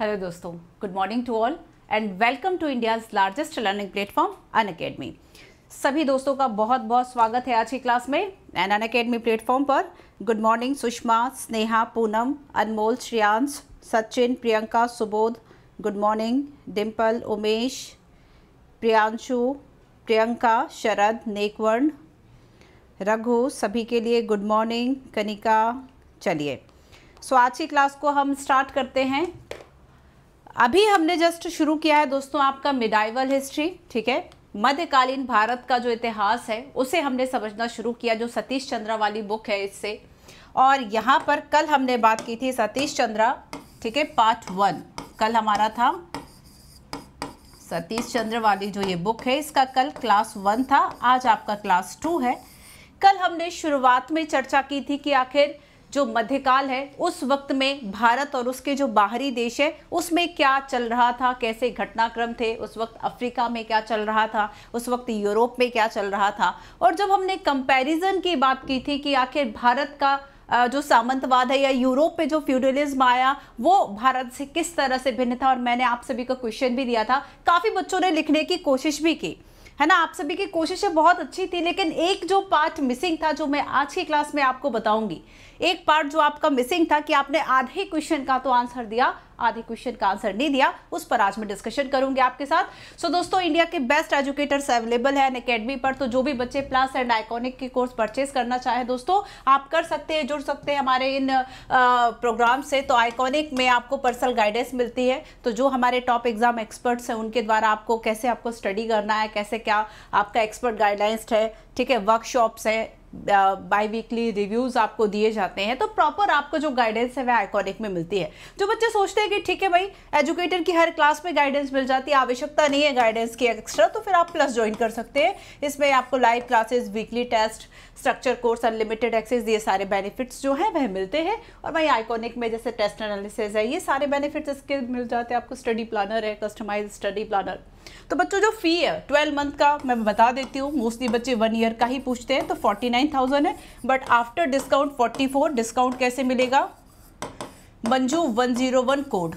Hello दोस्तों good morning to all and welcome to India's largest learning platform Unacademy सभी दोस्तों का बहुत बहुत स्वागत है आज की क्लास में एंड अन अकेडमी प्लेटफॉर्म पर good morning Sushma Sneha Poonam Anmol Shreyansh Sachin Priyanka Subodh good morning Dimple Umesh Priyanshu Priyanka Sharad Nekvarn Raghu सभी के लिए गुड मॉर्निंग कनिका चलिए सो so, आज की क्लास को हम स्टार्ट करते हैं अभी हमने जस्ट शुरू किया है दोस्तों आपका मिडाइवल हिस्ट्री ठीक है मध्यकालीन भारत का जो इतिहास है उसे हमने समझना शुरू किया जो सतीश चंद्रा वाली बुक है इससे और यहाँ पर कल हमने बात की थी सतीश चंद्रा ठीक है पार्ट वन कल हमारा था सतीश चंद्र वाली जो ये बुक है इसका कल क्लास वन था आज आपका क्लास टू है कल हमने शुरुआत में चर्चा की थी कि आखिर जो मध्यकाल है उस वक्त में भारत और उसके जो बाहरी देश है उसमें क्या चल रहा था कैसे घटनाक्रम थे उस वक्त अफ्रीका में क्या चल रहा था उस वक्त यूरोप में क्या चल रहा था और जब हमने कंपैरिजन की बात की थी कि आखिर भारत का जो सामंतवाद है या यूरोप में जो फ्यूडलिज्म आया वो भारत से किस तरह से भिन्न था और मैंने आप सभी को क्वेश्चन भी दिया था काफ़ी बच्चों ने लिखने की कोशिश भी की है ना आप सभी की कोशिशें बहुत अच्छी थी लेकिन एक जो पार्ट मिसिंग था जो मैं आज की क्लास में आपको बताऊंगी एक पार्ट जो आपका मिसिंग था कि आपने आधे क्वेश्चन का तो आंसर दिया आधे क्वेश्चन का आंसर नहीं दिया उस पर आज मैं डिस्कशन करूंगी आपके साथ सो so, दोस्तों इंडिया के बेस्ट एजुकेटर्स अवेलेबल है अकेडमी पर तो जो भी बच्चे प्लस एंड आइकॉनिक के कोर्स परचेज करना चाहे दोस्तों आप कर सकते हैं जुड़ सकते हैं हमारे इन प्रोग्राम से तो आइकॉनिक में आपको पर्सनल गाइडेंस मिलती है तो जो हमारे टॉप एग्जाम एक्सपर्ट्स हैं उनके द्वारा आपको कैसे आपको स्टडी करना है कैसे क्या आपका एक्सपर्ट गाइडलाइंस है ठीक है वर्कशॉप्स हैं बाई वीकली रिव्यूज आपको दिए जाते हैं तो प्रॉपर आपको जो गाइडेंस है वह आइकॉनिक में मिलती है जो बच्चे सोचते हैं कि ठीक है भाई एजुकेटर की हर क्लास में गाइडेंस मिल जाती है आवश्यकता नहीं है गाइडेंस की एक्स्ट्रा तो फिर आप प्लस ज्वाइन कर सकते हैं इसमें आपको live classes weekly test structure course unlimited access ये सारे बेनिफिट्स जो हैं वह मिलते हैं और भाई आइकॉनिक में जैसे टेस्ट एनालिसिस है ये सारे बेनिफिट्स इसके मिल जाते हैं आपको स्टडी प्लानर है कस्टमाइज स्टडी प्लानर तो बच्चों जो फ़ी है ट्वेल्व मंथ का मैं बता देती हूँ मोस्टली बच्चे वन ईयर का ही पूछते हैं तो फोर्टी नाइन थाउजेंड है but after discount forty four discount कैसे मिलेगा Manju one zero one code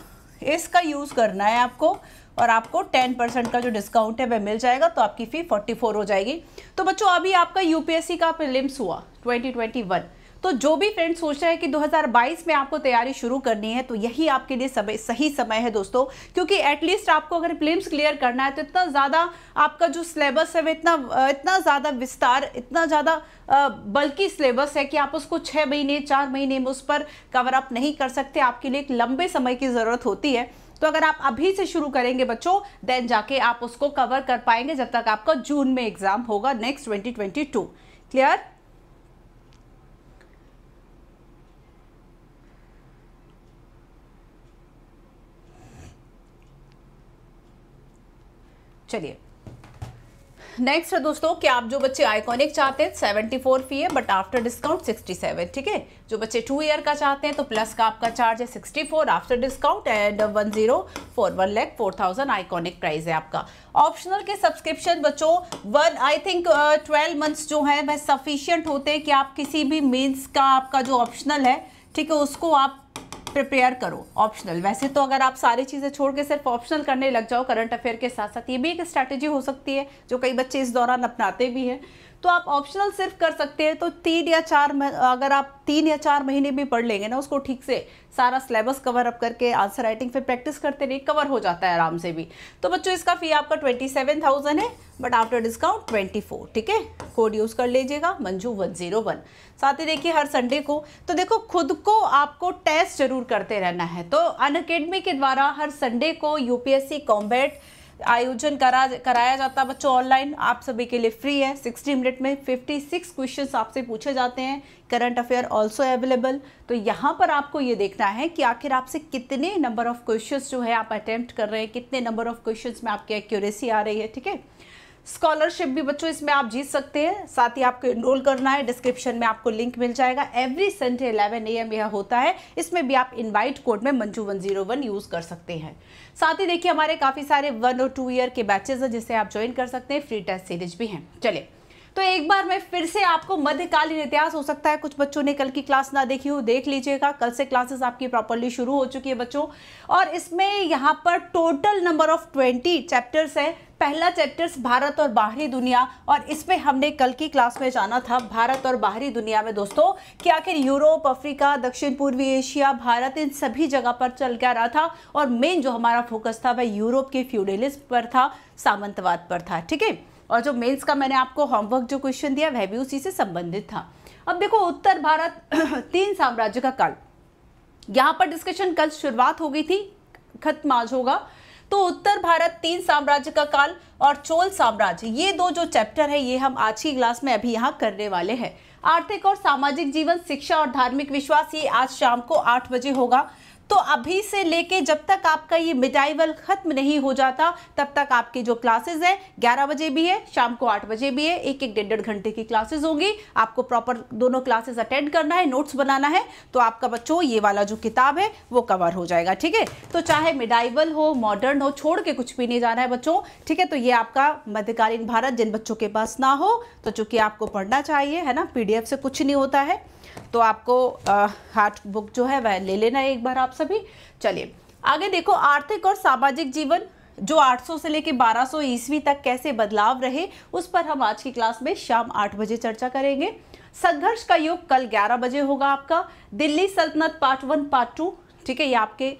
इसका यूज़ करना है आपको और आपको टेन परसेंट का जो डिस्काउंट है वह मिल जाएगा तो आपकी फ़ी फोर्टी फोर हो जाएगी तो बच्चों अभी आपका यूपीएससी का प्रिलिम्स हुआ ट्वेंटी ट्वेंटी वन तो जो भी फ्रेंड सोच रहे हैं कि 2022 में आपको तैयारी शुरू करनी है तो यही आपके लिए समय सही समय है दोस्तों क्योंकि एटलीस्ट आपको अगर प्लेम्स क्लियर करना है तो इतना ज़्यादा आपका जो सिलेबस है वो इतना इतना ज़्यादा विस्तार इतना ज़्यादा बल्कि सिलेबस है कि आप उसको छः महीने चार महीने में उस पर कवर अप नहीं कर सकते आपके लिए एक लंबे समय की ज़रूरत होती है तो अगर आप अभी से शुरू करेंगे बच्चों देन जाके आप उसको कवर कर पाएंगे जब तक आपका जून में एग्ज़ाम होगा नेक्स्ट 2022 क्लियर चलिए नेक्स्ट है दोस्तों कि आप जो बच्चे आइकॉनिक चाहते हैं सेवेंटी फोर फी है but after discount sixty seven ठीक है जो बच्चे टू ईयर का चाहते हैं तो प्लस का आपका चार्ज है sixty four after discount and one zero four one lakh four thousand iconic price है आपका ऑप्शनल के सब्सक्रिप्शन बच्चों one I think twelve months जो है वह सफिशियंट होते हैं कि आप किसी भी मीन्स का आपका जो ऑप्शनल है ठीक है उसको आप प्रिपेयर करो ऑप्शनल वैसे तो अगर आप सारी चीज़ें छोड़ के सिर्फ ऑप्शनल करने लग जाओ करंट अफेयर के साथ साथ ये भी एक स्ट्रैटेजी हो सकती है जो कई बच्चे इस दौरान अपनाते भी हैं तो आप ऑप्शनल सिर्फ कर सकते हैं तो तीन या चार अगर आप तीन या चार महीने भी पढ़ लेंगे ना उसको ठीक से सारा सिलेबस कवर अप करके आंसर राइटिंग फिर प्रैक्टिस करते रहिए कवर हो जाता है आराम से भी तो बच्चों इसका फ़ी आपका ट्वेंटी सेवन थाउजेंड है but after discount twenty four ठीक है कोड यूज़ कर लीजिएगा मंजू वन जीरो वन साथ ही देखिए हर संडे को तो देखो खुद को आपको टेस्ट जरूर करते रहना है तो अन अकेडमी के द्वारा हर संडे को यूपीएससी कॉम्बैट आयोजन करा कराया जाता है बच्चों ऑनलाइन आप सभी के लिए फ्री है 60 मिनट में 56 क्वेश्चंस आपसे पूछे जाते हैं करंट अफेयर आल्सो अवेलेबल तो यहाँ पर आपको ये देखना है कि आखिर आपसे कितने नंबर ऑफ क्वेश्चंस जो है आप अटैम्प्ट कर रहे हैं कितने नंबर ऑफ क्वेश्चंस में आपकी एक्यूरेसी आ रही है ठीक है स्कॉलरशिप भी बच्चों इसमें आप जीत सकते हैं साथ ही आपको इनरोल करना है डिस्क्रिप्शन में आपको लिंक मिल जाएगा एवरी संडे 11 ए एम यह होता है इसमें भी आप इनवाइट कोड में Manju one zero one use कर सकते हैं साथ ही देखिए हमारे काफ़ी सारे वन और टू ईयर के बैचेज हैं जिसे आप ज्वाइन कर सकते हैं फ्री टेस्ट सीरीज भी हैं चलिए तो एक बार मैं फिर से आपको मध्यकालीन इतिहास हो सकता है कुछ बच्चों ने कल की क्लास ना देखी हो देख लीजिएगा कल से क्लासेस आपकी प्रॉपरली शुरू हो चुकी है बच्चों और इसमें यहाँ पर total number of twenty chapters है पहला चैप्टर्स भारत और बाहरी दुनिया और इसमें हमने कल की क्लास में जाना था भारत और बाहरी दुनिया में दोस्तों कि आखिर यूरोप अफ्रीका दक्षिण पूर्वी एशिया भारत इन सभी जगह पर चल क्या रहा था और मेन जो हमारा फोकस था वह यूरोप के फ्यूडलिस्ट पर था सामंतवाद पर था ठीक है और जो मेंस का मैंने आपको होमवर्क जो क्वेश्चन दिया वह भी उसी से संबंधित था अब देखो उत्तर भारत तीन साम्राज्य का काल यहाँ पर डिस्कशन कल शुरुआत हो गई थी खत्म आज होगा तो उत्तर भारत तीन साम्राज्य का काल और चोल साम्राज्य ये दो जो चैप्टर है ये हम आज की क्लास में अभी यहाँ करने वाले हैं आर्थिक और सामाजिक जीवन शिक्षा और धार्मिक विश्वास ये आज शाम को आठ बजे होगा तो अभी से लेके जब तक आपका ये मिडाइवल खत्म नहीं हो जाता तब तक आपकी जो क्लासेस है ग्यारह बजे भी है शाम को आठ बजे भी है एक एक डेढ़ डेढ़ घंटे की क्लासेस होगी आपको प्रॉपर दोनों क्लासेस अटेंड करना है नोट्स बनाना है तो आपका बच्चों ये वाला जो किताब है वो कवर हो जाएगा ठीक है तो चाहे मिडाइवल हो मॉडर्न हो छोड़ के कुछ भी नहीं जाना है बच्चों ठीक है तो ये आपका मध्यकालीन भारत जिन बच्चों के पास ना हो तो चूंकि आपको पढ़ना चाहिए है ना पी से कुछ नहीं होता है तो आपको हार्ट बुक जो है वह ले लेना एक बार आप सभी चलिए आगे देखो आर्थिक और सामाजिक जीवन जो 800 से लेकर 1200 सौ ईस्वी तक कैसे बदलाव रहे उस पर हम आज की क्लास में शाम आठ बजे चर्चा करेंगे संघर्ष का युग कल 11 बजे होगा आपका दिल्ली सल्तनत पार्ट वन पार्ट टू ठीक है ये आपके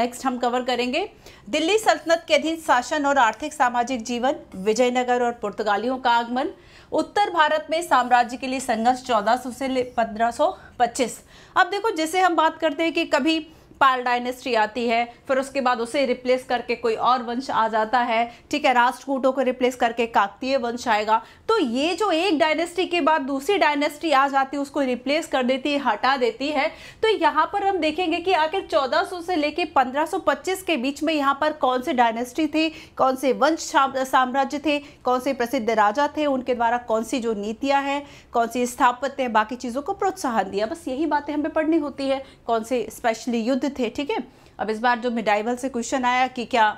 नेक्स्ट हम कवर करेंगे दिल्ली सल्तनत के अधीन शासन और आर्थिक सामाजिक जीवन विजयनगर और पुर्तगालियों का आगमन उत्तर भारत में साम्राज्य के लिए संघर्ष 1400 से 1525 अब देखो जैसे हम बात करते हैं कि कभी पाल डायनेस्टी आती है फिर उसके बाद उसे रिप्लेस करके कोई और वंश आ जाता है ठीक है राष्ट्रकूटों को रिप्लेस करके काकतीय वंश आएगा तो ये जो एक डायनेस्टी के बाद दूसरी डायनेस्टी आ जाती है उसको रिप्लेस कर देती है हटा देती है तो यहाँ पर हम देखेंगे कि आखिर 1400 से लेके 1525 के बीच में यहाँ पर कौन से डायनेस्टी थी कौन से वंश साम्राज्य थे कौन से प्रसिद्ध राजा थे उनके द्वारा कौन सी जो नीतियाँ हैं कौन सी स्थापत्य बाकी चीज़ों को प्रोत्साहन दिया बस यही बातें हमें पढ़नी होती है कौन से स्पेशली युद्ध युद्ध थे ठीक है अब इस बार जो मिडाइवल से क्वेश्चन आया कि क्या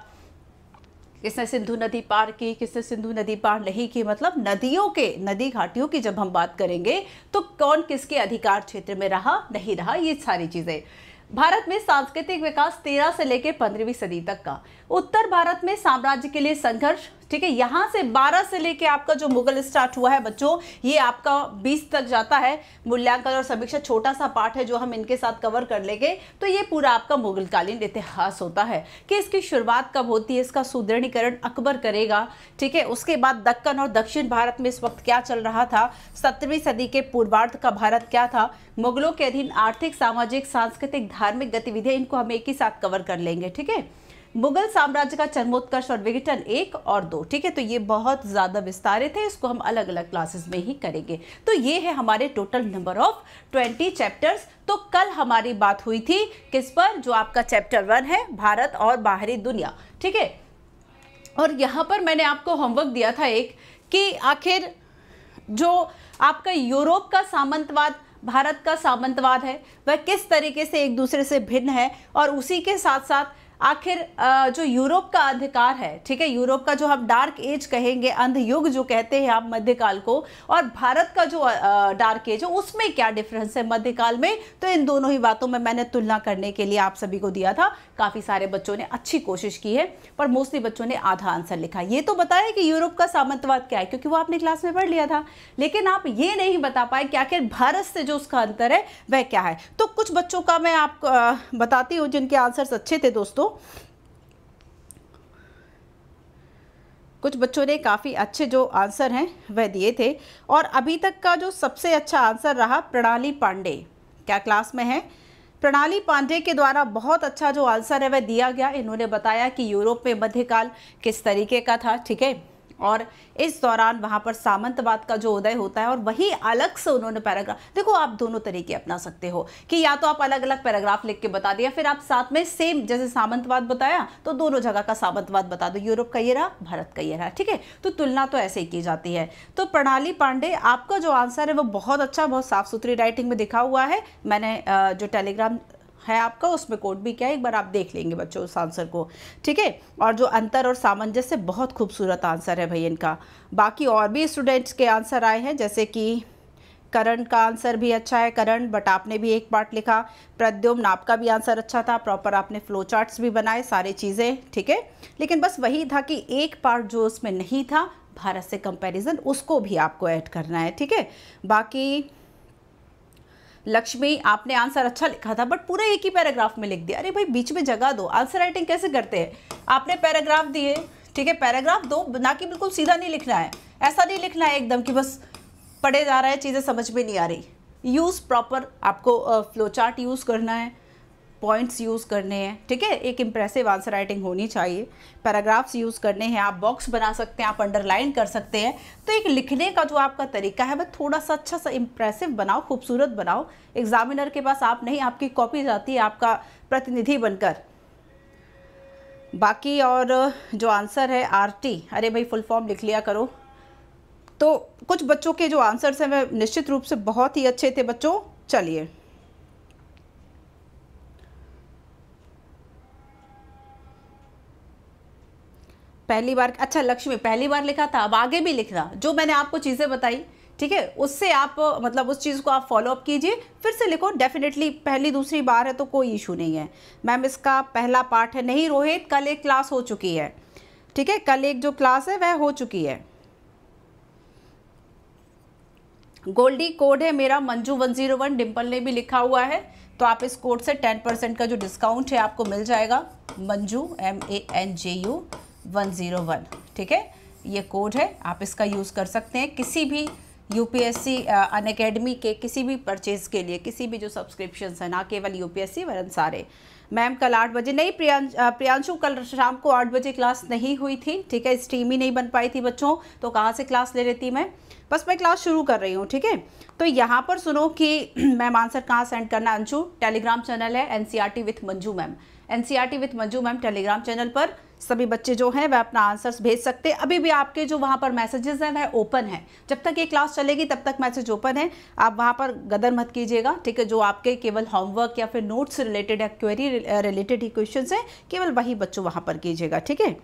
किसने सिंधु नदी पार की किसने सिंधु नदी पार नहीं की मतलब नदियों के नदी घाटियों की जब हम बात करेंगे तो कौन किसके अधिकार क्षेत्र में रहा नहीं रहा ये सारी चीज़ें भारत में सांस्कृतिक विकास तेरह से लेकर पंद्रहवीं सदी तक का उत्तर भारत में साम्राज्य के लिए संघर्ष ठीक है यहाँ से 12 से लेके आपका जो मुगल स्टार्ट हुआ है बच्चों ये आपका 20 तक जाता है मूल्यांकन और समीक्षा छोटा सा पार्ट है जो हम इनके साथ कवर कर लेंगे तो ये पूरा आपका मुगलकालीन इतिहास होता है कि इसकी शुरुआत कब होती है इसका सुदृढ़ीकरण अकबर करेगा ठीक है उसके बाद दक्कन और दक्षिण भारत में इस वक्त क्या चल रहा था सत्रहवीं सदी के पूर्वार्ध का भारत क्या था मुगलों के अधीन आर्थिक सामाजिक सांस्कृतिक धार्मिक गतिविधियाँ इनको हम एक ही साथ कवर कर लेंगे ठीक है मुगल साम्राज्य का चरमोत्कर्ष और विघटन एक और दो ठीक है तो ये बहुत ज़्यादा विस्तारित है इसको हम अलग अलग क्लासेस में ही करेंगे तो ये है हमारे total number of twenty chapters तो कल हमारी बात हुई थी किस पर जो आपका चैप्टर वन है भारत और बाहरी दुनिया ठीक है और यहाँ पर मैंने आपको होमवर्क दिया था एक कि आखिर जो आपका यूरोप का सामंतवाद भारत का सामंतवाद है वह किस तरीके से एक दूसरे से भिन्न है और उसी के साथ साथ आखिर जो यूरोप का अधिकार है ठीक है यूरोप का जो हम डार्क एज कहेंगे अंधयुग जो कहते हैं आप मध्यकाल को और भारत का जो डार्क एज है उसमें क्या डिफरेंस है मध्यकाल में तो इन दोनों ही बातों में मैंने तुलना करने के लिए आप सभी को दिया था काफ़ी सारे बच्चों ने अच्छी कोशिश की है पर मोस्टली बच्चों ने आधा आंसर लिखा ये तो बताया कि यूरोप का सामंतवाद क्या है क्योंकि वो आपने क्लास में पढ़ लिया था लेकिन आप ये नहीं बता पाए कि आखिर भारत से जो उसका अंतर है वह क्या है तो कुछ बच्चों का मैं आपको बताती हूँ जिनके आंसर्स अच्छे थे दोस्तों कुछ बच्चों ने काफ़ी अच्छे जो आंसर हैं वह दिए थे और अभी तक का जो सबसे अच्छा आंसर रहा प्रणाली पांडे क्या क्लास में है प्रणाली पांडे के द्वारा बहुत अच्छा जो आंसर है वह दिया गया इन्होंने बताया कि यूरोप में मध्यकाल किस तरीके का था ठीक है और इस दौरान वहाँ पर सामंतवाद का जो उदय होता है और वही अलग से उन्होंने पैराग्राफ देखो आप दोनों तरीके अपना सकते हो कि या तो आप अलग अलग पैराग्राफ लिख के बता दिया फिर आप साथ में सेम जैसे सामंतवाद बताया तो दोनों जगह का सामंतवाद बता दो यूरोप का ये रहा भारत का ये रहा ठीक है तो तुलना तो ऐसे ही की जाती है तो प्रणाली पांडे आपका जो आंसर है वो बहुत अच्छा बहुत साफ सुथरी राइटिंग में दिखा हुआ है मैंने जो टेलीग्राम है आपका उसमें कोड भी क्या है एक बार आप देख लेंगे बच्चों उस आंसर को ठीक है और जो अंतर और सामंजस्य बहुत खूबसूरत आंसर है भाई इनका बाकी और भी स्टूडेंट्स के आंसर आए हैं जैसे कि करण का आंसर भी अच्छा है करण बट आपने भी एक पार्ट लिखा प्रद्युम्न आपका भी आंसर अच्छा था प्रॉपर आपने फ्लो चार्ट्स भी बनाए सारे चीज़ें ठीक है लेकिन बस वही था कि एक पार्ट जो उसमें नहीं था भारत से कंपैरिजन उसको भी आपको ऐड करना है ठीक है बाकी लक्ष्मी आपने आंसर अच्छा लिखा था बट पूरा एक ही पैराग्राफ में लिख दिया अरे भाई बीच में जगह दो आंसर राइटिंग कैसे करते हैं आपने पैराग्राफ दिए ठीक है पैराग्राफ दो ना कि बिल्कुल सीधा नहीं लिखना है ऐसा नहीं लिखना है एकदम कि बस पढ़े जा रहा है चीज़ें समझ में नहीं आ रही यूज़ प्रॉपर आपको फ्लो चार्ट यूज़ करना है पॉइंट्स यूज़ करने हैं ठीक है एक इम्प्रेसिव आंसर राइटिंग होनी चाहिए पैराग्राफ्स यूज़ करने हैं आप बॉक्स बना सकते हैं आप अंडरलाइन कर सकते हैं तो एक लिखने का जो आपका तरीका है वह थोड़ा सा अच्छा सा इम्प्रेसिव बनाओ खूबसूरत बनाओ एग्जामिनर के पास आप नहीं आपकी कॉपी जाती है आपका प्रतिनिधि बनकर बाकी और जो आंसर है आर अरे भाई फुल फॉर्म लिख लिया करो तो कुछ बच्चों के जो आंसर्स हैं वह निश्चित रूप से बहुत ही अच्छे थे बच्चों चलिए पहली बार अच्छा लक्ष्मी पहली बार लिखा था अब आगे भी लिखना जो मैंने आपको चीज़ें बताई ठीक है उससे आप मतलब उस चीज़ को आप फॉलोअप कीजिए फिर से लिखो डेफिनेटली पहली दूसरी बार है तो कोई इशू नहीं है मैम इसका पहला पार्ट है नहीं रोहित कल एक क्लास हो चुकी है ठीक है कल एक जो क्लास है वह हो चुकी है गोल्डी कोड है मेरा Manju one zero one Dimple ने भी लिखा हुआ है तो आप इस कोड से टेन परसेंट का जो डिस्काउंट है आपको मिल जाएगा Manju M A N J U 101 ठीक है ये कोड है आप इसका यूज़ कर सकते हैं किसी भी यूपीएससी अनएकेडमी uh, के किसी भी परचेज के लिए किसी भी जो सब्सक्रिप्शन है ना केवल यूपीएससी वरन सारे मैम कल आठ बजे नहीं प्रियां uh, प्रियांशु कल शाम को आठ बजे क्लास नहीं हुई थी ठीक है स्ट्रीम ही नहीं बन पाई थी बच्चों तो कहाँ से क्लास ले रही थी मैं बस मैं क्लास शुरू कर रही हूँ ठीक है तो यहाँ पर सुनो कि मैम आंसर कहाँ सेंड करना अंशु टेलीग्राम चैनल है N with Manju ma'am N with Manju ma'am Telegram channel पर सभी बच्चे जो हैं वह अपना आंसर्स भेज सकते हैं अभी भी आपके जो वहाँ पर मैसेजेस हैं वह ओपन है जब तक ये क्लास चलेगी तब तक मैसेज ओपन है आप वहाँ पर गदर मत कीजिएगा ठीक है जो आपके केवल होमवर्क या फिर नोट्स रिलेटेड या क्वेरी रिलेटेड ही क्वेश्चन हैं केवल वही बच्चों वहाँ पर कीजिएगा ठीक है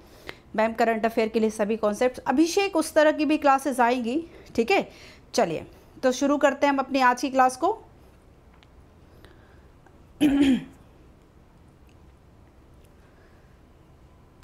मैम करंट अफेयर के लिए सभी कॉन्सेप्ट अभिषेक उस तरह की भी क्लासेज आएंगी ठीक है चलिए तो शुरू करते हैं हम अपनी आज की क्लास को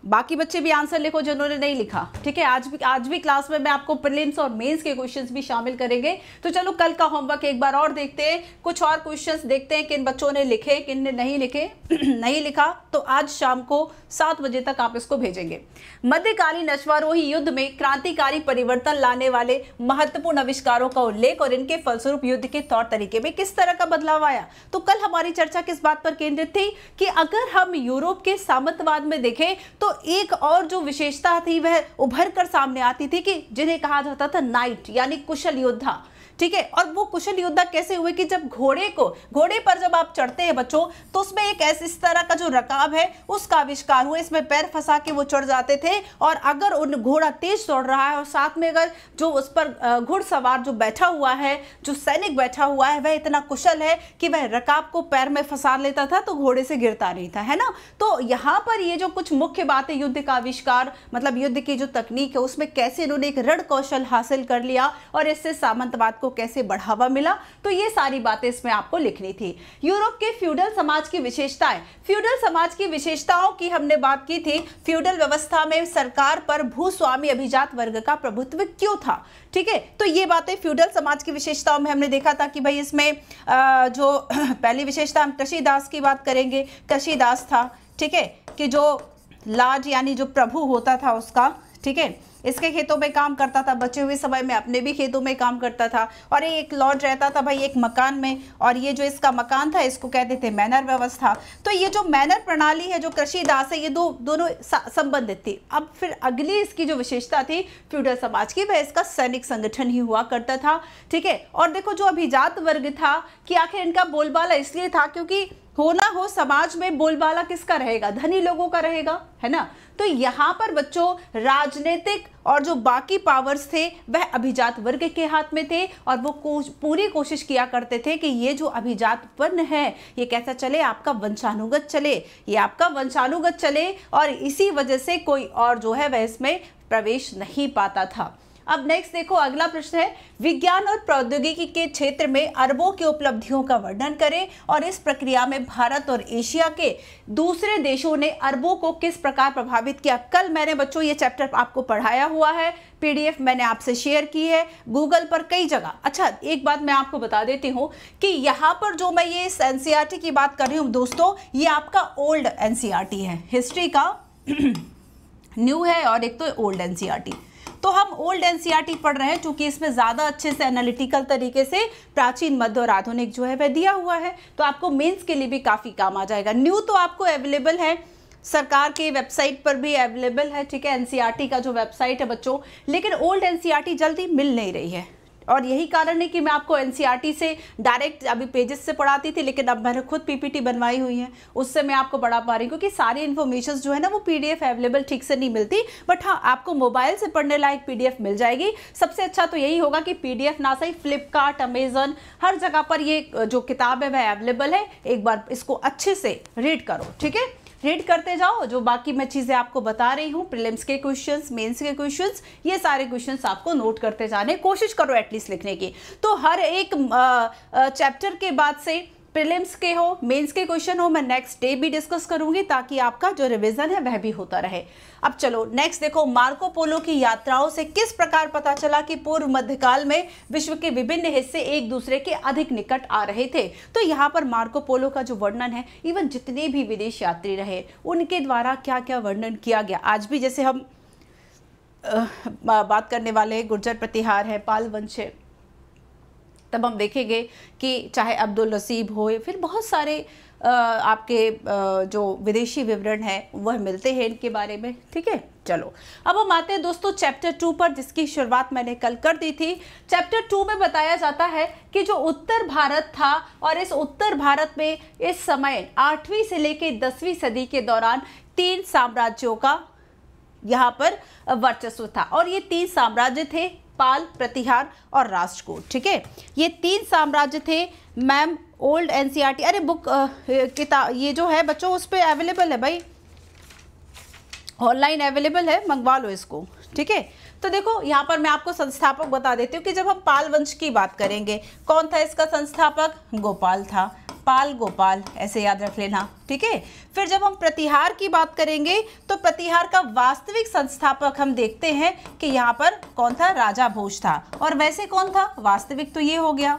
बाकी बच्चे भी आंसर लिखो जिन्होंने नहीं लिखा ठीक है आज भी आज भी क्लास में मैं आपको प्रिलिम्स और मेंस के क्वेश्चंस भी शामिल करेंगे तो चलो कल का होमवर्क एक बार और देखते हैं कुछ और क्वेश्चंस देखते हैं किन बच्चों ने लिखे किन ने नहीं लिखे नहीं लिखा तो आज शाम को सात बजे तक आप इसको भेजेंगे मध्यकालीन अश्वारोही युद्ध में क्रांतिकारी परिवर्तन लाने वाले महत्वपूर्ण आविष्कारों का उल्लेख और इनके फलस्वरूप युद्ध के तौर तरीके में किस तरह का बदलाव आया तो कल हमारी चर्चा किस बात पर केंद्रित थी कि अगर हम यूरोप के सामंतवाद में देखें तो एक और जो विशेषता थी वह उभर कर सामने आती थी कि जिन्हें कहा जाता था नाइट यानी कुशल योद्धा ठीक है और वो कुशल योद्धा कैसे हुए कि जब घोड़े को घोड़े पर जब आप चढ़ते हैं बच्चों तो उसमें एक ऐसे इस तरह का जो रकाब है उसका आविष्कार हुआ इसमें पैर फंसा के वो चढ़ जाते थे और अगर उन घोड़ा तेज दौड़ रहा है और साथ में अगर जो उस पर घुड़सवार जो बैठा हुआ है जो सैनिक बैठा हुआ है वह इतना कुशल है कि वह रकाब को पैर में फंसा लेता था तो घोड़े से गिरता नहीं था है ना तो यहाँ पर ये जो कुछ मुख्य बातें युद्ध का आविष्कार मतलब युद्ध की जो तकनीक है उसमें कैसे इन्होंने एक रण कौशल हासिल कर लिया और इससे सामंतवाद को कैसे बढ़ावा मिला तो ये सारी बातें इसमें आपको लिखनी थी यूरोप के फ्यूडल समाज की विशेषताएं फ्यूडल समाज की विशेषताओं की हमने बात की थी फ्यूडल व्यवस्था में सरकार पर भूस्वामी अभिजात वर्ग का प्रभुत्व क्यों था ठीक है तो ये बातें फ्यूडल समाज की विशेषताओं में हमने देखा था कि भाई इसमें जो पहली विशेषता हम कृषिदास की बात करेंगे कृषिदास था ठीक है कि जो लाज यानी जो प्रभु होता था उसका ठीक है इसके खेतों में काम करता था बचे हुए समय में अपने भी खेतों में काम करता था और ये एक लॉर्ड रहता था भाई एक मकान में और ये जो इसका मकान था इसको कहते थे मैनर व्यवस्था तो ये जो मैनर प्रणाली है जो कृषि दास है ये दो दोनों संबंधित थी अब फिर अगली इसकी जो विशेषता थी फ्यूडल समाज की वह इसका सैनिक संगठन ही हुआ करता था ठीक है और देखो जो अभिजात वर्ग था कि आखिर इनका बोलबाला इसलिए था क्योंकि होना हो समाज में बोलबाला किसका रहेगा धनी लोगों का रहेगा है ना तो यहाँ पर बच्चों राजनीतिक और जो बाकी पावर्स थे वह अभिजात वर्ग के हाथ में थे और वो कोश, पूरी कोशिश किया करते थे कि ये जो अभिजात वर्ण है ये कैसा चले आपका वंशानुगत चले ये आपका वंशानुगत चले और इसी वजह से कोई और जो है वह इसमें प्रवेश नहीं पाता था अब नेक्स्ट देखो अगला प्रश्न है विज्ञान और प्रौद्योगिकी के क्षेत्र में अरबों की उपलब्धियों का वर्णन करें और इस प्रक्रिया में भारत और एशिया के दूसरे देशों ने अरबों को किस प्रकार प्रभावित किया कल मैंने बच्चों ये चैप्टर आपको पढ़ाया हुआ है पीडीएफ मैंने आपसे शेयर की है गूगल पर कई जगह अच्छा एक बात मैं आपको बता देती हूँ कि यहाँ पर जो मैं ये एनसीईआरटी e की बात कर रही हूँ दोस्तों ये आपका ओल्ड एनसीईआरटी e है हिस्ट्री का न्यू है और एक तो ओल्ड एनसीईआरटी तो हम ओल्ड एनसीईआरटी पढ़ रहे हैं क्योंकि इसमें ज़्यादा अच्छे से एनालिटिकल तरीके से प्राचीन मध्य और आधुनिक जो है वह दिया हुआ है तो आपको मेन्स के लिए भी काफ़ी काम आ जाएगा न्यू तो आपको अवेलेबल है सरकार के वेबसाइट पर भी अवेलेबल है ठीक है एनसीईआरटी का जो वेबसाइट है बच्चों लेकिन ओल्ड एनसीईआरटी जल्दी मिल नहीं रही है और यही कारण है कि मैं आपको एनसीईआरटी e से डायरेक्ट अभी पेजेस से पढ़ाती थी लेकिन अब मैंने खुद पीपीटी बनवाई हुई है उससे मैं आपको पढ़ा पा रही हूँ क्योंकि सारी इन्फॉर्मेशन जो है ना वो पीडीएफ अवेलेबल ठीक से नहीं मिलती बट हाँ आपको मोबाइल से पढ़ने लायक पीडीएफ मिल जाएगी सबसे अच्छा तो यही होगा कि पी ना सही फ्लिपकार्ट अमेजन हर जगह पर ये जो किताब है वह अवेलेबल है एक बार इसको अच्छे से रीड करो ठीक है रीड करते जाओ जो बाकी मैं चीज़ें आपको बता रही हूँ प्रिलिम्स के क्वेश्चंस मेंस के क्वेश्चंस ये सारे क्वेश्चंस आपको नोट करते जाने कोशिश करो एटलीस्ट लिखने की तो हर एक चैप्टर के बाद से प्रिलिम्स के हो मेंस के क्वेश्चन हो मैं नेक्स्ट डे भी डिस्कस करूंगी ताकि आपका जो रिवीजन है वह भी होता रहे अब चलो नेक्स्ट देखो मार्को पोलो की यात्राओं से किस प्रकार पता चला कि पूर्व मध्यकाल में विश्व के विभिन्न हिस्से एक दूसरे के अधिक निकट आ रहे थे तो यहाँ पर मार्को पोलो का जो वर्णन है इवन जितने भी विदेश यात्री रहे उनके द्वारा क्या क्या वर्णन किया गया आज भी जैसे हम बात करने वाले गुर्जर प्रतिहार है पाल वंश है तब हम देखेंगे कि चाहे अब्दुल नसीब हो या फिर बहुत सारे आपके जो विदेशी विवरण है वह मिलते हैं इनके बारे में ठीक है चलो अब हम आते हैं दोस्तों चैप्टर टू पर जिसकी शुरुआत मैंने कल कर दी थी चैप्टर टू में बताया जाता है कि जो उत्तर भारत था और इस उत्तर भारत में इस समय आठवीं से लेकर दसवीं सदी के दौरान तीन साम्राज्यों का यहाँ पर वर्चस्व था और ये तीन साम्राज्य थे पाल प्रतिहार और राष्ट्रकूट ठीक है ये तीन साम्राज्य थे मैम ओल्ड एनसीईआरटी अरे बुक किताब ये जो है बच्चों उस पर अवेलेबल है भाई ऑनलाइन अवेलेबल है मंगवा लो इसको ठीक है तो देखो यहाँ पर मैं आपको संस्थापक बता देती हूँ कि जब हम पाल वंश की बात करेंगे कौन था इसका संस्थापक गोपाल था पाल गोपाल ऐसे याद रख लेना ठीक है फिर जब हम प्रतिहार की बात करेंगे तो प्रतिहार का वास्तविक संस्थापक हम देखते हैं कि यहाँ पर कौन था राजा भोज था और वैसे कौन था वास्तविक तो ये हो गया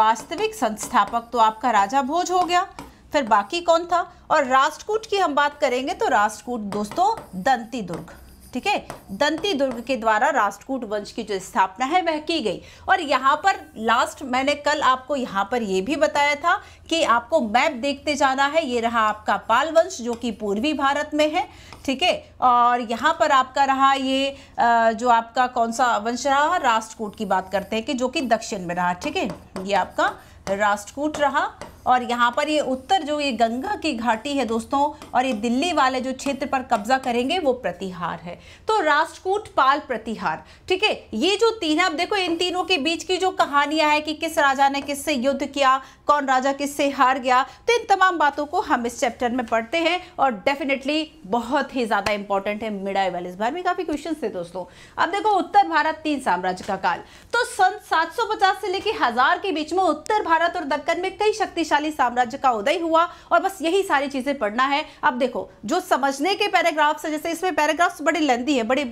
वास्तविक संस्थापक तो आपका राजा भोज हो गया फिर बाकी कौन था और राष्ट्रकूट की हम बात करेंगे तो राष्ट्रकूट दोस्तों दंती दुर्ग ठीक है दंती दुर्ग के द्वारा राष्ट्रकूट वंश की जो स्थापना है वह की गई और यहाँ पर लास्ट मैंने कल आपको यहाँ पर ये भी बताया था कि आपको मैप देखते जाना है ये रहा आपका पाल वंश जो कि पूर्वी भारत में है ठीक है और यहाँ पर आपका रहा ये जो आपका कौन सा वंश रहा राष्ट्रकूट की बात करते हैं कि जो कि दक्षिण में रहा ठीक है ये आपका राष्ट्रकूट रहा और यहाँ पर ये उत्तर जो ये गंगा की घाटी है दोस्तों और ये दिल्ली वाले जो क्षेत्र पर कब्जा करेंगे वो प्रतिहार है तो राष्ट्रकूट पाल प्रतिहार ठीक है ये जो तीन अब देखो इन तीनों के बीच की जो कहानियां है कि किस राजा ने किससे युद्ध किया कौन राजा किससे हार गया तो इन तमाम बातों को हम इस चैप्टर में पढ़ते हैं और डेफिनेटली बहुत ही ज़्यादा इंपॉर्टेंट है मिडाइवल इस बार में काफ़ी क्वेश्चन थे दोस्तों अब देखो उत्तर भारत तीन साम्राज्य का काल तो सन सात से लेकर हजार के बीच में उत्तर भारत और दक्कन में कई शक्तिशाली शक्तिशाली साम्राज्य का उदय हुआ और बस यही सारी चीजें पढ़ना है अब देखो जो समझने के पैराग्राफ्स है जैसे इसमें पैराग्राफ्स बड़े लेंदी है बड़े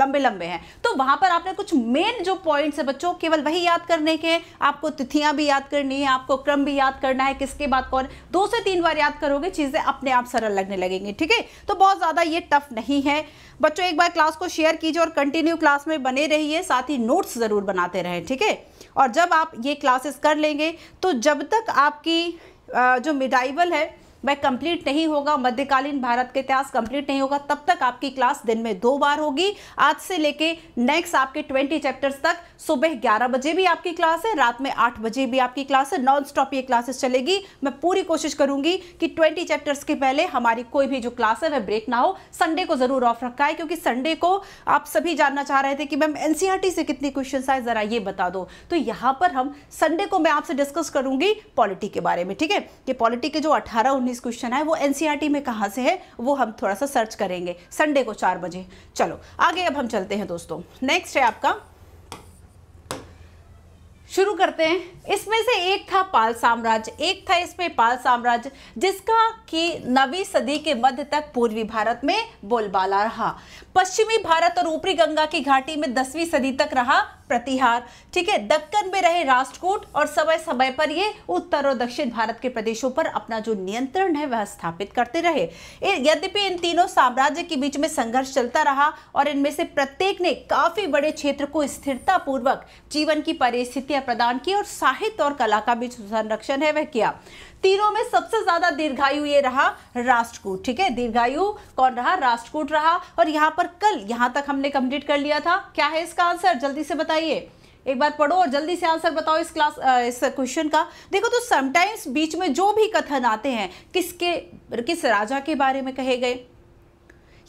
लंबे लंबे हैं तो वहां पर आपने कुछ मेन जो पॉइंट्स है बच्चों केवल वही याद करने के आपको तिथियां भी याद करनी है आपको क्रम भी याद करना है किसके बाद कौन दो से तीन बार याद करोगे चीजें अपने आप सरल लगने लगेंगी ठीक है तो बहुत ज्यादा ये टफ नहीं है बच्चों एक बार क्लास को शेयर कीजिए और कंटिन्यू क्लास में बने रहिए साथ ही नोट्स ज़रूर बनाते रहें ठीक है और जब आप ये क्लासेस कर लेंगे तो जब तक आपकी जो मिडाइवल है वह कंप्लीट नहीं होगा मध्यकालीन भारत का इतिहास कंप्लीट नहीं होगा तब तक आपकी क्लास दिन में दो बार होगी आज से लेके नेक्स्ट आपके ट्वेंटी चैप्टर्स तक सुबह ग्यारह बजे भी आपकी क्लास है रात में आठ बजे भी आपकी क्लास है नॉन स्टॉप ये क्लासेस चलेगी मैं पूरी कोशिश करूंगी कि ट्वेंटी चैप्टर्स के पहले हमारी कोई भी जो क्लास है वह ब्रेक ना हो संडे को जरूर ऑफ रखा है क्योंकि संडे को आप सभी जानना चाह रहे थे कि मैम एनसीआरटी e से कितनी क्वेश्चन आए जरा ये बता दो तो यहां पर हम संडे को मैं आपसे डिस्कस करूंगी पॉलिटी के बारे में ठीक है कि पॉलिटी के जो अठारह उन्नीस बेसिस क्वेश्चन है वो एनसीईआरटी e में कहाँ से है वो हम थोड़ा सा सर्च करेंगे संडे को चार बजे चलो आगे अब हम चलते हैं दोस्तों नेक्स्ट है आपका शुरू करते हैं इसमें से एक था पाल साम्राज्य एक था इसमें पाल साम्राज्य जिसका कि नवी सदी के मध्य तक पूर्वी भारत में बोलबाला रहा पश्चिमी भारत और ऊपरी गंगा की घाटी में दसवीं सदी तक रहा प्रतिहार ठीक है दक्कन में रहे राष्ट्रकूट और समय समय पर ये उत्तर और दक्षिण भारत के प्रदेशों पर अपना जो नियंत्रण है वह स्थापित करते रहे यद्यपि इन तीनों साम्राज्य के बीच में संघर्ष चलता रहा और इनमें से प्रत्येक ने काफी बड़े क्षेत्र को स्थिरता पूर्वक जीवन की परिस्थितियां प्रदान की और साहित्य और कला का भी संरक्षण है वह किया तीनों में सबसे ज्यादा दीर्घायु ये रहा राष्ट्रकूट ठीक है दीर्घायु कौन रहा राष्ट्रकूट रहा और यहां पर कल यहां तक हमने कंप्लीट कर लिया था क्या है इसका आंसर जल्दी से बताइए एक बार पढ़ो और जल्दी से आंसर बताओ इस क्लास इस क्वेश्चन का देखो तो समटाइम्स बीच में जो भी कथन आते हैं किसके किस राजा के बारे में कहे गए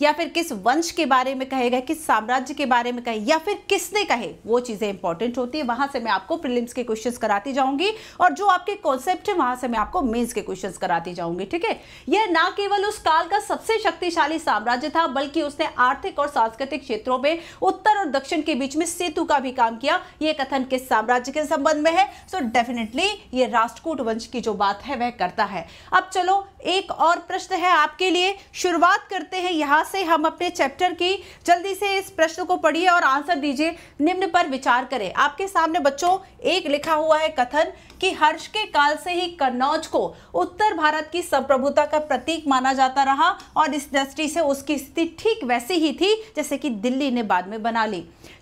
या फिर किस वंश के बारे में कहे गए किस साम्राज्य के बारे में कहे या फिर किसने कहे वो चीज़ें इंपॉर्टेंट होती है वहां से मैं आपको प्रिलिम्स के क्वेश्चन कराती जाऊंगी और जो आपके कॉन्सेप्ट है वहां से मैं आपको मेन्स के क्वेश्चन कराती जाऊंगी ठीक है यह ना केवल उस काल का सबसे शक्तिशाली साम्राज्य था बल्कि उसने आर्थिक और सांस्कृतिक क्षेत्रों में उत्तर और दक्षिण के बीच में सेतु का भी काम किया यह कथन किस साम्राज्य के संबंध में है सो डेफिनेटली ये राष्ट्रकूट वंश की जो बात है वह करता है अब चलो एक और प्रश्न है आपके लिए शुरुआत करते हैं यहाँ साथ से हम अपने चैप्टर की जल्दी से इस प्रश्न को पढ़िए और आंसर दीजिए निम्न पर विचार करें आपके सामने बच्चों एक लिखा हुआ है कथन कि हर्ष के काल से ही कन्नौज को उत्तर भारत की संप्रभुता का प्रतीक माना जाता रहा और इस दृष्टि से उसकी स्थिति ठीक वैसी ही थी जैसे कि दिल्ली ने बाद में बना ली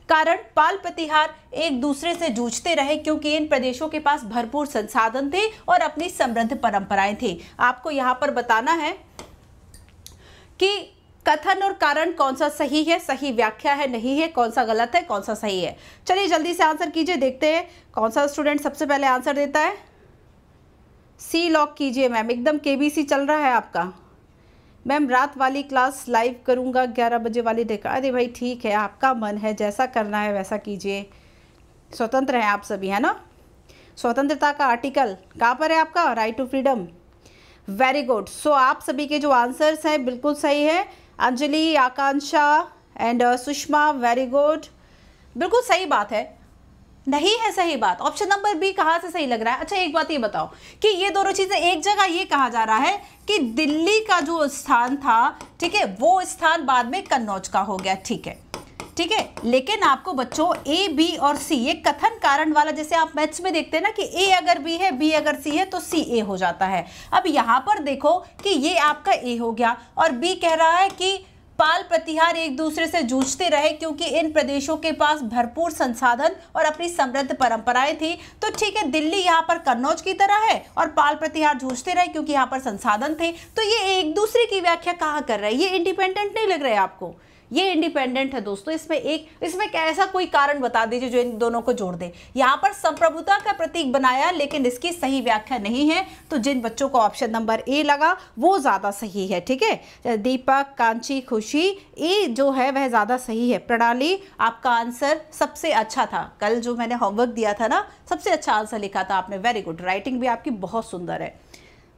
कारण पाल प्रतिहार एक दूसरे से जूझते रहे क्योंकि इन प्रदेशों के पास भरपूर संसाधन थे और अपनी समृद्ध परंपराएं थी आपको यहां पर बताना है कि कथन और कारण कौन सा सही है सही व्याख्या है नहीं है कौन सा गलत है कौन सा सही है चलिए जल्दी से आंसर कीजिए देखते हैं कौन सा स्टूडेंट सबसे पहले आंसर देता है सी लॉक कीजिए मैम एकदम केबीसी चल रहा है आपका मैम रात वाली क्लास लाइव करूंगा ग्यारह बजे वाली देखा अरे भाई ठीक है आपका मन है जैसा करना है वैसा कीजिए स्वतंत्र हैं आप सभी है ना स्वतंत्रता का आर्टिकल कहाँ पर है आपका right to freedom very good so आप सभी के जो आंसर्स हैं बिल्कुल सही है Anjali Akanksha and uh, Sushma very good बिल्कुल सही बात है नहीं है सही बात ऑप्शन नंबर बी कहाँ से सही लग रहा है अच्छा एक बात ये बताओ कि ये दोनों चीज़ें एक जगह ये कहा जा रहा है कि दिल्ली का जो स्थान था ठीक है वो स्थान बाद में कन्नौज का हो गया ठीक है ठीक है लेकिन आपको बच्चों ए बी और सी ये कथन कारण वाला जैसे आप मैथ्स में देखते हैं ना कि ए अगर बी है बी अगर सी है तो सी ए हो जाता है अब यहाँ पर देखो कि ये आपका ए हो गया और बी कह रहा है कि पाल प्रतिहार एक दूसरे से जूझते रहे क्योंकि इन प्रदेशों के पास भरपूर संसाधन और अपनी समृद्ध परंपराएं थी तो ठीक है दिल्ली यहाँ पर कन्नौज की तरह है और पाल प्रतिहार जूझते रहे क्योंकि यहाँ पर संसाधन थे तो ये एक दूसरे की व्याख्या कहाँ कर रहे है ये इंडिपेंडेंट नहीं लग रहे आपको ये इंडिपेंडेंट है दोस्तों इसमें एक इसमें ऐसा कोई कारण बता दीजिए जो इन दोनों को जोड़ दे यहाँ पर संप्रभुता का प्रतीक बनाया लेकिन इसकी सही व्याख्या नहीं है तो जिन बच्चों को ऑप्शन नंबर ए लगा वो ज़्यादा सही है ठीक है दीपक कांची खुशी ए जो है वह ज़्यादा सही है प्रणाली आपका आंसर सबसे अच्छा था कल जो मैंने होमवर्क दिया था ना सबसे अच्छा आंसर लिखा था आपने वेरी गुड राइटिंग भी आपकी बहुत सुंदर है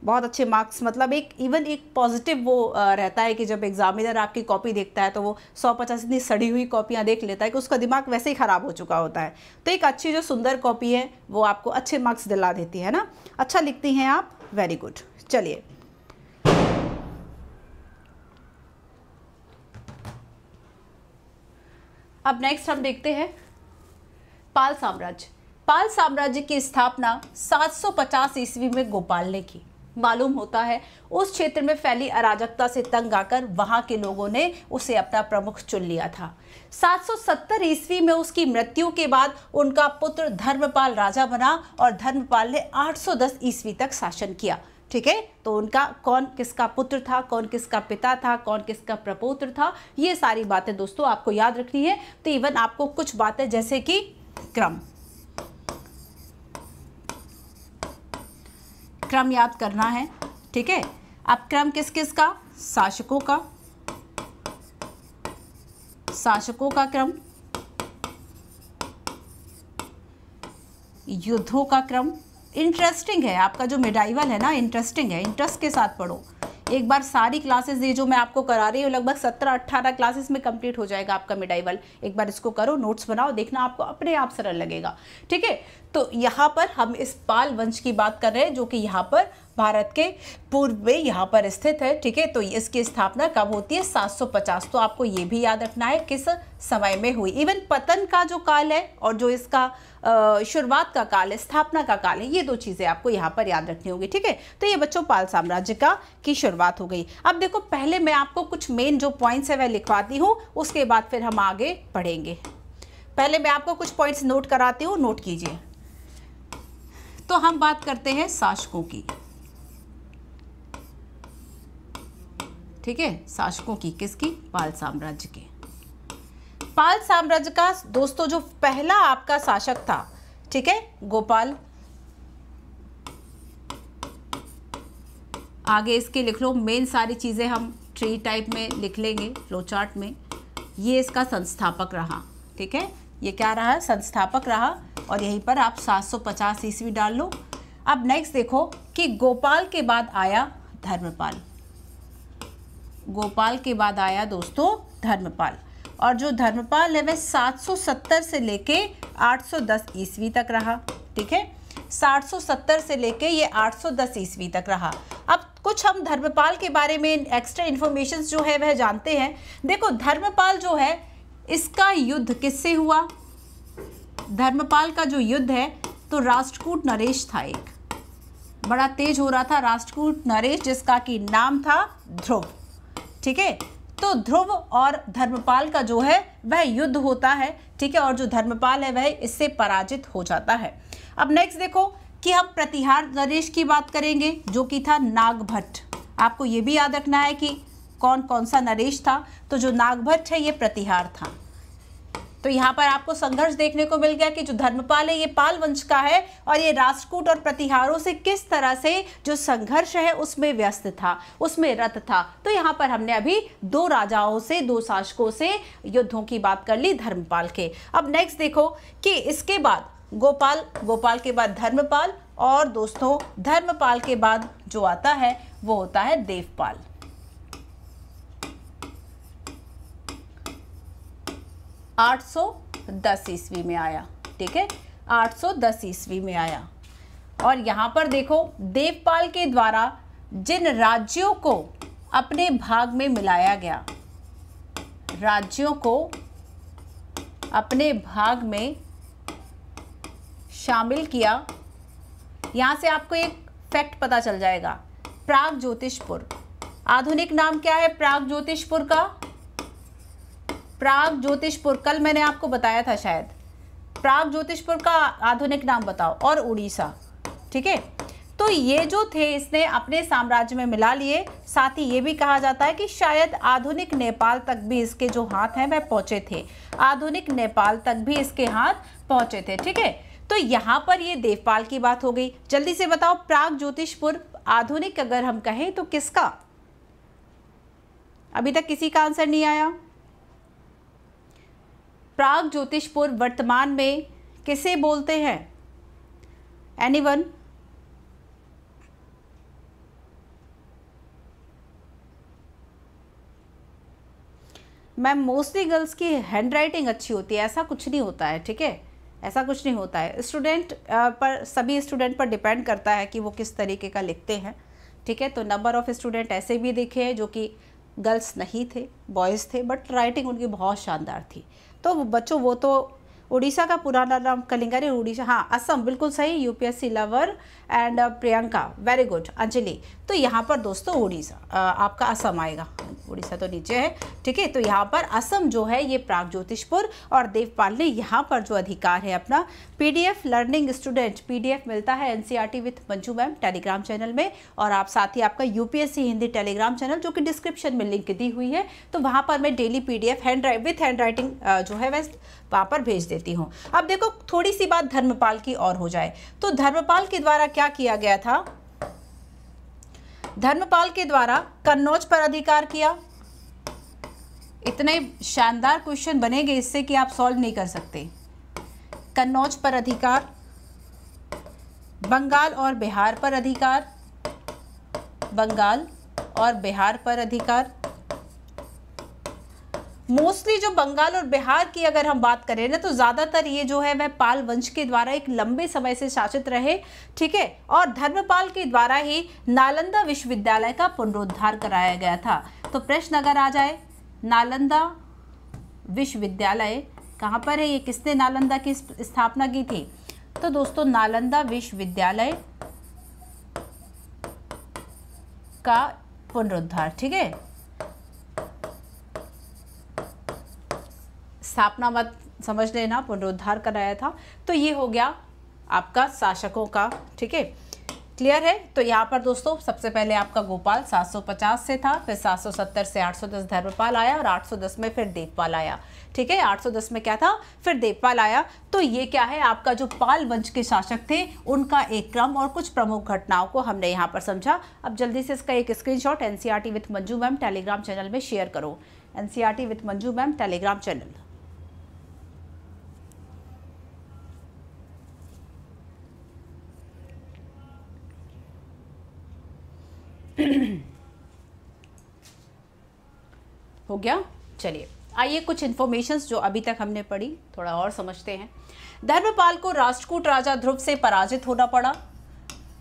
बहुत अच्छे मार्क्स मतलब एक इवन एक पॉजिटिव वो रहता है कि जब एग्जामिनर आपकी कॉपी देखता है तो वो सौ पचास इतनी सड़ी हुई कॉपियाँ देख लेता है कि उसका दिमाग वैसे ही ख़राब हो चुका होता है तो एक अच्छी जो सुंदर कॉपी है वो आपको अच्छे मार्क्स दिला देती है ना अच्छा लिखती हैं आप वेरी गुड चलिए अब नेक्स्ट हम देखते हैं पाल साम्राज्य पाल साम्राज्य की स्थापना 750 ईस्वी में गोपाल ने की मालूम होता है उस क्षेत्र में फैली अराजकता से तंग आकर वहां के लोगों ने उसे अपना प्रमुख चुन लिया था 770 ईस्वी में उसकी मृत्यु के बाद उनका पुत्र धर्मपाल राजा बना और धर्मपाल ने 810 ईस्वी तक शासन किया ठीक है तो उनका कौन किसका पुत्र था कौन किसका पिता था कौन किसका प्रपोत्र था ये सारी बातें दोस्तों आपको याद रखनी है तो इवन आपको कुछ बातें जैसे कि क्रम क्रम याद करना है ठीक है अब क्रम किस किस का शासकों का शासकों का क्रम युद्धों का क्रम इंटरेस्टिंग है आपका जो मेडाइवल है ना इंटरेस्टिंग है इंटरेस्ट के साथ पढ़ो एक बार सारी क्लासेस ये जो मैं आपको करा रही हूँ लगभग सत्रह अट्ठारह क्लासेस में कंप्लीट हो जाएगा आपका मिडाइवल एक बार इसको करो नोट्स बनाओ देखना आपको अपने आप सरल लगेगा ठीक है तो यहाँ पर हम इस पाल वंश की बात कर रहे हैं जो कि यहाँ पर भारत के पूर्व में यहाँ पर स्थित है ठीक है तो इसकी स्थापना कब होती है 750 तो आपको ये भी याद रखना है किस समय में हुई इवन पतन का जो काल है और जो इसका शुरुआत का काल है स्थापना का काल है ये दो चीज़ें आपको यहाँ पर याद रखनी होगी ठीक है तो ये बच्चों पाल साम्राज्य का की शुरुआत हो गई अब देखो पहले मैं आपको कुछ मेन जो पॉइंट्स है वह लिखवाती हूँ उसके बाद फिर हम आगे पढ़ेंगे पहले मैं आपको कुछ पॉइंट्स नोट कराती हूँ नोट कीजिए तो हम बात करते हैं शासकों की ठीक है शासकों की किसकी पाल साम्राज्य के पाल साम्राज्य का दोस्तों जो पहला आपका शासक था ठीक है गोपाल आगे इसके लिख लो मेन सारी चीज़ें हम ट्री टाइप में लिख लेंगे फ्लो चार्ट में ये इसका संस्थापक रहा ठीक है ये क्या रहा संस्थापक रहा और यहीं पर आप 750 ईस्वी डाल लो अब नेक्स्ट देखो कि गोपाल के बाद आया धर्मपाल गोपाल के बाद आया दोस्तों धर्मपाल और जो धर्मपाल है वह 770 से लेके 810 ईस्वी तक रहा ठीक है 770 से लेके ये 810 ईस्वी तक रहा अब कुछ हम धर्मपाल के बारे में एक्स्ट्रा इन्फॉर्मेशन जो है वह जानते हैं देखो धर्मपाल जो है इसका युद्ध किससे हुआ धर्मपाल का जो युद्ध है तो राष्ट्रकूट नरेश था एक बड़ा तेज हो रहा था राष्ट्रकूट नरेश जिसका कि नाम था ध्रुव ठीक है तो ध्रुव और धर्मपाल का जो है वह युद्ध होता है ठीक है और जो धर्मपाल है वह इससे पराजित हो जाता है अब नेक्स्ट देखो कि हम प्रतिहार नरेश की बात करेंगे जो कि था नागभट्ट आपको ये भी याद रखना है कि कौन कौन सा नरेश था तो जो नागभट्ट है ये प्रतिहार था तो यहाँ पर आपको संघर्ष देखने को मिल गया कि जो धर्मपाल है ये पाल वंश का है और ये राष्ट्रकूट और प्रतिहारों से किस तरह से जो संघर्ष है उसमें व्यस्त था उसमें रत था तो यहाँ पर हमने अभी दो राजाओं से दो शासकों से युद्धों की बात कर ली धर्मपाल के अब नेक्स्ट देखो कि इसके बाद गोपाल गोपाल के बाद धर्मपाल और दोस्तों धर्मपाल के बाद जो आता है वो होता है देवपाल 810 ईस्वी में आया ठीक है 810 ईस्वी में आया और यहाँ पर देखो देवपाल के द्वारा जिन राज्यों को अपने भाग में मिलाया गया राज्यों को अपने भाग में शामिल किया यहाँ से आपको एक फैक्ट पता चल जाएगा प्राग ज्योतिषपुर आधुनिक नाम क्या है प्राग ज्योतिषपुर का प्राग ज्योतिषपुर कल मैंने आपको बताया था शायद प्राग ज्योतिषपुर का आधुनिक नाम बताओ और उड़ीसा ठीक है तो ये जो थे इसने अपने साम्राज्य में मिला लिए साथ ही ये भी कहा जाता है कि शायद आधुनिक नेपाल तक भी इसके जो हाथ हैं वह पहुँचे थे आधुनिक नेपाल तक भी इसके हाथ पहुँचे थे ठीक है तो यहाँ पर ये देवपाल की बात हो गई जल्दी से बताओ प्राग ज्योतिषपुर आधुनिक अगर हम कहें तो किसका अभी तक किसी का आंसर नहीं आया प्राग ज्योतिषपुर वर्तमान में किसे बोलते हैं एनीवन मैम मोस्टली गर्ल्स की हैंड राइटिंग अच्छी होती है ऐसा कुछ नहीं होता है ठीक है ऐसा कुछ नहीं होता है स्टूडेंट पर सभी स्टूडेंट पर डिपेंड करता है कि वो किस तरीके का लिखते हैं ठीक है तो नंबर ऑफ़ स्टूडेंट ऐसे भी देखे हैं जो कि गर्ल्स नहीं थे बॉयज़ थे बट राइटिंग उनकी बहुत शानदार थी तो बच्चों वो तो उड़ीसा का पुराना नाम कलिंगारी उड़ीसा हाँ असम बिल्कुल सही UPSC lover and Priyanka very good Anjali तो यहाँ पर दोस्तों उड़ीसा आपका असम आएगा उड़ीसा तो नीचे है ठीक है तो यहाँ पर असम जो है ये प्राग ज्योतिषपुर और देवपाल ने यहाँ पर जो अधिकार है अपना पीडीएफ लर्निंग स्टूडेंट पीडीएफ मिलता है NCERT with Manju ma'am Telegram channel में और आप साथ ही आपका यूपीएससी हिंदी टेलीग्राम चैनल जो कि डिस्क्रिप्शन में लिंक दी हुई है तो वहां पर मैं daily PDF hand with handwriting जो है वह वहां पर भेज देती हूँ अब देखो थोड़ी सी बात धर्मपाल की और हो जाए तो धर्मपाल के द्वारा क्या किया गया था धर्मपाल के द्वारा कन्नौज पर अधिकार किया इतने शानदार क्वेश्चन बनेंगे इससे कि आप सॉल्व नहीं कर सकते कन्नौज पर अधिकार बंगाल और बिहार पर अधिकार बंगाल और बिहार पर अधिकार मोस्टली जो बंगाल और बिहार की अगर हम बात करें ना तो ज़्यादातर ये जो है वह पाल वंश के द्वारा एक लंबे समय से शासित रहे ठीक है और धर्मपाल के द्वारा ही नालंदा विश्वविद्यालय का पुनरुद्धार कराया गया था तो प्रश्न अगर आ जाए नालंदा विश्वविद्यालय कहाँ पर है ये किसने नालंदा की स्थापना की थी तो दोस्तों नालंदा विश्वविद्यालय का पुनरुद्धार ठीक है स्थापना मत समझ लेना पुनरुद्धार कराया था तो ये हो गया आपका शासकों का ठीक है क्लियर है तो यहाँ पर दोस्तों सबसे पहले आपका गोपाल 750 से था फिर 770 से 810 धर्मपाल आया और 810 में फिर देवपाल आया ठीक है 810 में क्या था फिर देवपाल आया तो ये क्या है आपका जो पाल वंश के शासक थे उनका एक क्रम और कुछ प्रमुख घटनाओं को हमने यहाँ पर समझा अब जल्दी से इसका एक screenshot with Manju ma'am Telegram channel में शेयर करो NCERT with Manju ma'am Telegram channel हो गया चलिए आइए कुछ इन्फॉर्मेशन जो अभी तक हमने पढ़ी थोड़ा और समझते हैं धर्मपाल को राष्ट्रकूट राजा ध्रुव से पराजित होना पड़ा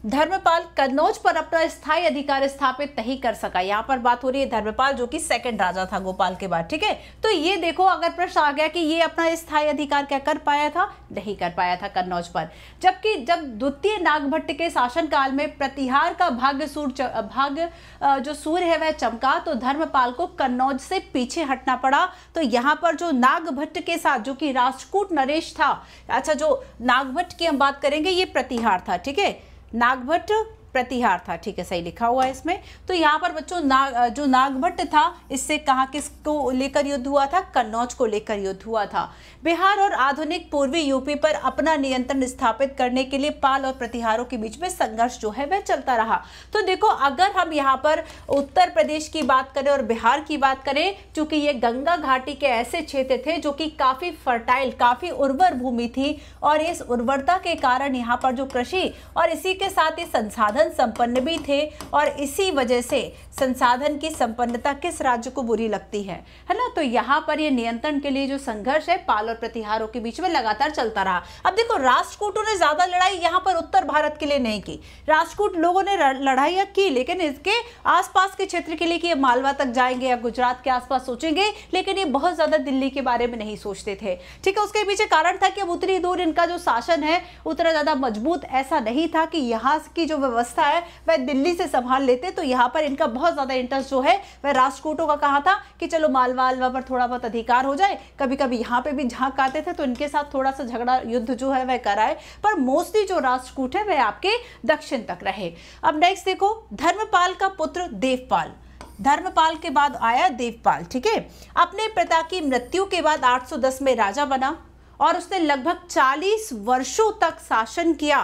धर्मपाल कन्नौज पर अपना स्थायी अधिकार स्थापित नहीं कर सका यहाँ पर बात हो रही है धर्मपाल जो कि सेकंड राजा था गोपाल के बाद ठीक है तो ये देखो अगर प्रश्न आ गया कि ये अपना स्थायी अधिकार क्या कर पाया था नहीं कर पाया था कन्नौज पर जबकि जब द्वितीय नागभट्ट के शासनकाल में प्रतिहार का भाग्य सूर्य भाग्य जो सूर्य है वह चमका तो धर्मपाल को कन्नौज से पीछे हटना पड़ा तो यहाँ पर जो नागभट्ट के साथ जो कि राजकूट नरेश था अच्छा जो नागभट्ट की हम बात करेंगे ये प्रतिहार था ठीक है नागभट्ट प्रतिहार था ठीक है सही लिखा हुआ है इसमें तो यहाँ पर बच्चों नाग जो नागभट्ट था इससे कहाँ किसको लेकर युद्ध हुआ था कन्नौज को लेकर युद्ध हुआ था बिहार और आधुनिक पूर्वी यूपी पर अपना नियंत्रण स्थापित करने के लिए पाल और प्रतिहारों के बीच में संघर्ष जो है वह चलता रहा तो देखो अगर हम यहाँ पर उत्तर प्रदेश की बात करें और बिहार की बात करें चूंकि ये गंगा घाटी के ऐसे क्षेत्र थे जो कि काफ़ी फर्टाइल काफ़ी उर्वर भूमि थी और इस उर्वरता के कारण यहाँ पर जो कृषि और इसी के साथ ही संसाधन संसाधन संपन्न भी थे और इसी वजह से संसाधन की संपन्नता किस राज्य को बुरी लगती है है ना तो यहाँ पर ये नियंत्रण के लिए जो संघर्ष है पाल और प्रतिहारों के बीच में लगातार चलता रहा अब देखो राष्ट्रकूटों ने ज्यादा लड़ाई यहाँ पर उत्तर भारत के लिए नहीं की राष्ट्रकूट लोगों ने लड़ाइयाँ की लेकिन इसके आसपास के क्षेत्र के लिए कि मालवा तक जाएंगे या गुजरात के आसपास सोचेंगे लेकिन ये बहुत ज्यादा दिल्ली के बारे में नहीं सोचते थे ठीक है उसके पीछे कारण था कि अब उतनी दूर इनका जो शासन है उतना ज्यादा मजबूत ऐसा नहीं था कि यहाँ की जो व्यवस्था था है वह दिल्ली से संभाल लेते तो यहाँ पर इनका बहुत ज़्यादा इंटरेस्ट जो है वह राजकोटों का कहा था कि चलो मालवा अलवा पर थोड़ा बहुत अधिकार हो जाए कभी कभी यहाँ पर भी झाँक आते थे तो इनके साथ थोड़ा सा झगड़ा युद्ध जो है वह कराए पर मोस्टली जो राजकूट है वह आपके दक्षिण तक रहे अब नेक्स्ट देखो धर्मपाल का पुत्र देवपाल धर्मपाल के बाद आया देवपाल ठीक है अपने पिता की मृत्यु के बाद 810 में राजा बना और उसने लगभग 40 वर्षों तक शासन किया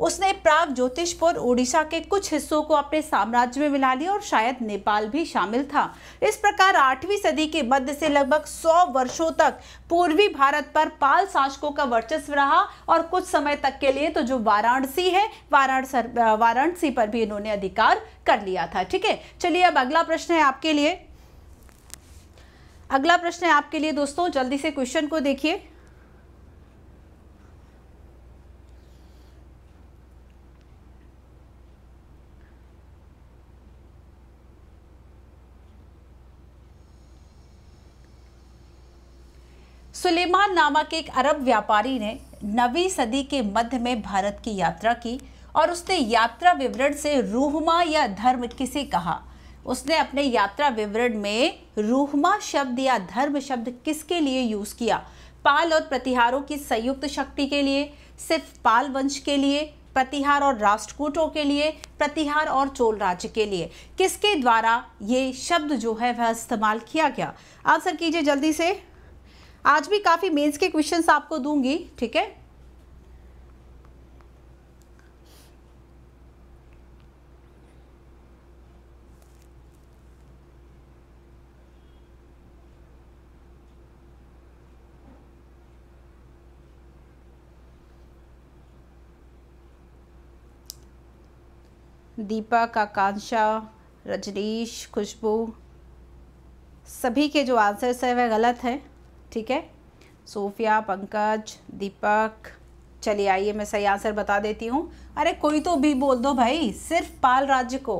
उसने प्राग ज्योतिषपुर उड़ीसा के कुछ हिस्सों को अपने साम्राज्य में मिला लिया और शायद नेपाल भी शामिल था इस प्रकार आठवीं सदी के मध्य से लगभग सौ वर्षों तक पूर्वी भारत पर पाल शासकों का वर्चस्व रहा और कुछ समय तक के लिए तो जो वाराणसी है वाराणसी वाराणसी पर भी इन्होंने अधिकार कर लिया था ठीक है चलिए अब अगला प्रश्न है आपके लिए अगला प्रश्न है आपके लिए दोस्तों जल्दी से क्वेश्चन को देखिए सुलेमान नामक एक अरब व्यापारी ने नवी सदी के मध्य में भारत की यात्रा की और उसने यात्रा विवरण से रूहमा या धर्म किसे कहा उसने अपने यात्रा विवरण में रूहमा शब्द या धर्म शब्द किसके लिए यूज़ किया पाल और प्रतिहारों की संयुक्त शक्ति के लिए सिर्फ पाल वंश के लिए प्रतिहार और राष्ट्रकूटों के लिए प्रतिहार और चोल राज्य के लिए किसके द्वारा ये शब्द जो है वह इस्तेमाल किया गया आंसर कीजिए जल्दी से आज भी काफ़ी मेंस के क्वेश्चंस आपको दूंगी ठीक है दीपक आकांक्षा रजनीश खुशबू सभी के जो आंसर्स है वह गलत हैं ठीक है सोफिया पंकज दीपक चलिए आइए मैं सही आंसर बता देती हूँ अरे कोई तो भी बोल दो भाई सिर्फ पाल राज्य को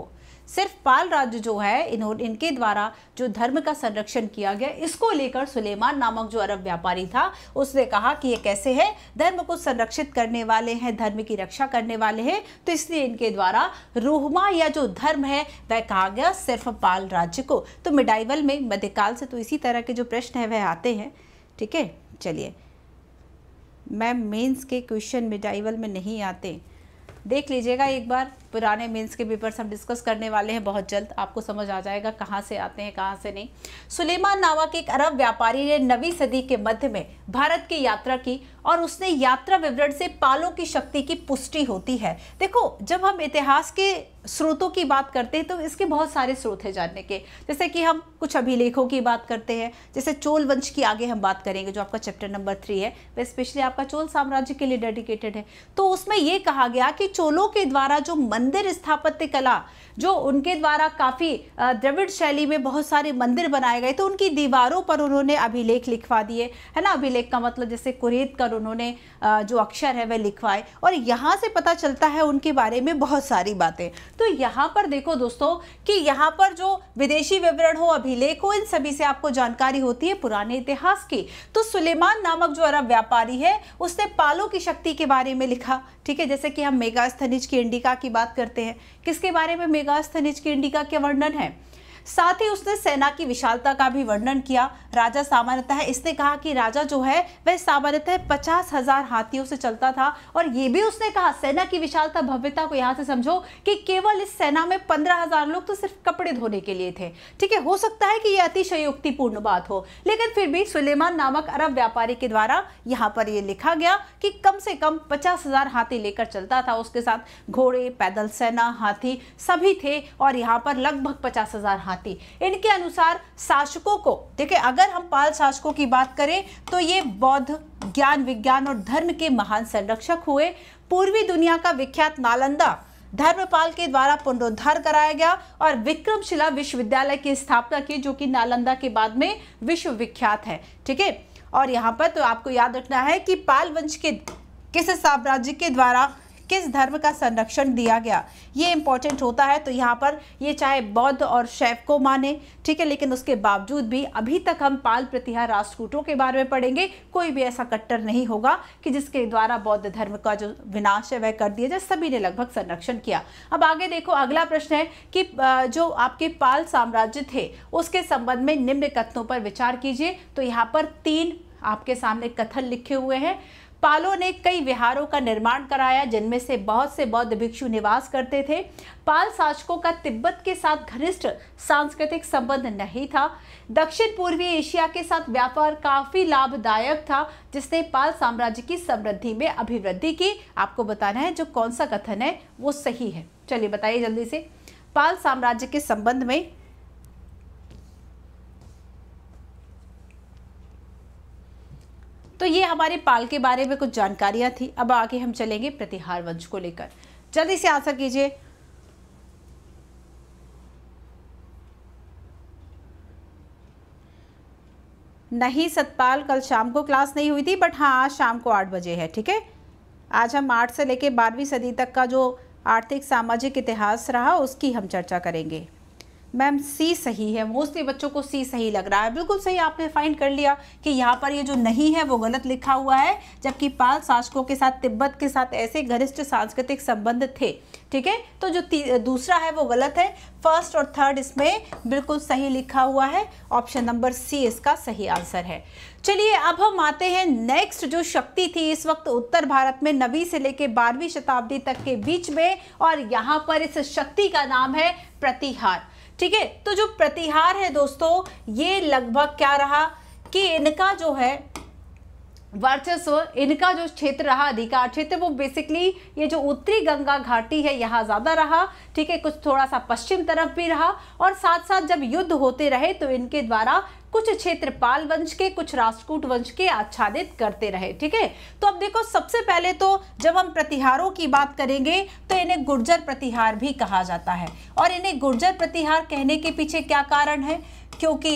सिर्फ पाल राज्य जो है इन्होंने इनके द्वारा जो धर्म का संरक्षण किया गया इसको लेकर सुलेमान नामक जो अरब व्यापारी था उसने कहा कि ये कैसे है धर्म को संरक्षित करने वाले हैं धर्म की रक्षा करने वाले हैं तो इसलिए इनके द्वारा रोहमा या जो धर्म है वह कहा गया सिर्फ पाल राज्य को तो मिडाइवल में मध्यकाल से तो इसी तरह के जो प्रश्न है वह आते हैं ठीक है चलिए मैम मेन्स के क्वेश्चन मिडाइवल में नहीं आते देख लीजिएगा एक बार पुराने मीन्स के पेपर्स हम डिस्कस करने वाले हैं बहुत जल्द आपको समझ आ जाएगा कहाँ से आते हैं कहाँ से नहीं सुलेमान के एक अरब व्यापारी ने नवी सदी के मध्य में भारत की यात्रा की और उसने यात्रा विवरण से पालों की शक्ति की पुष्टि होती है देखो जब हम इतिहास के स्रोतों की बात करते हैं तो इसके बहुत सारे स्रोत हैं जानने के जैसे कि हम कुछ अभिलेखों की बात करते हैं जैसे चोल वंश की आगे हम बात करेंगे जो आपका चैप्टर नंबर थ्री है वह स्पेशली आपका चोल साम्राज्य के लिए डेडिकेटेड है तो उसमें यह कहा गया कि चोलों के द्वारा जो मन मंदिर स्थापत्य कला जो उनके द्वारा काफ़ी द्रविड़ शैली में बहुत सारे मंदिर बनाए गए तो उनकी दीवारों पर उन्होंने अभिलेख लिखवा दिए है ना अभिलेख का मतलब जैसे कुरेद कर उन्होंने जो अक्षर है वह लिखवाए और यहाँ से पता चलता है उनके बारे में बहुत सारी बातें तो यहाँ पर देखो दोस्तों कि यहाँ पर जो विदेशी विवरण हो अभिलेख हो इन सभी से आपको जानकारी होती है पुराने इतिहास की तो सुलेमान नामक जो अरब व्यापारी है उसने पालों की शक्ति के बारे में लिखा ठीक है जैसे कि हम मेगास्थनिज की इंडिका की बात बात करते हैं किसके बारे में मेगास्थनिज के इंडिका के वर्णन है साथ ही उसने सेना की विशालता का भी वर्णन किया राजा सामान्यतः इसने कहा कि राजा जो है वह सामान्यतः पचास हजार हाथियों से चलता था और ये भी उसने कहा सेना की विशालता भव्यता को यहाँ से समझो कि केवल इस सेना में पंद्रह हजार लोग तो सिर्फ कपड़े धोने के लिए थे ठीक है हो सकता है कि यह अतिशयोक्तिपूर्ण बात हो लेकिन फिर भी सुलेमान नामक अरब व्यापारी के द्वारा यहाँ पर यह लिखा गया कि कम से कम पचास हजार हाथी लेकर चलता था उसके साथ घोड़े पैदल सेना हाथी सभी थे और यहाँ पर लगभग पचास हजार हाथी इनके अनुसार शासकों को ठीक है अगर हम पाल शासकों की बात करें तो ये बौद्ध ज्ञान विज्ञान और धर्म के महान संरक्षक हुए पूर्वी दुनिया का विख्यात नालंदा धर्मपाल के द्वारा पुनरुद्धार कराया गया और विक्रमशिला विश्वविद्यालय की स्थापना की जो कि नालंदा के बाद में विश्वविख्यात है ठीक है और यहाँ पर तो आपको याद रखना है कि पाल वंश के किस साम्राज्य के द्वारा किस धर्म का संरक्षण दिया गया ये इंपॉर्टेंट होता है तो यहाँ पर ये चाहे बौद्ध और शैव को माने ठीक है लेकिन उसके बावजूद भी अभी तक हम पाल प्रतिहा राष्ट्रकूटों के बारे में पढ़ेंगे कोई भी ऐसा कट्टर नहीं होगा कि जिसके द्वारा बौद्ध धर्म का जो विनाश है वह कर दिया जाए सभी ने लगभग संरक्षण किया अब आगे देखो अगला प्रश्न है कि जो आपके पाल साम्राज्य थे उसके संबंध में निम्न कथनों पर विचार कीजिए तो यहाँ पर तीन आपके सामने कथन लिखे हुए हैं पालों ने कई विहारों का निर्माण कराया जिनमें से बहुत से बौद्ध भिक्षु निवास करते थे पाल शासकों का तिब्बत के साथ घनिष्ठ सांस्कृतिक संबंध नहीं था दक्षिण पूर्वी एशिया के साथ व्यापार काफ़ी लाभदायक था जिसने पाल साम्राज्य की समृद्धि में अभिवृद्धि की आपको बताना है जो कौन सा कथन है वो सही है चलिए बताइए जल्दी से पाल साम्राज्य के संबंध में तो ये हमारे पाल के बारे में कुछ जानकारियाँ थी अब आगे हम चलेंगे प्रतिहार वंश को लेकर जल्दी से आंसर कीजिए नहीं सतपाल कल शाम को क्लास नहीं हुई थी बट हाँ आज शाम को आठ बजे है ठीक है आज हम आठ से लेकर बारहवीं सदी तक का जो आर्थिक सामाजिक इतिहास रहा उसकी हम चर्चा करेंगे मैम सी सही है मोस्टली बच्चों को सी सही लग रहा है बिल्कुल सही आपने फाइंड कर लिया कि यहाँ पर ये जो नहीं है वो गलत लिखा हुआ है जबकि पाल शासकों के साथ तिब्बत के साथ ऐसे घनिष्ठ सांस्कृतिक संबंध थे ठीक है तो जो दूसरा है वो गलत है फर्स्ट और थर्ड इसमें बिल्कुल सही लिखा हुआ है ऑप्शन नंबर सी इसका सही आंसर है चलिए अब हम आते हैं नेक्स्ट जो शक्ति थी इस वक्त उत्तर भारत में नवी से लेकर बारहवीं शताब्दी तक के बीच में और यहाँ पर इस शक्ति का नाम है प्रतिहार ठीक है तो जो प्रतिहार है दोस्तों ये लगभग क्या रहा कि इनका जो है वर्चस्व इनका जो क्षेत्र रहा अधिकार क्षेत्र वो बेसिकली ये जो उत्तरी गंगा घाटी है यहाँ ज़्यादा रहा ठीक है कुछ थोड़ा सा पश्चिम तरफ भी रहा और साथ साथ जब युद्ध होते रहे तो इनके द्वारा कुछ क्षेत्र पाल वंश के कुछ राष्ट्रकूट वंश के आच्छादित करते रहे ठीक है तो अब देखो सबसे पहले तो जब हम प्रतिहारों की बात करेंगे तो इन्हें गुर्जर प्रतिहार भी कहा जाता है और इन्हें गुर्जर प्रतिहार कहने के पीछे क्या कारण है क्योंकि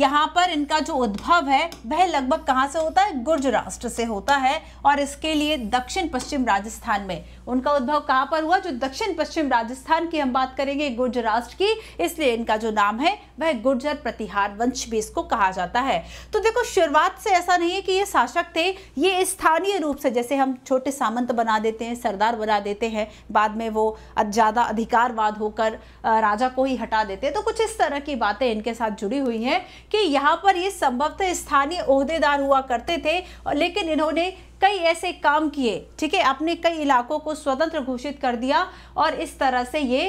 यहाँ पर इनका जो उद्भव है वह लगभग कहाँ से होता है गुर्ज राष्ट्र से होता है और इसके लिए दक्षिण पश्चिम राजस्थान में उनका उद्भव कहां पर हुआ जो दक्षिण पश्चिम राजस्थान की हम बात करेंगे गुर्जर राष्ट्र की इसलिए इनका जो नाम है वह गुर्जर प्रतिहार वंश भी इसको कहा जाता है तो देखो शुरुआत से ऐसा नहीं है कि ये शासक थे ये स्थानीय रूप से जैसे हम छोटे सामंत बना देते हैं सरदार बना देते हैं बाद में वो ज़्यादा अधिकारवाद होकर राजा को ही हटा देते हैं तो कुछ इस तरह की बातें इनके साथ जुड़ी हुई हैं कि यहाँ पर ये संभवतः स्थानीय अहदेदार हुआ करते थे लेकिन इन्होंने कई ऐसे काम किए ठीक है अपने कई इलाकों को स्वतंत्र घोषित कर दिया और इस तरह से ये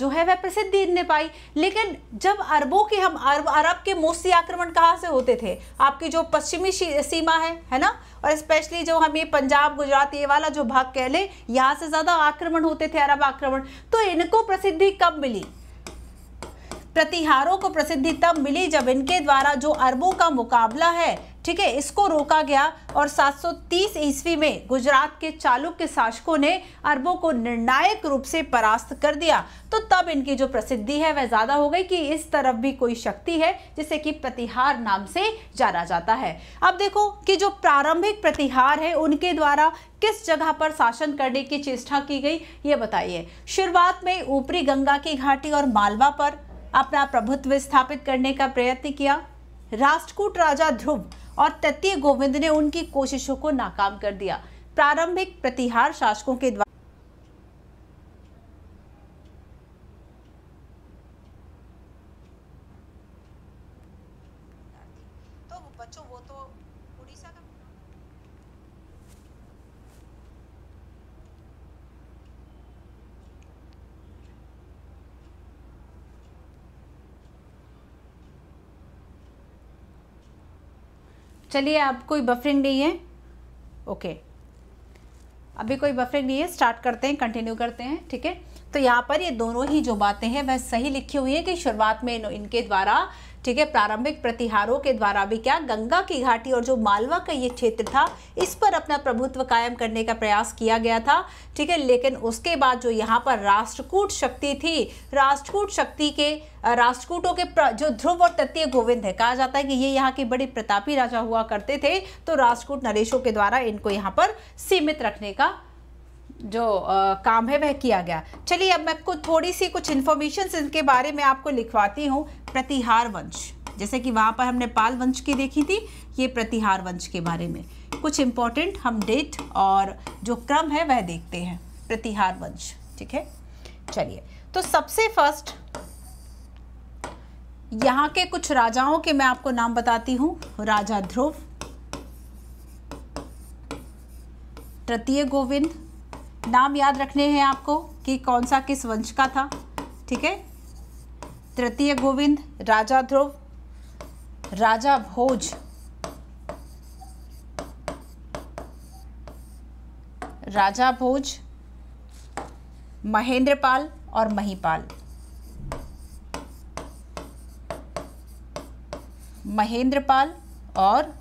जो है वह प्रसिद्धि ने पाई लेकिन जब अरबों के हम अरब अरब के मोसी आक्रमण कहाँ से होते थे आपकी जो पश्चिमी सीमा है है ना और स्पेशली जो हम ये पंजाब गुजरात ये वाला जो भाग कह लें यहाँ से ज़्यादा आक्रमण होते थे अरब आक्रमण तो इनको प्रसिद्धि कब मिली प्रतिहारों को प्रसिद्धि तब मिली जब इनके द्वारा जो अरबों का मुकाबला है ठीक है इसको रोका गया और 730 ईस्वी में गुजरात के चालुक्य शासकों ने अरबों को निर्णायक रूप से परास्त कर दिया तो तब इनकी जो प्रसिद्धि है वह ज़्यादा हो गई कि इस तरफ भी कोई शक्ति है जिसे कि प्रतिहार नाम से जाना जाता है अब देखो कि जो प्रारंभिक प्रतिहार है उनके द्वारा किस जगह पर शासन करने की चेष्टा की गई ये बताइए शुरुआत में ऊपरी गंगा की घाटी और मालवा पर अपना प्रभुत्व स्थापित करने का प्रयत्न किया राष्ट्रकूट राजा ध्रुव और तृतीय गोविंद ने उनकी कोशिशों को नाकाम कर दिया प्रारंभिक प्रतिहार शासकों के द्वारा चलिए अब कोई बफरिंग नहीं है ओके अभी कोई बफरिंग नहीं है स्टार्ट करते हैं कंटिन्यू करते हैं ठीक है तो यहाँ पर ये दोनों ही जो बातें हैं वह सही लिखी हुई हैं कि शुरुआत में इनके द्वारा ठीक है प्रारंभिक प्रतिहारों के द्वारा भी क्या गंगा की घाटी और जो मालवा का ये क्षेत्र था इस पर अपना प्रभुत्व कायम करने का प्रयास किया गया था ठीक है लेकिन उसके बाद जो यहाँ पर राष्ट्रकूट शक्ति थी राष्ट्रकूट शक्ति के राष्ट्रकूटों के जो ध्रुव और तृतीय गोविंद है कहा जाता है कि ये यहाँ के बड़े प्रतापी राजा हुआ करते थे तो राष्ट्रकूट नरेशों के द्वारा इनको यहाँ पर सीमित रखने का जो आ, काम है वह किया गया चलिए अब मैं कुछ थोड़ी सी कुछ इन्फॉर्मेशन इनके बारे में आपको लिखवाती हूँ प्रतिहार वंश जैसे कि वहाँ पर हमने पाल वंश की देखी थी ये प्रतिहार वंश के बारे में कुछ इम्पोर्टेंट हम डेट और जो क्रम है वह देखते हैं प्रतिहार वंश ठीक है चलिए तो सबसे फर्स्ट यहाँ के कुछ राजाओं के मैं आपको नाम बताती हूँ राजा ध्रुव तृतीय गोविंद नाम याद रखने हैं आपको कि कौन सा किस वंश का था ठीक है तृतीय गोविंद राजा ध्रुव राजा भोज राजा भोज महेंद्रपाल और महीपाल महेंद्रपाल और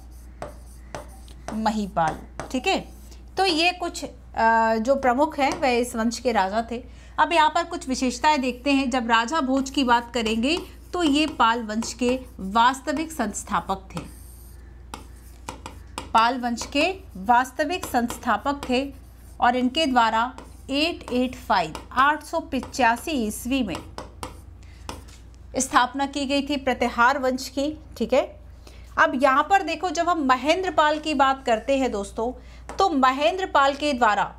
महीपाल ठीक है तो ये कुछ जो प्रमुख हैं वह इस वंश के राजा थे अब यहाँ पर कुछ विशेषताएं देखते हैं जब राजा भोज की बात करेंगे तो ये पाल वंश के वास्तविक संस्थापक थे पाल वंश के वास्तविक संस्थापक थे और इनके द्वारा 885 885 ईस्वी में स्थापना की गई थी प्रतिहार वंश की ठीक है अब यहाँ पर देखो जब हम महेंद्र पाल की बात करते हैं दोस्तों तो महेंद्र पाल के द्वारा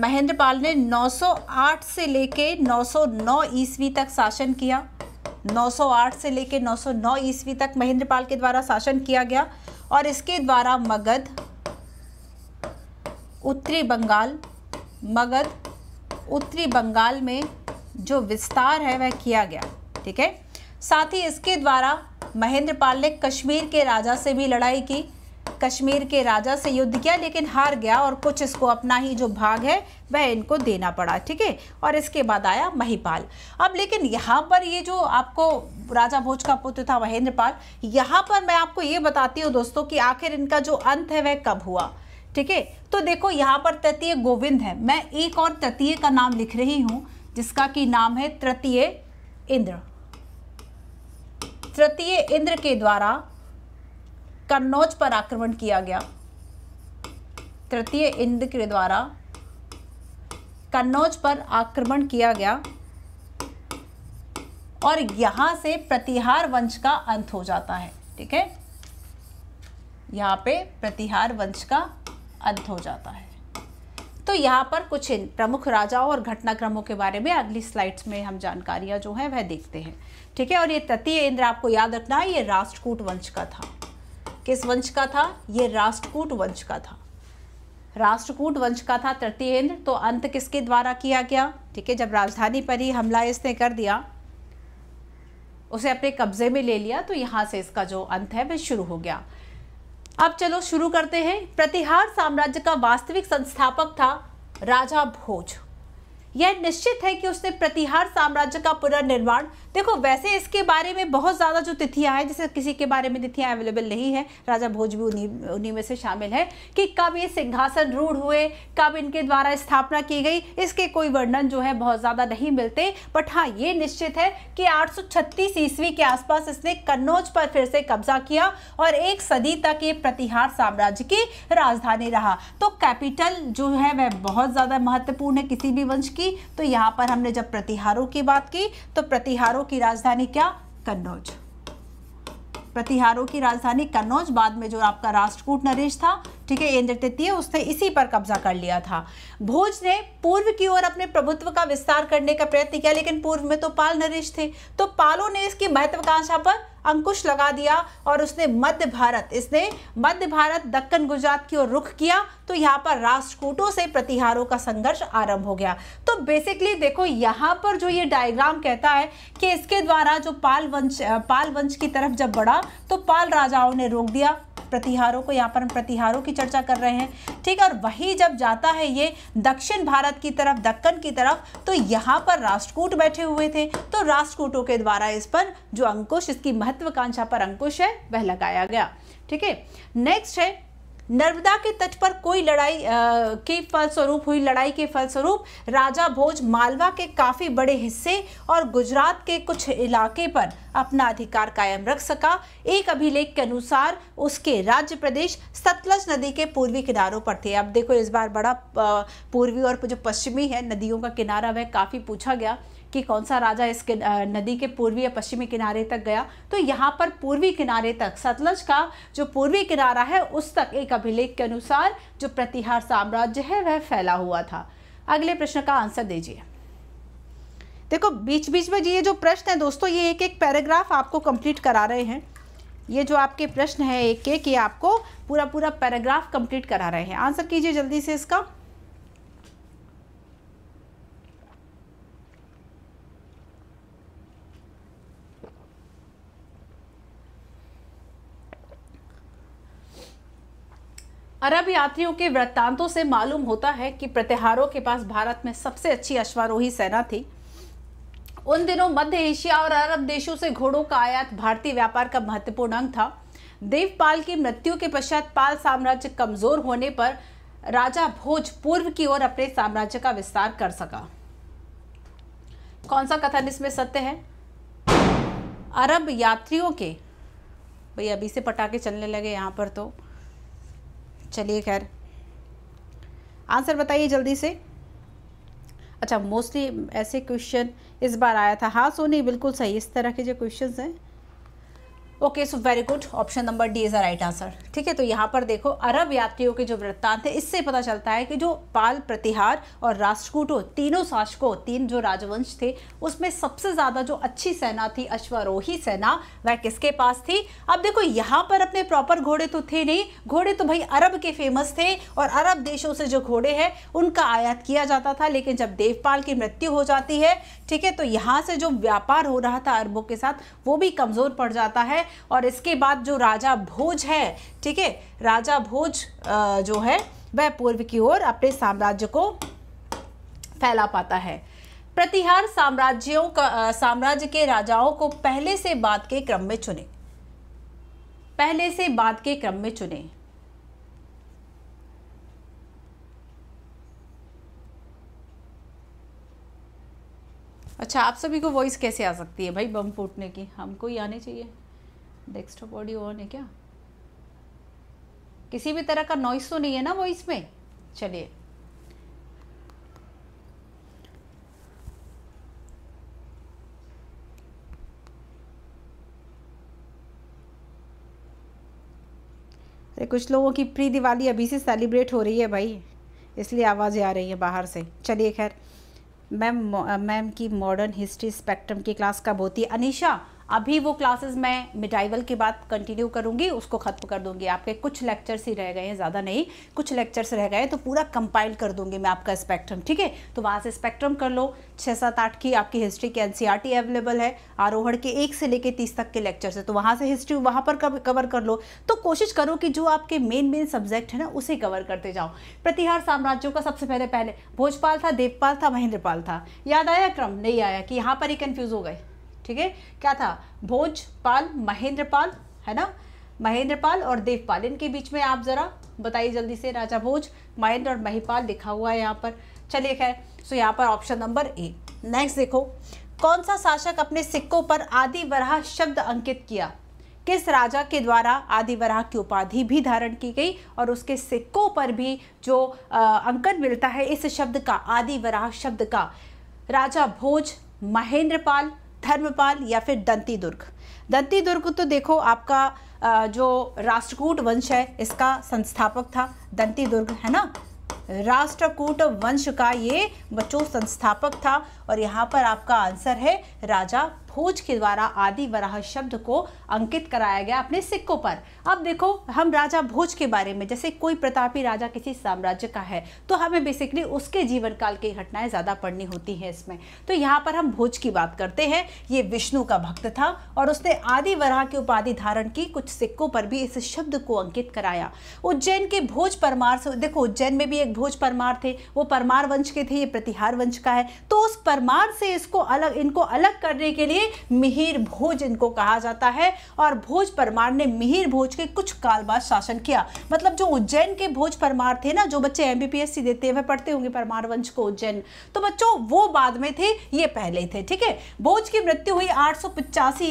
महेंद्र पाल ने 908 से लेके 909 ईस्वी तक शासन किया 908 से लेके 909 ईस्वी तक महेंद्र पाल के द्वारा शासन किया गया और इसके द्वारा मगध उत्तरी बंगाल मगध उत्तरी बंगाल में जो विस्तार है वह किया गया ठीक है साथ ही इसके द्वारा महेंद्र पाल ने कश्मीर के राजा से भी लड़ाई की कश्मीर के राजा से युद्ध किया लेकिन हार गया और कुछ इसको अपना ही जो भाग है वह इनको देना पड़ा ठीक है और इसके बाद आया महिपाल अब लेकिन यहाँ पर ये जो आपको राजा भोज का पुत्र था महेंद्रपाल यहाँ पर मैं आपको ये बताती हूँ दोस्तों कि आखिर इनका जो अंत है वह कब हुआ ठीक है तो देखो यहाँ पर तृतीय गोविंद है मैं एक और तृतीय का नाम लिख रही हूँ जिसका कि नाम है तृतीय इंद्र तृतीय इंद्र के द्वारा कन्नौज पर आक्रमण किया गया तृतीय इंद्र के द्वारा कन्नौज पर आक्रमण किया गया और यहां से प्रतिहार वंश का अंत हो जाता है ठीक है यहां पे प्रतिहार वंश का अंत हो जाता है तो यहां पर कुछ प्रमुख राजाओं और घटनाक्रमों के बारे में अगली स्लाइड्स में हम जानकारियां जो है वह देखते हैं ठीक है और ये तृतीय इंद्र आपको याद रखना है ये राष्ट्रकूट वंश का था किस वंश का था ये राष्ट्रकूट वंश का था राष्ट्रकूट वंश का था तृतीयेंद्र तो अंत किसके द्वारा किया गया ठीक है जब राजधानी पर ही हमला इसने कर दिया उसे अपने कब्जे में ले लिया तो यहां से इसका जो अंत है वह शुरू हो गया अब चलो शुरू करते हैं प्रतिहार साम्राज्य का वास्तविक संस्थापक था राजा भोज यह निश्चित है कि उसने प्रतिहार साम्राज्य का पुनर्निर्माण देखो वैसे इसके बारे में बहुत ज़्यादा जो तिथियां हैं जैसे किसी के बारे में तिथियां अवेलेबल नहीं है राजा भोज भी उन्हीं उन्हीं में से शामिल है कि कब ये सिंहासन रूढ़ हुए कब इनके द्वारा स्थापना की गई इसके कोई वर्णन जो है बहुत ज़्यादा नहीं मिलते बट हाँ ये निश्चित है कि आठ ईस्वी के आसपास इसने कन्नौज पर फिर से कब्जा किया और एक सदी तक ये प्रतिहार साम्राज्य की राजधानी रहा तो कैपिटल जो है वह बहुत ज़्यादा महत्वपूर्ण है किसी भी वंश की तो यहाँ पर हमने जब प्रतिहारों की बात की तो प्रतिहारों प्रतिहारों की राजधानी क्या कन्नौज प्रतिहारों की राजधानी कन्नौज बाद में जो आपका राष्ट्रकूट नरेश था ठीक है इंद्र तृतीय उसने इसी पर कब्जा कर लिया था भोज ने पूर्व की ओर अपने प्रभुत्व का विस्तार करने का प्रयत्न किया लेकिन पूर्व में तो पाल नरेश थे तो पालों ने इसकी महत्वाकांक्षा पर अंकुश लगा दिया और उसने मध्य भारत इसने मध्य भारत दक्कन गुजरात की ओर रुख किया तो यहाँ पर राष्ट्रकूटों से प्रतिहारों का संघर्ष आरंभ हो गया तो बेसिकली देखो यहाँ पर जो ये डायग्राम कहता है कि इसके द्वारा जो पाल वंश पाल वंश की तरफ जब बढ़ा तो पाल राजाओं ने रोक दिया प्रतिहारों को यहाँ पर हम प्रतिहारों की चर्चा कर रहे हैं ठीक है और वही जब जाता है ये दक्षिण भारत की तरफ दक्कन की तरफ तो यहाँ पर राष्ट्रकूट बैठे हुए थे तो राष्ट्रकूटों के द्वारा इस पर जो अंकुश इसकी महत्वाकांक्षा पर अंकुश है वह लगाया गया ठीक है नेक्स्ट है नर्मदा के तट पर कोई लड़ाई आ, के फलस्वरूप हुई लड़ाई के फलस्वरूप राजा भोज मालवा के काफ़ी बड़े हिस्से और गुजरात के कुछ इलाके पर अपना अधिकार कायम रख सका एक अभिलेख के अनुसार उसके राज्य प्रदेश सतलज नदी के पूर्वी किनारों पर थे अब देखो इस बार बड़ा पूर्वी और जो पश्चिमी है नदियों का किनारा वह काफ़ी पूछा गया कि कौन सा राजा इस नदी के पूर्वी या पश्चिमी किनारे तक गया तो यहाँ पर पूर्वी किनारे तक सतलज का जो पूर्वी किनारा है उस तक एक अभिलेख के अनुसार जो प्रतिहार साम्राज्य है वह फैला हुआ था अगले प्रश्न का आंसर दीजिए देखो बीच बीच में ये जो प्रश्न है दोस्तों ये एक एक पैराग्राफ आपको कंप्लीट करा रहे हैं ये जो आपके प्रश्न है एक एक ये आपको पूरा पूरा पैराग्राफ कंप्लीट करा रहे हैं आंसर कीजिए जल्दी से इसका अरब यात्रियों के वृत्तांतों से मालूम होता है कि प्रत्याहारों के पास भारत में सबसे अच्छी अश्वारोही सेना थी उन दिनों मध्य एशिया और अरब देशों से घोड़ों का आयात भारतीय व्यापार का महत्वपूर्ण अंग था देवपाल की मृत्यु के पश्चात पाल साम्राज्य कमजोर होने पर राजा भोज पूर्व की ओर अपने साम्राज्य का विस्तार कर सका कौन सा कथन इसमें सत्य है अरब यात्रियों के भैया अभी से पटाखे चलने लगे यहाँ पर तो चलिए खैर आंसर बताइए जल्दी से अच्छा मोस्टली ऐसे क्वेश्चन इस बार आया था हाँ सोनी बिल्कुल सही इस तरह के जो क्वेश्चंस हैं okay so very good option number D is the right answer ठीक है तो यहाँ पर देखो अरब यात्रियों के जो वृत्तांत है इससे पता चलता है कि जो पाल प्रतिहार और राष्ट्रकूटों तीनों शासकों तीन जो राजवंश थे उसमें सबसे ज़्यादा जो अच्छी सेना थी अश्वरोही सेना वह किसके पास थी अब देखो यहाँ पर अपने प्रॉपर घोड़े तो थे नहीं घोड़े तो भाई अरब के फेमस थे और अरब देशों से जो घोड़े हैं उनका आयात किया जाता था लेकिन जब देवपाल की मृत्यु हो जाती है ठीक है तो यहाँ से जो व्यापार हो रहा था अरबों के साथ वो भी कमज़ोर पड़ जाता है और इसके बाद जो राजा भोज है ठीक है राजा भोज जो है वह पूर्व की ओर अपने साम्राज्य को फैला पाता है प्रतिहार साम्राज्यों का साम्राज्य के राजाओं को पहले से बाद के क्रम में चुने पहले से बाद के क्रम में चुने अच्छा आप सभी को वॉइस कैसे आ सकती है भाई बम फूटने की हमको ही आने चाहिए डेस्कटॉप ऑडियो ऑन है क्या किसी भी तरह का नॉइस तो नहीं है ना वॉइस में चलिए अरे कुछ लोगों की प्री दिवाली अभी से सेलिब्रेट हो रही है भाई इसलिए आवाज़ें आ रही है बाहर से चलिए खैर मैम मैम की मॉडर्न हिस्ट्री स्पेक्ट्रम की क्लास कब होती है अनिशा अभी वो क्लासेस मैं मिटाइवल के बाद कंटिन्यू करूँगी उसको ख़त्म कर दूँगी आपके कुछ लेक्चर्स ही रह गए हैं ज़्यादा नहीं कुछ लेक्चर्स रह गए तो पूरा कंपाइल कर दूँगी मैं आपका स्पेक्ट्रम ठीक है तो वहाँ से स्पेक्ट्रम कर लो छः सात आठ की आपकी हिस्ट्री की एन अवेलेबल e है आरोहण के एक से लेकर तीस तक के लेक्चर्स है तो वहाँ से हिस्ट्री वहाँ पर कवर कर लो तो कोशिश करो कि जो आपके मेन मेन सब्जेक्ट है ना उसे कवर करते जाओ प्रतिहार साम्राज्यों का सबसे पहले पहले भोजपाल था देवपाल था महेंद्रपाल था याद आया क्रम नहीं आया कि यहाँ पर ही कन्फ्यूज़ हो गए ठीक है क्या था भोजपाल महेंद्रपाल है ना महेंद्रपाल और देवपाल इनके बीच में आप ज़रा बताइए जल्दी से राजा भोज महेंद्र और महिपाल लिखा हुआ है यहाँ पर चलिए खैर सो यहाँ पर ऑप्शन नंबर ए नेक्स्ट देखो कौन सा शासक अपने सिक्कों पर आदि वराह शब्द अंकित किया किस राजा के द्वारा आदि वराह की उपाधि भी धारण की गई और उसके सिक्कों पर भी जो अंकन मिलता है इस शब्द का आदि वराह शब्द का राजा भोज महेंद्रपाल धर्मपाल या फिर दंती दुर्ग दंती दुर्ग तो देखो आपका जो राष्ट्रकूट वंश है इसका संस्थापक था दंती दुर्ग है ना राष्ट्रकूट वंश का ये बच्चों संस्थापक था और यहाँ पर आपका आंसर है राजा भोज के द्वारा आदि वराह शब्द को अंकित कराया गया अपने सिक्कों पर अब देखो हम राजा भोज के बारे में जैसे कोई प्रतापी राजा किसी साम्राज्य का है तो हमें बेसिकली उसके जीवन काल की घटनाएं ज़्यादा पढ़नी होती हैं इसमें तो यहाँ पर हम भोज की बात करते हैं ये विष्णु का भक्त था और उसने आदि वराह की उपाधि धारण की कुछ सिक्कों पर भी इस शब्द को अंकित कराया उज्जैन के भोज परमार से देखो उज्जैन में भी एक भोज परमार थे वो परमार वंश के थे ये प्रतिहार वंश का है तो उस परमार से इसको अलग इनको अलग करने के लिए मिहिर भोज इनको कहा जाता है और भोज परमार ने मिहिर भोज के कुछ काल बाद शासन किया मतलब जो उज्जैन के भोज परमार थे ना जो बच्चे एम देते हुए पढ़ते होंगे परमार वंश को उज्जैन तो बच्चों वो बाद में थे ये पहले थे ठीक है भोज की मृत्यु हुई आठ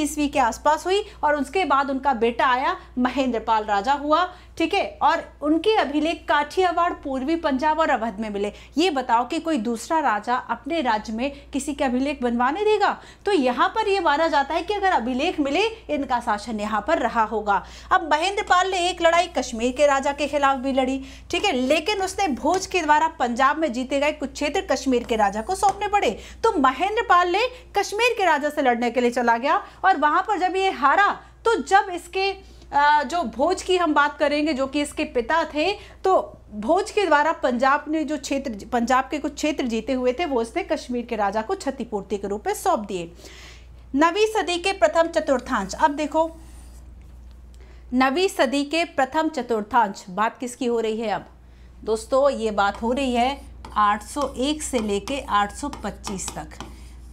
ईस्वी के आसपास हुई और उसके बाद उनका बेटा आया महेंद्रपाल राजा हुआ ठीक है और उनके अभिलेख अवार्ड पूर्वी पंजाब और अवध में मिले ये बताओ कि कोई दूसरा राजा अपने राज्य में किसी के अभिलेख बनवाने देगा तो यहाँ पर यह माना जाता है कि अगर अभिलेख मिले इनका शासन यहाँ पर रहा होगा अब महेंद्र पाल ने एक लड़ाई कश्मीर के राजा के खिलाफ भी लड़ी ठीक है लेकिन उसने भोज के द्वारा पंजाब में जीते गए कुछ क्षेत्र कश्मीर के राजा को सौंपने पड़े तो महेंद्र पाल ने कश्मीर के राजा से लड़ने के लिए चला गया और वहां पर जब ये हारा तो जब इसके जो भोज की हम बात करेंगे जो कि इसके पिता थे तो भोज के द्वारा पंजाब ने जो क्षेत्र पंजाब के कुछ क्षेत्र जीते हुए थे वो ने कश्मीर के राजा को क्षतिपूर्ति के रूप में सौंप दिए नवी सदी के प्रथम चतुर्थांश अब देखो नवी सदी के प्रथम चतुर्थांश बात किसकी हो रही है अब दोस्तों ये बात हो रही है 801 से लेके 825 तक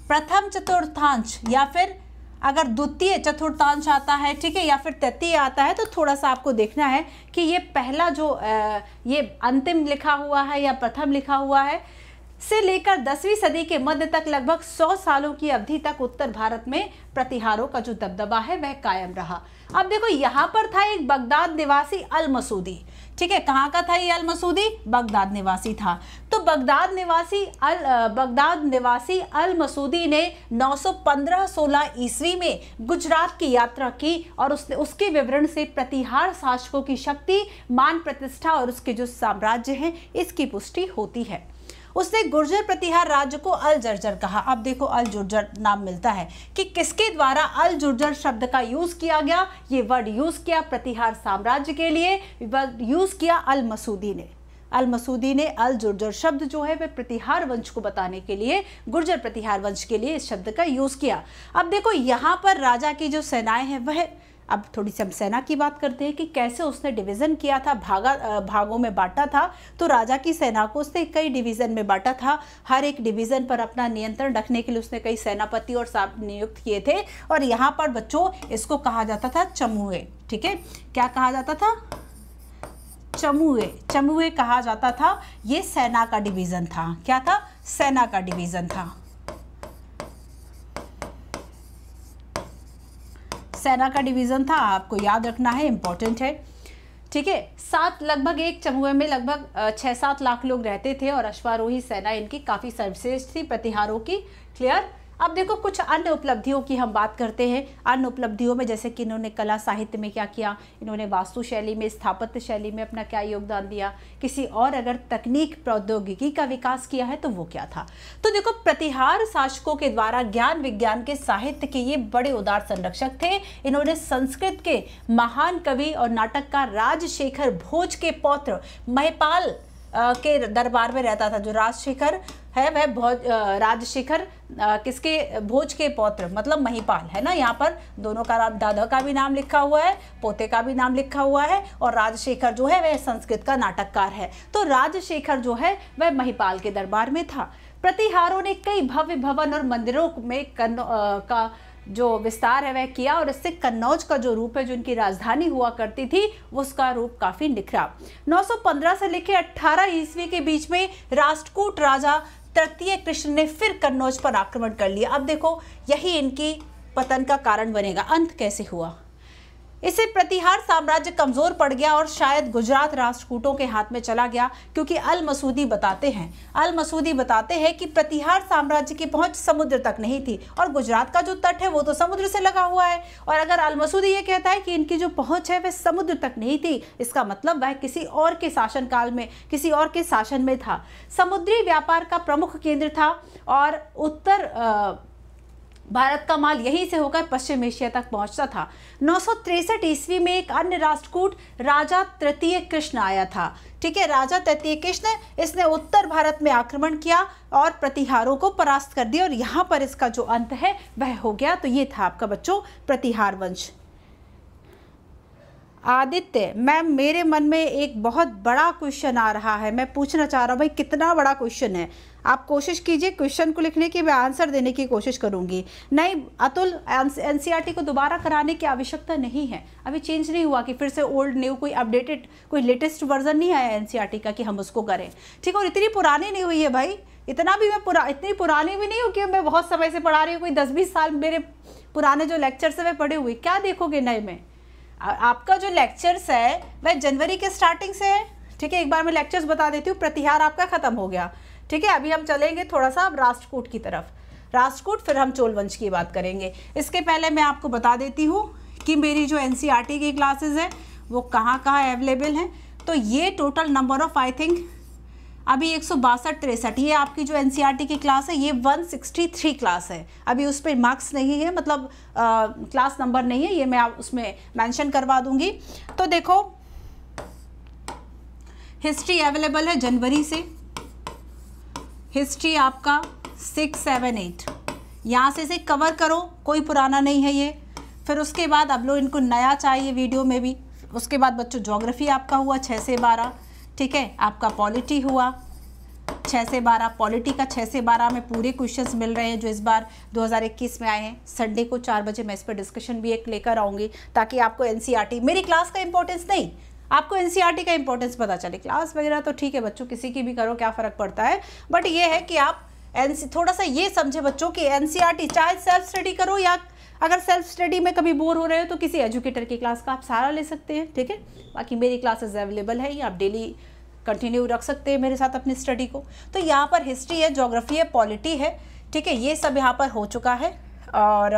प्रथम चतुर्थांश या फिर अगर द्वितीय चतुर्थांश आता है ठीक है या फिर तृतीय आता है तो थोड़ा सा आपको देखना है कि ये पहला जो आ, ये अंतिम लिखा हुआ है या प्रथम लिखा हुआ है से लेकर दसवीं सदी के मध्य तक लगभग सौ सालों की अवधि तक उत्तर भारत में प्रतिहारों का जो दबदबा है वह कायम रहा अब देखो यहाँ पर था एक बगदाद निवासी अल मसूदी ठीक है कहाँ का था ये अल मसूदी बगदाद निवासी था तो बगदाद निवासी अल बगदाद निवासी अल मसूदी ने 915-16 ईस्वी में गुजरात की यात्रा की और उसने उसके विवरण से प्रतिहार शासकों की शक्ति मान प्रतिष्ठा और उसके जो साम्राज्य हैं इसकी पुष्टि होती है उसने गुर्जर प्रतिहार राज्य को अल जर्जर कहा अब देखो अल जुर्जर नाम मिलता है कि किसके द्वारा अल जुर्जर शब्द का यूज किया गया ये वर्ड यूज किया प्रतिहार साम्राज्य के लिए यूज किया अल मसूदी ने अल मसूदी ने अल जुर्जर शब्द जो है वह प्रतिहार वंश को बताने के लिए गुर्जर प्रतिहार वंश के लिए इस शब्द का यूज किया अब देखो यहाँ पर राजा की जो सेनाएं हैं वह अब थोड़ी सी हम सेना की बात करते हैं कि कैसे उसने डिवीज़न किया था भागा भागों में बांटा था तो राजा की सेना को उसने कई डिवीज़न में बांटा था हर एक डिवीज़न पर अपना नियंत्रण रखने के लिए उसने कई सेनापति और साहब नियुक्त किए थे और यहाँ पर बच्चों इसको कहा जाता था चमुए ठीक है क्या कहा जाता था चमुए चमुए कहा जाता था ये सेना का डिवीज़न था क्या था सेना का डिवीज़न था सेना का डिवीज़न था आपको याद रखना है इम्पोर्टेंट है ठीक है सात लगभग एक चमुए में लगभग छः सात लाख लोग रहते थे और अश्वारोही सेना इनकी काफ़ी सर्वश्रेष्ठ थी प्रतिहारों की क्लियर अब देखो कुछ अन्य उपलब्धियों की हम बात करते हैं अन्य उपलब्धियों में जैसे कि इन्होंने कला साहित्य में क्या किया इन्होंने वास्तु शैली में स्थापत्य शैली में अपना क्या योगदान दिया किसी और अगर तकनीक प्रौद्योगिकी का विकास किया है तो वो क्या था तो देखो प्रतिहार शासकों के द्वारा ज्ञान विज्ञान के साहित्य के ये बड़े उदार संरक्षक थे इन्होंने संस्कृत के महान कवि और नाटककार राजशेखर भोज के पौत्र महपाल के दरबार में रहता था जो राजशेखर है वह भोज राजशेखर किसके भोज के पौत्र मतलब महिपाल है ना यहाँ पर दोनों का दादा का भी नाम लिखा हुआ है पोते का भी नाम लिखा हुआ है और राजशेखर जो है वह संस्कृत का नाटककार है तो राजशेखर जो है वह महिपाल के दरबार में था प्रतिहारों ने कई भव्य भवन और मंदिरों में कन, आ, का जो विस्तार है वह किया और इससे कन्नौज का जो रूप है जो इनकी राजधानी हुआ करती थी उसका रूप काफ़ी निखरा 915 से लेकर 18 ईस्वी के बीच में राष्ट्रकूट राजा तृतीय कृष्ण ने फिर कन्नौज पर आक्रमण कर लिया अब देखो यही इनकी पतन का कारण बनेगा अंत कैसे हुआ इससे प्रतिहार साम्राज्य कमजोर पड़ गया और शायद गुजरात राष्ट्रकूटों के हाथ में चला गया क्योंकि अल मसूदी बताते हैं अल मसूदी बताते हैं कि प्रतिहार साम्राज्य की पहुंच समुद्र तक नहीं थी और गुजरात का जो तट है वो तो समुद्र से लगा हुआ है और अगर अल मसूदी ये कहता है कि इनकी जो पहुंच है वह समुद्र तक नहीं थी इसका मतलब वह किसी और के शासनकाल में किसी और के शासन में था समुद्री व्यापार का प्रमुख केंद्र था और उत्तर आ, भारत का माल यहीं से होकर पश्चिम एशिया तक पहुंचता था नौ ईस्वी में एक अन्य राष्ट्रकूट राजा तृतीय कृष्ण आया था ठीक है राजा तृतीय कृष्ण इसने उत्तर भारत में आक्रमण किया और प्रतिहारों को परास्त कर दिया और यहाँ पर इसका जो अंत है वह हो गया तो ये था आपका बच्चों प्रतिहार वंश आदित्य मैम मेरे मन में एक बहुत बड़ा क्वेश्चन आ रहा है मैं पूछना चाह रहा हूँ भाई कितना बड़ा क्वेश्चन है आप कोशिश कीजिए क्वेश्चन को लिखने की मैं आंसर देने की कोशिश करूंगी नहीं अतुल एनसीईआरटी को दोबारा कराने की आवश्यकता नहीं है अभी चेंज नहीं हुआ कि फिर से ओल्ड न्यू कोई अपडेटेड कोई लेटेस्ट वर्जन नहीं आया एनसीईआरटी e का कि हम उसको करें ठीक है और इतनी पुरानी नहीं हुई है भाई इतना भी मैं पुरा इतनी पुरानी भी नहीं हूँ कि मैं बहुत समय से पढ़ा रही हूँ कोई दस बीस साल मेरे पुराने जो लेक्चर्स से मैं पढ़े हुए क्या देखोगे नए में आपका जो लेक्चर्स है वह जनवरी के स्टार्टिंग से है ठीक है एक बार मैं लेक्चर्स बता देती हूँ प्रतिहार आपका ख़त्म हो गया ठीक है अभी हम चलेंगे थोड़ा सा अब राष्ट्रकूट की तरफ राष्ट्रकूट फिर हम चोल वंश की बात करेंगे इसके पहले मैं आपको बता देती हूँ कि मेरी जो एन e की क्लासेज हैं वो कहाँ कहाँ अवेलेबल हैं तो ये total number of I think अभी एक सौ बासठ तिरसठ ये आपकी जो एन e की क्लास है ये 163 क्लास है अभी उस पर मार्क्स नहीं है मतलब आ, क्लास नंबर नहीं है ये मैं आप उसमें मेंशन करवा दूंगी तो देखो हिस्ट्री अवेलेबल है जनवरी से हिस्ट्री आपका सिक्स सेवन एट यहाँ से इसे कवर करो कोई पुराना नहीं है ये फिर उसके बाद अब लोग इनको नया चाहिए वीडियो में भी उसके बाद बच्चों जोग्राफ़ी आपका हुआ छः से बारह ठीक है आपका पॉलिटी हुआ छः से बारह पॉलिटी का छः से बारह में पूरे क्वेश्चंस मिल रहे हैं जो इस बार 2021 में आए हैं संडे को चार बजे मैं इस पर डिस्कशन भी एक लेकर आऊँगी ताकि आपको एनसीईआरटी e मेरी क्लास का इंपॉर्टेंस नहीं आपको एनसीईआरटी e का इंपॉर्टेंस पता चले क्लास वगैरह तो ठीक है बच्चों किसी की भी करो क्या फ़र्क पड़ता है बट ये है कि आप एन थोड़ा सा ये समझे बच्चों कि एन e चाहे सेल्फ स्टडी करो या अगर सेल्फ स्टडी में कभी बोर हो रहे हो तो किसी एजुकेटर की क्लास का आप सारा ले सकते हैं ठीक है बाकी मेरी क्लासेस अवेलेबल है ये आप डेली कंटिन्यू रख सकते हैं मेरे साथ अपनी स्टडी को तो यहाँ पर हिस्ट्री है जोग्राफी है पॉलिटी है ठीक है ये सब यहाँ पर हो चुका है और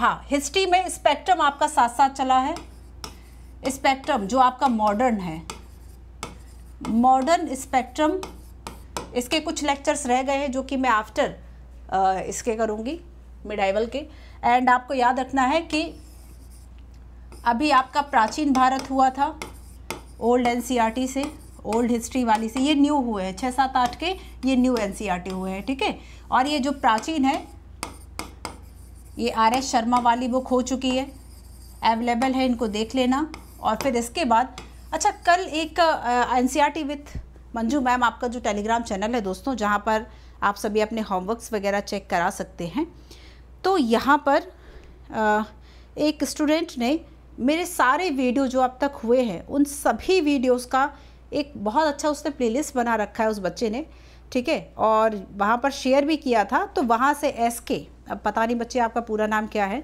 हाँ हिस्ट्री में स्पेक्ट्रम आपका साथ साथ चला है स्पेक्ट्रम जो आपका मॉडर्न है मॉडर्न स्पेक्ट्रम इसके कुछ लेक्चर्स रह गए हैं जो कि मैं आफ्टर इसके करूँगी मिडाइवल के एंड आपको याद रखना है कि अभी आपका प्राचीन भारत हुआ था ओल्ड एनसीईआरटी e से ओल्ड हिस्ट्री वाली से ये न्यू हुए हैं छः सात आठ के ये न्यू एनसीईआरटी e हुए हैं ठीक है ठीके? और ये जो प्राचीन है ये आर एस शर्मा वाली बुक हो चुकी है अवेलेबल है इनको देख लेना और फिर इसके बाद अच्छा कल एक N C R T with Manju ma'am आपका जो टेलीग्राम चैनल है दोस्तों जहाँ पर आप सभी अपने होमवर्क्स वगैरह चेक करा सकते हैं तो यहाँ पर आ, एक स्टूडेंट ने मेरे सारे वीडियो जो अब तक हुए हैं उन सभी वीडियोस का एक बहुत अच्छा उसने प्लेलिस्ट बना रखा है उस बच्चे ने ठीक है और वहाँ पर शेयर भी किया था तो वहाँ से एस के अब पता नहीं बच्चे आपका पूरा नाम क्या है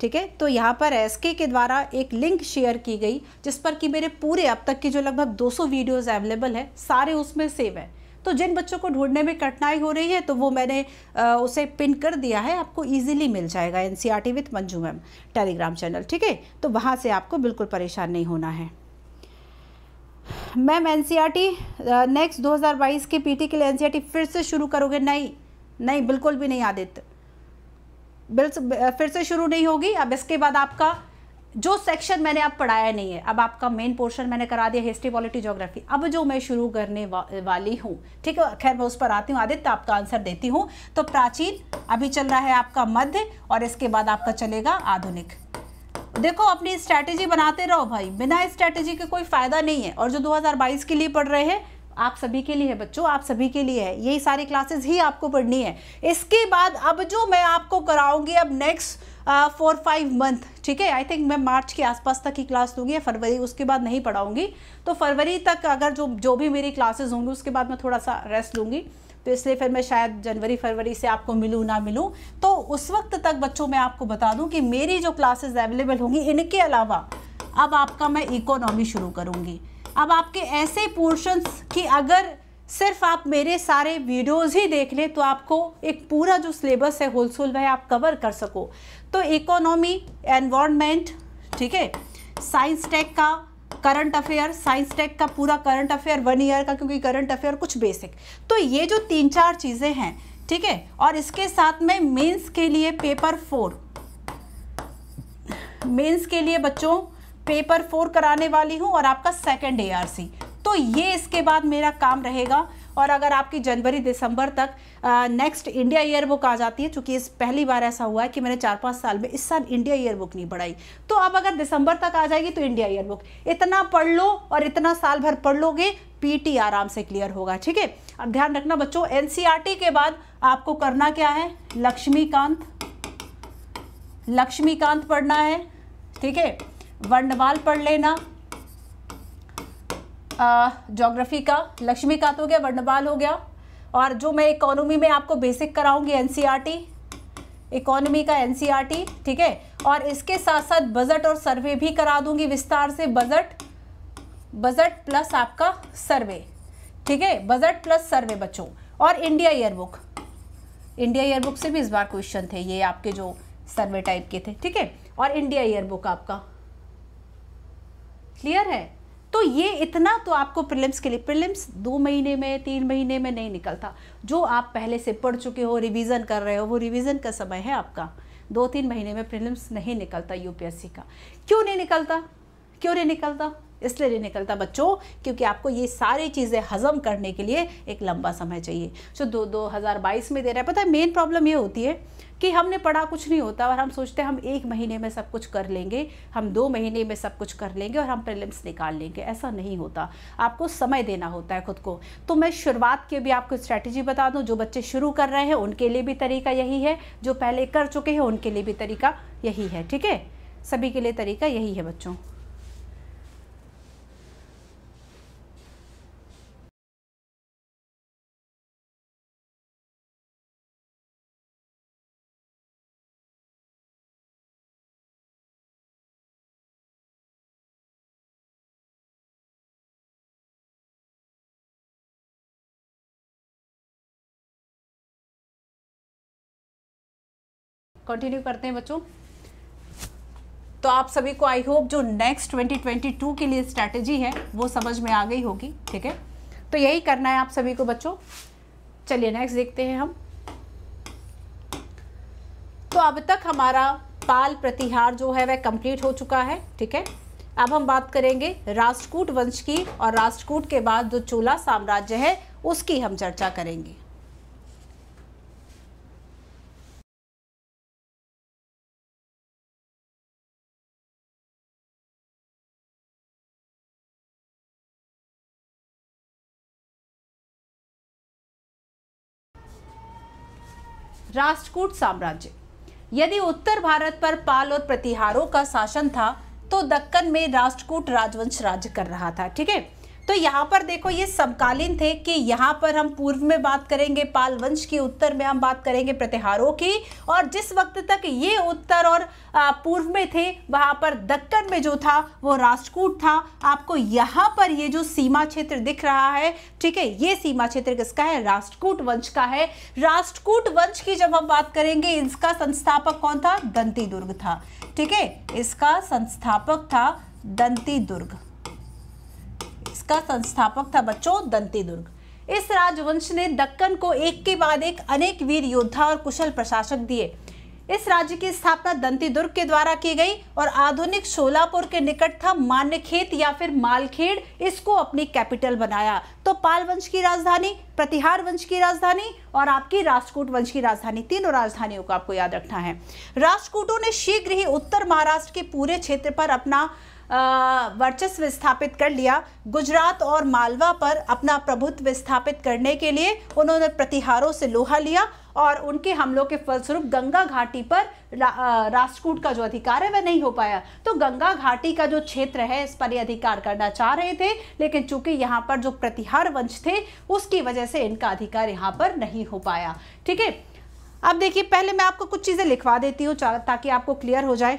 ठीक है तो यहाँ पर एस के के द्वारा एक लिंक शेयर की गई जिस पर कि मेरे पूरे अब तक के जो लगभग 200 वीडियोज अवेलेबल हैं सारे उसमें सेव है तो जिन बच्चों को ढूंढने में कठिनाई हो रही है तो वो मैंने आ, उसे पिन कर दिया है आपको इजीली मिल जाएगा N C R T with Manju ma'am Telegram channel ठीक है तो वहाँ से आपको बिल्कुल परेशान नहीं होना है ma'am N C R T next 2022 के पीटी के लिए एन सी आर टी फिर से शुरू करोगे नहीं नहीं बिल्कुल भी नहीं आदित्य बिल्स फिर से शुरू नहीं होगी अब इसके बाद आपका जो सेक्शन मैंने अब पढ़ाया नहीं है अब आपका मेन पोर्शन मैंने करा दिया हिस्ट्री पॉलिटी जोग्राफी अब जो मैं शुरू करने वा, वाली हूँ ठीक है खैर मैं उस पर आती हूँ आदित्य आपका आंसर देती हूँ तो प्राचीन अभी चल रहा है आपका मध्य और इसके बाद आपका चलेगा आधुनिक देखो अपनी स्ट्रैटेजी बनाते रहो भाई बिना स्ट्रैटेजी के कोई फ़ायदा नहीं है और जो 2022 के लिए पढ़ रहे हैं आप सभी के लिए है बच्चों आप सभी के लिए है यही सारी क्लासेस ही आपको पढ़नी है इसके बाद अब जो मैं आपको कराऊंगी अब नेक्स्ट फोर फाइव मंथ ठीक है आई थिंक मैं मार्च के आसपास तक ही क्लास दूंगी या फरवरी उसके बाद नहीं पढ़ाऊंगी तो फरवरी तक अगर जो जो भी मेरी क्लासेज होंगी उसके बाद मैं थोड़ा सा रेस्ट लूँगी तो इसलिए फिर मैं शायद जनवरी फरवरी से आपको मिलूँ ना मिलूँ तो उस वक्त तक बच्चों मैं आपको बता दूँ कि मेरी जो क्लासेज अवेलेबल होंगी इनके अलावा अब आपका मैं इकोनॉमी शुरू करूँगी अब आपके ऐसे पोर्शंस की अगर सिर्फ आप मेरे सारे वीडियोस ही देख लें तो आपको एक पूरा जो सिलेबस है होलसेल वह आप कवर कर सको तो इकोनॉमी एनवायरमेंट ठीक है साइंस टेक का करंट अफेयर साइंस टेक का पूरा करंट अफेयर वन ईयर का क्योंकि करंट अफेयर कुछ बेसिक तो ये जो तीन चार चीज़ें हैं ठीक है और इसके साथ में मेंस के लिए पेपर फोर मेंस के लिए बच्चों पेपर फोर कराने वाली हूँ और आपका सेकेंड ए तो ये इसके बाद मेरा काम रहेगा और अगर आपकी जनवरी दिसंबर तक नेक्स्ट इंडिया ईयर बुक आ जाती है चूँकि इस पहली बार ऐसा हुआ है कि मैंने चार पाँच साल में इस साल इंडिया ईयर बुक नहीं पढ़ाई तो अब अगर दिसंबर तक आ जाएगी तो इंडिया ईयर बुक इतना पढ़ लो और इतना साल भर पढ़ लोगे पीटी आराम से क्लियर होगा ठीक है अब ध्यान रखना बच्चों एनसीईआरटी e के बाद आपको करना क्या है लक्ष्मीकांत लक्ष्मीकांत पढ़ना है ठीक है वर्णमाल पढ़ लेना जोग्राफी का लक्ष्मी तो हो गया वर्णमाल हो गया और जो मैं इकोनॉमी में आपको बेसिक कराऊंगी एनसीईआरटी इकोनॉमी e का एनसीईआरटी e ठीक है और इसके साथ साथ बजट और सर्वे भी करा दूंगी विस्तार से बजट बजट प्लस आपका सर्वे ठीक है बजट प्लस सर्वे बच्चों और इंडिया ईयरबुक इंडिया ईयरबुक से भी इस बार क्वेश्चन थे ये आपके जो सर्वे टाइप के थे ठीक है और इंडिया ईयरबुक आपका क्लियर है तो ये इतना तो आपको प्रिलिम्स के लिए प्रिलिम्स दो महीने में तीन महीने में नहीं निकलता जो आप पहले से पढ़ चुके हो रिवीजन कर रहे हो वो रिवीजन का समय है आपका दो तीन महीने में प्रिलिम्स नहीं निकलता यूपीएससी का क्यों नहीं निकलता क्यों नहीं निकलता इसलिए नहीं निकलता बच्चों क्योंकि आपको ये सारी चीज़ें हजम करने के लिए एक लंबा समय चाहिए जो दो दो हज़ार बाईस में दे रहा है पता है मेन प्रॉब्लम ये होती है कि हमने पढ़ा कुछ नहीं होता और हम सोचते हैं हम एक महीने में सब कुछ कर लेंगे हम दो महीने में सब कुछ कर लेंगे और हम प्रिलिम्स निकाल लेंगे ऐसा नहीं होता आपको समय देना होता है खुद को तो मैं शुरुआत के भी आपको स्ट्रैटेजी बता दूँ जो बच्चे शुरू कर रहे हैं उनके लिए भी तरीका यही है जो पहले कर चुके हैं उनके लिए भी तरीका यही है ठीक है सभी के लिए तरीका यही है बच्चों कंटिन्यू करते हैं बच्चों तो आप सभी को आई होप जो नेक्स्ट 2022 के लिए स्ट्रैटेजी है वो समझ में आ गई होगी ठीक है तो यही करना है आप सभी को बच्चों चलिए नेक्स्ट देखते हैं हम तो अब तक हमारा पाल प्रतिहार जो है वह कंप्लीट हो चुका है ठीक है अब हम बात करेंगे राष्ट्रकूट वंश की और राष्ट्रकूट के बाद जो चोला साम्राज्य है उसकी हम चर्चा करेंगे राष्ट्रकूट साम्राज्य यदि उत्तर भारत पर पाल और प्रतिहारों का शासन था तो दक्कन में राष्ट्रकूट राजवंश राज्य कर रहा था ठीक है तो यहाँ पर देखो ये समकालीन थे कि यहाँ पर हम पूर्व में बात करेंगे पाल वंश की उत्तर में हम बात करेंगे प्रतिहारों की और जिस वक्त तक ये उत्तर और पूर्व में थे वहाँ पर दक्कन में जो था वो राष्ट्रकूट था आपको यहाँ पर ये जो सीमा क्षेत्र दिख रहा है ठीक है ये सीमा क्षेत्र किसका है राष्ट्रकूट वंश का है राष्ट्रकूट वंश की जब हम बात करेंगे इसका संस्थापक कौन था दंती दुर्ग था ठीक है इसका संस्थापक था दंती दुर्ग इसका संस्थापक था बच्चों दंती इस राजवंश ने दक्कन को एक के बाद एक अनेक वीर योद्धा और कुशल प्रशासक दिए इस राज्य की स्थापना दंती दुर्ग के द्वारा की गई और आधुनिक शोलापुर के निकट था मान्यखेत या फिर मालखेड़ इसको अपनी कैपिटल बनाया तो पाल वंश की राजधानी प्रतिहार वंश की राजधानी और आपकी राष्ट्रकूट वंश की राजधानी तीनों राजधानियों को आपको याद रखना है राष्ट्रकूटों ने शीघ्र ही उत्तर महाराष्ट्र के पूरे क्षेत्र पर अपना वर्चस्व स्थापित कर लिया गुजरात और मालवा पर अपना प्रभुत्व स्थापित करने के लिए उन्होंने प्रतिहारों से लोहा लिया और उनके हमलों के फलस्वरूप गंगा घाटी पर रा, राष्ट्रकूट का जो अधिकार है वह नहीं हो पाया तो गंगा घाटी का जो क्षेत्र है इस पर ये अधिकार करना चाह रहे थे लेकिन चूंकि यहाँ पर जो प्रतिहार वंश थे उसकी वजह से इनका अधिकार यहाँ पर नहीं हो पाया ठीक है अब देखिए पहले मैं आपको कुछ चीज़ें लिखवा देती हूँ ताकि आपको क्लियर हो जाए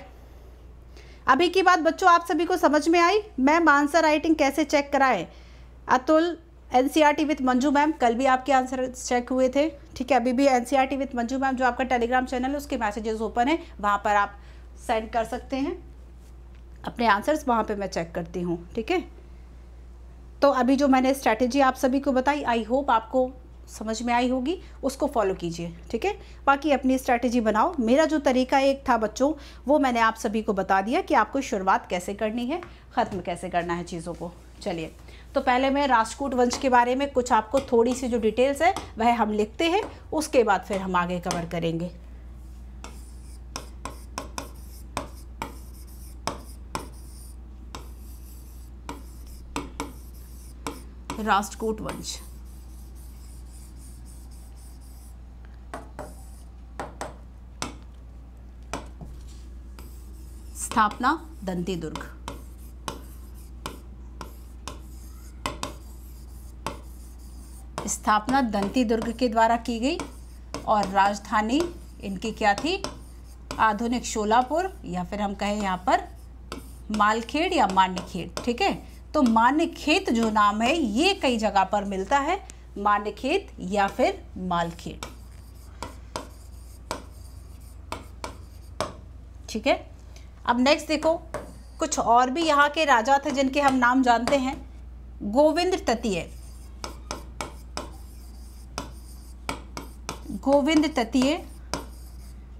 अभी की बात बच्चों आप सभी को समझ में आई मैम आंसर राइटिंग कैसे चेक कराएं Atul NCERT with e Manju ma'am कल भी आपके आंसर चेक हुए थे ठीक है अभी भी NCERT with e Manju ma'am जो आपका टेलीग्राम चैनल है उसके मैसेजेस ओपन है वहाँ पर आप सेंड कर सकते हैं अपने आंसर्स वहाँ पे मैं चेक करती हूँ ठीक है तो अभी जो मैंने स्ट्रैटेजी आप सभी को बताई आई होप आपको समझ में आई होगी उसको फॉलो कीजिए ठीक है बाकी अपनी स्ट्रैटेजी बनाओ मेरा जो तरीका एक था बच्चों वो मैंने आप सभी को बता दिया कि आपको शुरुआत कैसे करनी है ख़त्म कैसे करना है चीज़ों को चलिए तो पहले मैं राजकूट वंश के बारे में कुछ आपको थोड़ी सी जो डिटेल्स है वह हम लिखते हैं उसके बाद फिर हम आगे कवर करेंगे राष्ट्रकूट वंश स्थापना दंती दुर्ग स्थापना दंती दुर्ग के द्वारा की गई और राजधानी इनकी क्या थी आधुनिक शोलापुर या फिर हम कहें यहाँ पर मालखेड़ या मान्यखेड़ ठीक है तो मान्यखेत जो नाम है ये कई जगह पर मिलता है मान्यखेत या फिर मालखेड़ ठीक है अब नेक्स्ट देखो कुछ और भी यहाँ के राजा थे जिनके हम नाम जानते हैं गोविंद ततीय गोविंद ततीय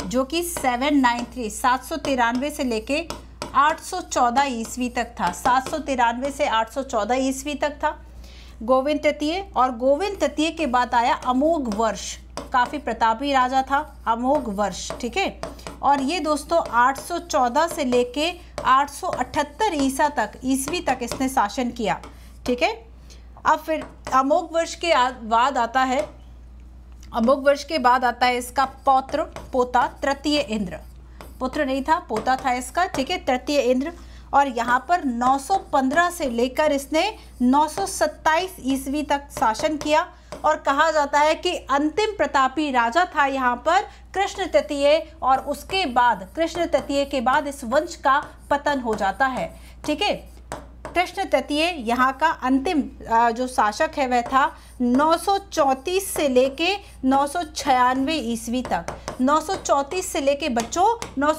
जो कि सेवन नाइन थ्री सात सौ तिरानवे से लेके आठ सौ चौदह ईस्वी तक था सात सौ तिरानवे से आठ सौ चौदह ईस्वी तक था गोविंद तृतीय और गोविंद तृतीय के बाद आया अमोघ वर्ष काफ़ी प्रतापी राजा था अमोघ वर्ष ठीक है और ये दोस्तों 814 से लेके 878 ईसा तक ईसवी तक इसने शासन किया ठीक है अब फिर अमोघ वर्ष के बाद आता है अमोघ वर्ष के बाद आता है इसका पौत्र पोता तृतीय इंद्र पुत्र नहीं था पोता था इसका ठीक है तृतीय इंद्र और यहाँ पर 915 से लेकर इसने 927 ईस्वी तक शासन किया और कहा जाता है कि अंतिम प्रतापी राजा था यहाँ पर कृष्ण तृतीय और उसके बाद कृष्ण तृतीय के बाद इस वंश का पतन हो जाता है ठीक है कृष्ण तृतीय यहाँ का अंतिम जो शासक है वह था 934 से लेके नौ ईस्वी तक 934 से लेके बच्चों नौ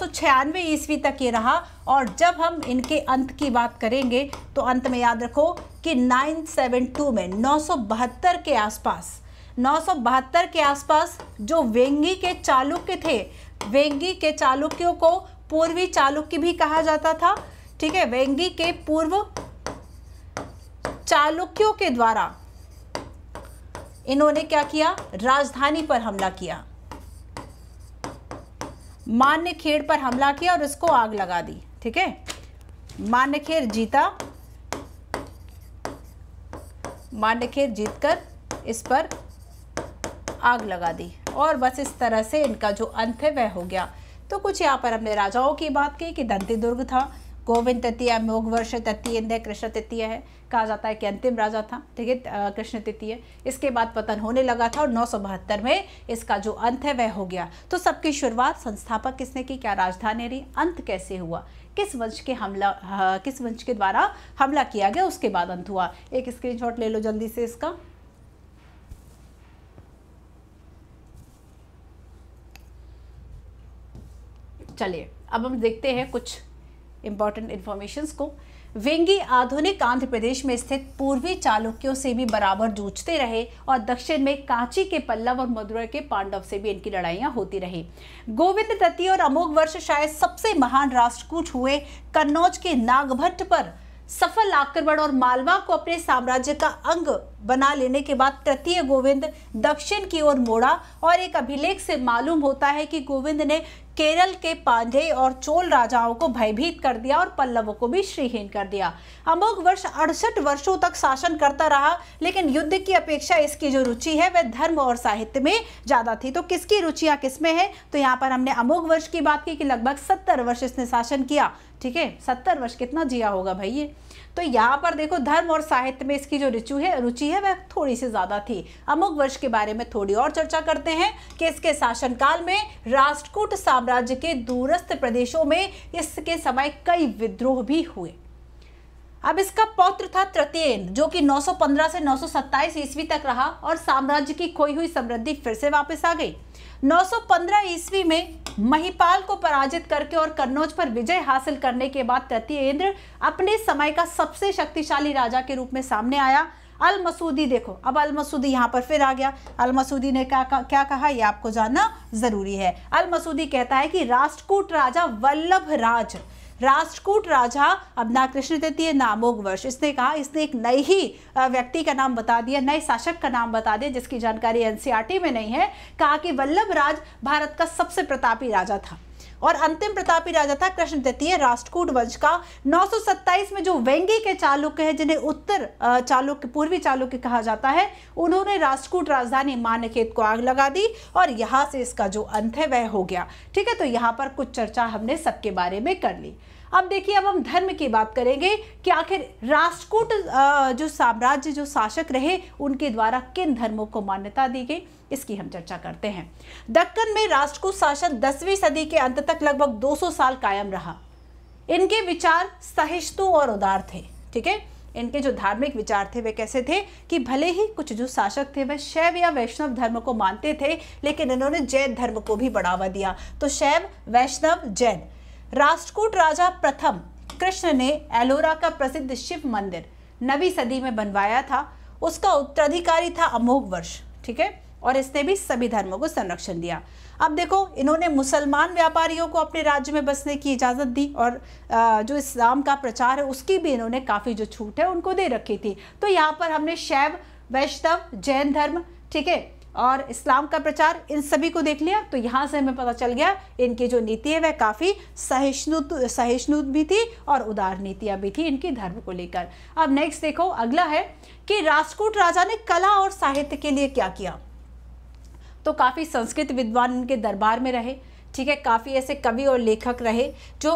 ईस्वी तक ये रहा और जब हम इनके अंत की बात करेंगे तो अंत में याद रखो कि 972 में 972 के आसपास 972 के आसपास जो वेंगी के चालुक्य थे वेंगी के चालुक्यों को पूर्वी चालुक्य भी कहा जाता था ठीक है वेंगी के पूर्व चालुक्यों के द्वारा इन्होंने क्या किया राजधानी पर हमला किया मान्य खेड़ पर हमला किया और उसको आग लगा दी ठीक है मान्य खेड़ जीता मान्य खेड़ जीतकर इस पर आग लगा दी और बस इस तरह से इनका जो अंत है वह हो गया तो कुछ यहाँ पर हमने राजाओं की बात की कि दंती दुर्ग था गोविंद मोघ मोघवर्ष तृतीय कृष्ण तृतीय है कहा जाता है कि अंतिम राजा था ठीक है कृष्ण तृतीय इसके बाद पतन होने लगा था और नौ में इसका जो अंत है वह हो गया तो सबकी शुरुआत संस्थापक किसने की क्या राजधानी रही अंत कैसे हुआ किस वंश के हमला किस वंश के द्वारा हमला किया गया उसके बाद अंत हुआ एक स्क्रीनशॉट ले लो जल्दी से इसका चलिए अब हम देखते हैं कुछ इंपॉर्टेंट इन्फॉर्मेशन को वेंगी आधुनिक आंध्र प्रदेश में स्थित पूर्वी चालुक्यों से भी बराबर जूझते रहे और दक्षिण में कांची के पल्लव और मदुरा के पांडव से भी इनकी लड़ाइयाँ होती रही गोविंद तृतीय और अमोघ वर्ष शायद सबसे महान राष्ट्रकूट हुए कन्नौज के नागभट्ट पर सफल आक्रमण और मालवा को अपने साम्राज्य का अंग बना लेने के बाद तृतीय गोविंद दक्षिण की ओर मोड़ा और एक अभिलेख से मालूम होता है कि गोविंद ने केरल के पांडे और चोल राजाओं को भयभीत कर दिया और पल्लवों को भी श्रीहीन कर दिया अमोघ वर्ष अड़सठ वर्षों तक शासन करता रहा लेकिन युद्ध की अपेक्षा इसकी जो रुचि है वह धर्म और साहित्य में ज़्यादा थी तो किसकी रुचियां किसमें है तो यहाँ पर हमने अमोघ वर्ष की बात की कि लगभग सत्तर वर्ष इसने शासन किया ठीक है सत्तर वर्ष कितना जिया होगा भाई ये तो यहाँ पर देखो धर्म और साहित्य में इसकी जो रुचि है रुचि है वह थोड़ी सी ज़्यादा थी अमुक वर्ष के बारे में थोड़ी और चर्चा करते हैं कि इसके शासनकाल में राष्ट्रकूट साम्राज्य के दूरस्थ प्रदेशों में इसके समय कई विद्रोह भी हुए अब इसका पौत्र था त्रतेन जो कि 915 से 927 ईस्वी तक रहा और साम्राज्य की खोई हुई समृद्धि फिर से वापस आ गई 915 ईस्वी में महिपाल को पराजित करके और कन्नौज पर विजय हासिल करने के बाद तृतीयेंद्र अपने समय का सबसे शक्तिशाली राजा के रूप में सामने आया अल मसूदी देखो अब अल मसूदी यहाँ पर फिर आ गया अल मसूदी ने क्या क्या कहा यह आपको जानना जरूरी है अल मसूदी कहता है कि राष्ट्रकूट राजा वल्लभ राज राष्ट्रकूट राजा अब ना कृष्ण तृतीय ना वर्ष इसने कहा इसने एक नई ही व्यक्ति का नाम बता दिया नए शासक का नाम बता दिया जिसकी जानकारी एनसीईआरटी में नहीं है कहा कि वल्लभ राज भारत का सबसे प्रतापी राजा था और अंतिम प्रतापी राजा था कृष्ण तृतीय राष्ट्रकूट वंश का 927 में जो वेंगी के चालुक्य है जिन्हें उत्तर चालुक्य पूर्वी चालुक्य कहा जाता है उन्होंने राष्ट्रकूट राजधानी मानखेत को आग लगा दी और यहां से इसका जो अंत है वह हो गया ठीक है तो यहाँ पर कुछ चर्चा हमने सबके बारे में कर ली अब देखिए अब हम धर्म की बात करेंगे कि आखिर राष्ट्रकूट जो साम्राज्य जो शासक रहे उनके द्वारा किन धर्मों को मान्यता दी गई इसकी हम चर्चा करते हैं दक्कन में राष्ट्रकूट शासन दसवीं सदी के अंत तक लगभग 200 साल कायम रहा इनके विचार सहिष्णु और उदार थे ठीक है इनके जो धार्मिक विचार थे वे कैसे थे कि भले ही कुछ जो शासक थे वह शैव या वैष्णव धर्म को मानते थे लेकिन इन्होंने जैन धर्म को भी बढ़ावा दिया तो शैव वैष्णव जैन राष्ट्रकूट राजा प्रथम कृष्ण ने एलोरा का प्रसिद्ध शिव मंदिर नवी सदी में बनवाया था उसका उत्तराधिकारी था अमोघ वर्ष ठीक है और इसने भी सभी धर्मों को संरक्षण दिया अब देखो इन्होंने मुसलमान व्यापारियों को अपने राज्य में बसने की इजाज़त दी और जो इस्लाम का प्रचार है उसकी भी इन्होंने काफ़ी जो छूट है उनको दे रखी थी तो यहाँ पर हमने शैव वैष्णव जैन धर्म ठीक है और इस्लाम का प्रचार इन सभी को देख लिया तो यहाँ से हमें पता चल गया इनकी जो नीति है वह काफ़ी सहिष्णु सहिष्णु भी थी और उदार नीतियाँ भी थी इनकी धर्म को लेकर अब नेक्स्ट देखो अगला है कि राजकोट राजा ने कला और साहित्य के लिए क्या किया तो काफ़ी संस्कृत विद्वान इनके दरबार में रहे ठीक है काफ़ी ऐसे कवि और लेखक रहे जो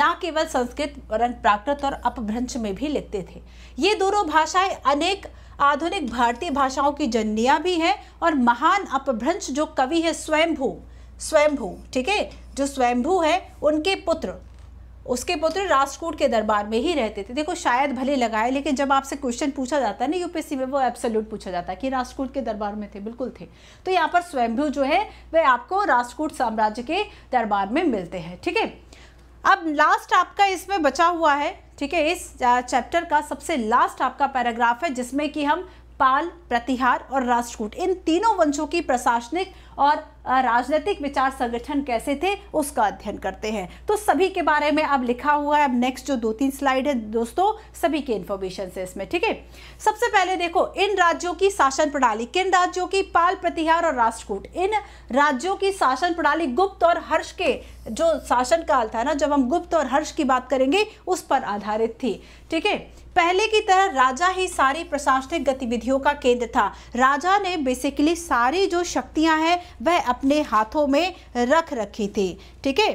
ना केवल संस्कृत वरन प्राकृत और अपभ्रंश में भी लिखते थे ये दोनों भाषाएं अनेक आधुनिक भारतीय भाषाओं की जननिया भी हैं और महान अपभ्रंश जो कवि है स्वयंभू स्वयंभू ठीक है जो स्वयंभू है उनके पुत्र उसके पुत्र राजकूट के दरबार में ही रहते थे देखो शायद भले लगाए लेकिन जब आपसे क्वेश्चन पूछा जाता है ना यूपीएससी में वो एब्सोल्यूट पूछा जाता है कि राजकूट के दरबार में थे बिल्कुल थे तो यहाँ पर स्वयंभू जो है वे आपको राजकूट साम्राज्य के दरबार में मिलते हैं ठीक है अब लास्ट आपका इसमें बचा हुआ है ठीक है इस चैप्टर का सबसे लास्ट आपका पैराग्राफ है जिसमें कि हम पाल प्रतिहार और राष्ट्रकूट इन तीनों वंशों की प्रशासनिक और राजनीतिक विचार संगठन कैसे थे उसका अध्ययन करते हैं तो सभी के बारे में अब लिखा हुआ है अब नेक्स्ट जो दो तीन स्लाइड है दोस्तों सभी के इन्फॉर्मेशन से इसमें ठीक है सबसे पहले देखो इन राज्यों की शासन प्रणाली किन राज्यों की पाल प्रतिहार और राष्ट्रकूट इन राज्यों की शासन प्रणाली गुप्त और हर्ष के जो शासन काल था ना जब हम गुप्त और हर्ष की बात करेंगे उस पर आधारित थी ठीक है पहले की तरह राजा ही सारी प्रशासनिक गतिविधियों का केंद्र था राजा ने बेसिकली सारी जो शक्तियां हैं वह अपने हाथों में रख रखी थी ठीक है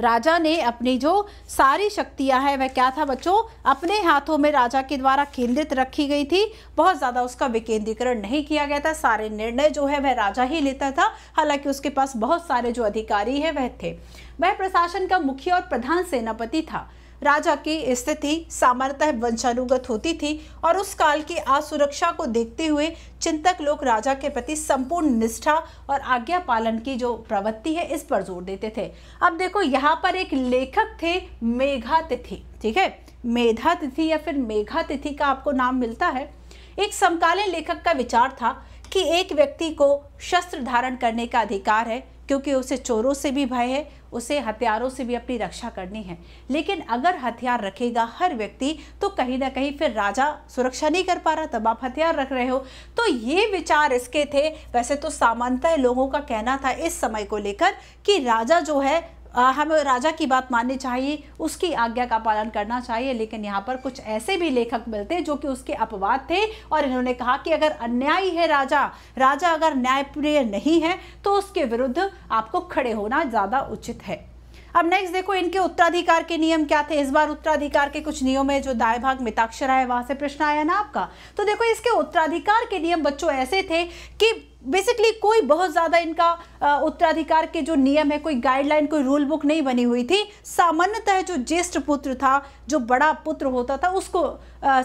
राजा ने अपनी जो सारी शक्तियां हैं वह क्या था बच्चों अपने हाथों में राजा के द्वारा केंद्रित रखी गई थी बहुत ज़्यादा उसका विकेंद्रीकरण नहीं किया गया था सारे निर्णय जो है वह राजा ही लेता था हालांकि उसके पास बहुत सारे जो अधिकारी हैं वह थे वह प्रशासन का मुख्य और प्रधान सेनापति था राजा की स्थिति सामान्यतः वंशानुगत होती थी और उस काल की असुरक्षा को देखते हुए चिंतक लोग राजा के प्रति संपूर्ण निष्ठा और आज्ञा पालन की जो प्रवृत्ति है इस पर जोर देते थे अब देखो यहाँ पर एक लेखक थे मेघातिथि ठीक है मेधातिथि या फिर मेघातिथि का आपको नाम मिलता है एक समकालीन लेखक का विचार था कि एक व्यक्ति को शस्त्र धारण करने का अधिकार है क्योंकि उसे चोरों से भी भय है उसे हथियारों से भी अपनी रक्षा करनी है लेकिन अगर हथियार रखेगा हर व्यक्ति तो कहीं ना कहीं फिर राजा सुरक्षा नहीं कर पा रहा तब आप हथियार रख रहे हो तो ये विचार इसके थे वैसे तो सामान्यतः लोगों का कहना था इस समय को लेकर कि राजा जो है हमें राजा की बात माननी चाहिए उसकी आज्ञा का पालन करना चाहिए लेकिन यहाँ पर कुछ ऐसे भी लेखक मिलते हैं जो कि उसके अपवाद थे और इन्होंने कहा कि अगर अन्यायी है राजा राजा अगर न्यायप्रिय नहीं है तो उसके विरुद्ध आपको खड़े होना ज़्यादा उचित है अब नेक्स्ट देखो इनके उत्तराधिकार के नियम क्या थे इस बार उत्तराधिकार के कुछ नियम है जो दाए भाग मिताक्षर है वहां से प्रश्न आया ना आपका तो देखो इसके उत्तराधिकार के नियम बच्चों ऐसे थे कि बेसिकली कोई बहुत ज़्यादा इनका उत्तराधिकार के जो नियम है कोई गाइडलाइन कोई रूल बुक नहीं बनी हुई थी सामान्यतः जो ज्येष्ठ पुत्र था जो बड़ा पुत्र होता था उसको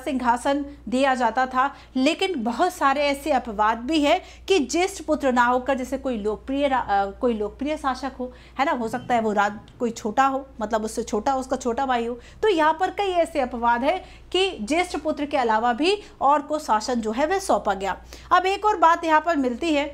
सिंहासन दिया जाता था लेकिन बहुत सारे ऐसे अपवाद भी हैं कि ज्येष्ठ पुत्र ना होकर जैसे कोई लोकप्रिय कोई लोकप्रिय शासक हो है ना हो सकता है वो राज कोई छोटा हो मतलब उससे छोटा उसका छोटा भाई हो तो यहाँ पर कई ऐसे अपवाद है कि ज्येष्ठ पुत्र के अलावा भी और को शासन जो है वह सौंपा गया अब एक और बात यहाँ पर मिलती है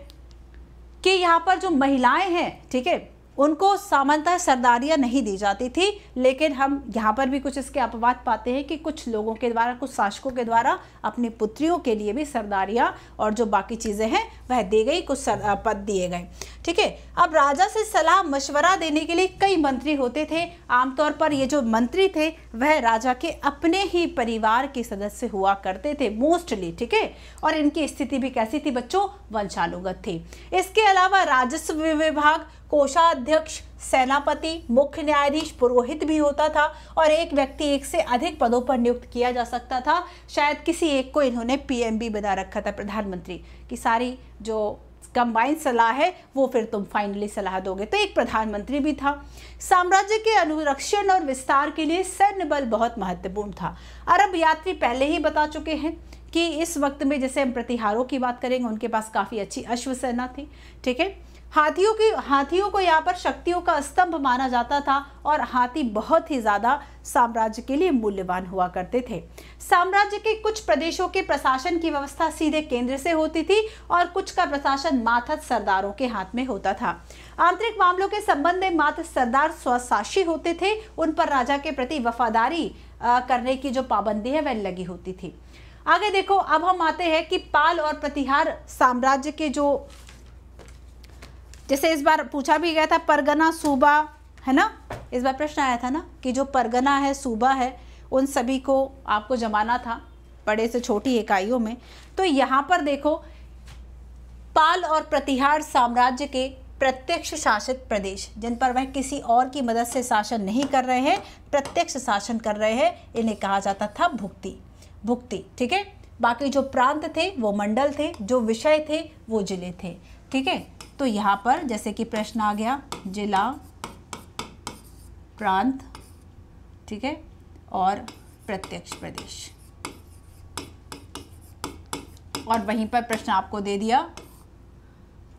कि यहाँ पर जो महिलाएं हैं ठीक है उनको सामान्यतः सरदारियाँ नहीं दी जाती थी लेकिन हम यहाँ पर भी कुछ इसके अपवाद पाते हैं कि कुछ लोगों के द्वारा कुछ शासकों के द्वारा अपनी पुत्रियों के लिए भी सरदारियाँ और जो बाकी चीज़ें हैं वह दी गई कुछ पद दिए गए ठीक है अब राजा से सलाह मशवरा देने के लिए कई मंत्री होते थे आमतौर पर ये जो मंत्री थे वह राजा के अपने ही परिवार के सदस्य हुआ करते थे मोस्टली ठीक है और इनकी स्थिति भी कैसी थी बच्चों वंशानुगत थी इसके अलावा राजस्व विभाग कोषाध्यक्ष सेनापति मुख्य न्यायाधीश पुरोहित भी होता था और एक व्यक्ति एक से अधिक पदों पर नियुक्त किया जा सकता था शायद किसी एक को इन्होंने पीएमबी बना रखा था प्रधानमंत्री की सारी जो कंबाइंड सलाह है वो फिर तुम फाइनली सलाह दोगे तो एक प्रधानमंत्री भी था साम्राज्य के अनुरक्षण और विस्तार के लिए सैन्य बल बहुत महत्वपूर्ण था अरब यात्री पहले ही बता चुके हैं कि इस वक्त में जैसे हम प्रतिहारों की बात करेंगे उनके पास काफ़ी अच्छी अश्व सेना थी ठीक है हाथियों की हाथियों को यहाँ पर शक्तियों का स्तंभ माना जाता था और हाथी बहुत ही ज़्यादा साम्राज्य के लिए मूल्यवान हुआ करते थे साम्राज्य के कुछ प्रदेशों के प्रशासन की व्यवस्था सीधे केंद्र से होती थी और कुछ का प्रशासन माथत सरदारों के हाथ में होता था आंतरिक मामलों के संबंध में मात्र सरदार स्वशासी होते थे उन पर राजा के प्रति वफादारी करने की जो पाबंदी है वह लगी होती थी आगे देखो अब हम आते हैं कि पाल और प्रतिहार साम्राज्य के जो जैसे इस बार पूछा भी गया था परगना सूबा है ना इस बार प्रश्न आया था ना कि जो परगना है सूबा है उन सभी को आपको जमाना था बड़े से छोटी इकाइयों में तो यहाँ पर देखो पाल और प्रतिहार साम्राज्य के प्रत्यक्ष शासित प्रदेश जिन पर वह किसी और की मदद से शासन नहीं कर रहे हैं प्रत्यक्ष शासन कर रहे हैं इन्हें कहा जाता था भुक्ति भुक्ति ठीक है बाकी जो प्रांत थे वो मंडल थे जो विषय थे वो जिले थे ठीक है तो यहाँ पर जैसे कि प्रश्न आ गया जिला प्रांत ठीक है और प्रत्यक्ष प्रदेश और वहीं पर प्रश्न आपको दे दिया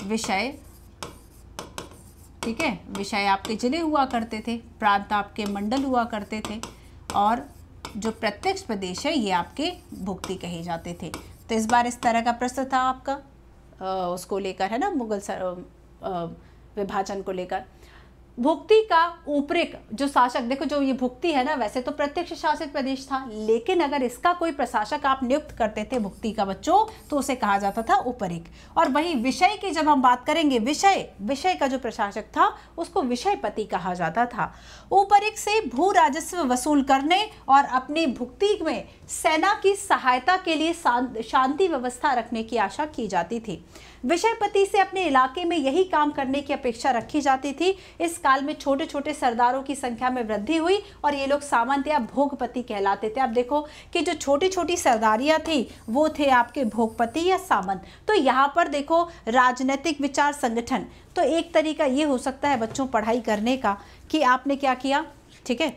विषय ठीक है विषय आपके जिले हुआ करते थे प्रांत आपके मंडल हुआ करते थे और जो प्रत्यक्ष प्रदेश है ये आपके भुक्ति कहे जाते थे तो इस बार इस तरह का प्रश्न था आपका उसको लेकर है ना मुगल विभाजन को लेकर भुक्ति का ऊपरिक जो शासक देखो जो ये भुक्ति है ना वैसे तो प्रत्यक्ष शासित प्रदेश था लेकिन अगर इसका कोई प्रशासक आप नियुक्त करते थे भुक्ति का बच्चों तो उसे कहा जाता था उपरिक और वही विषय की जब हम बात करेंगे विषय विषय का जो प्रशासक था उसको विषयपति कहा जाता था उपरिक से भू राजस्व वसूल करने और अपनी भुक्ति में सेना की सहायता के लिए शांति व्यवस्था रखने की आशा की जाती थी विषयपति से अपने इलाके में यही काम करने की अपेक्षा रखी जाती थी इस काल में छोटे छोटे सरदारों की संख्या में वृद्धि हुई और ये लोग सामंत या भोगपति कहलाते थे अब देखो कि जो छोटी छोटी सरदारियां थी वो थे आपके भोगपति या सामंत तो यहाँ पर देखो राजनीतिक विचार संगठन तो एक तरीका ये हो सकता है बच्चों पढ़ाई करने का कि आपने क्या किया ठीक है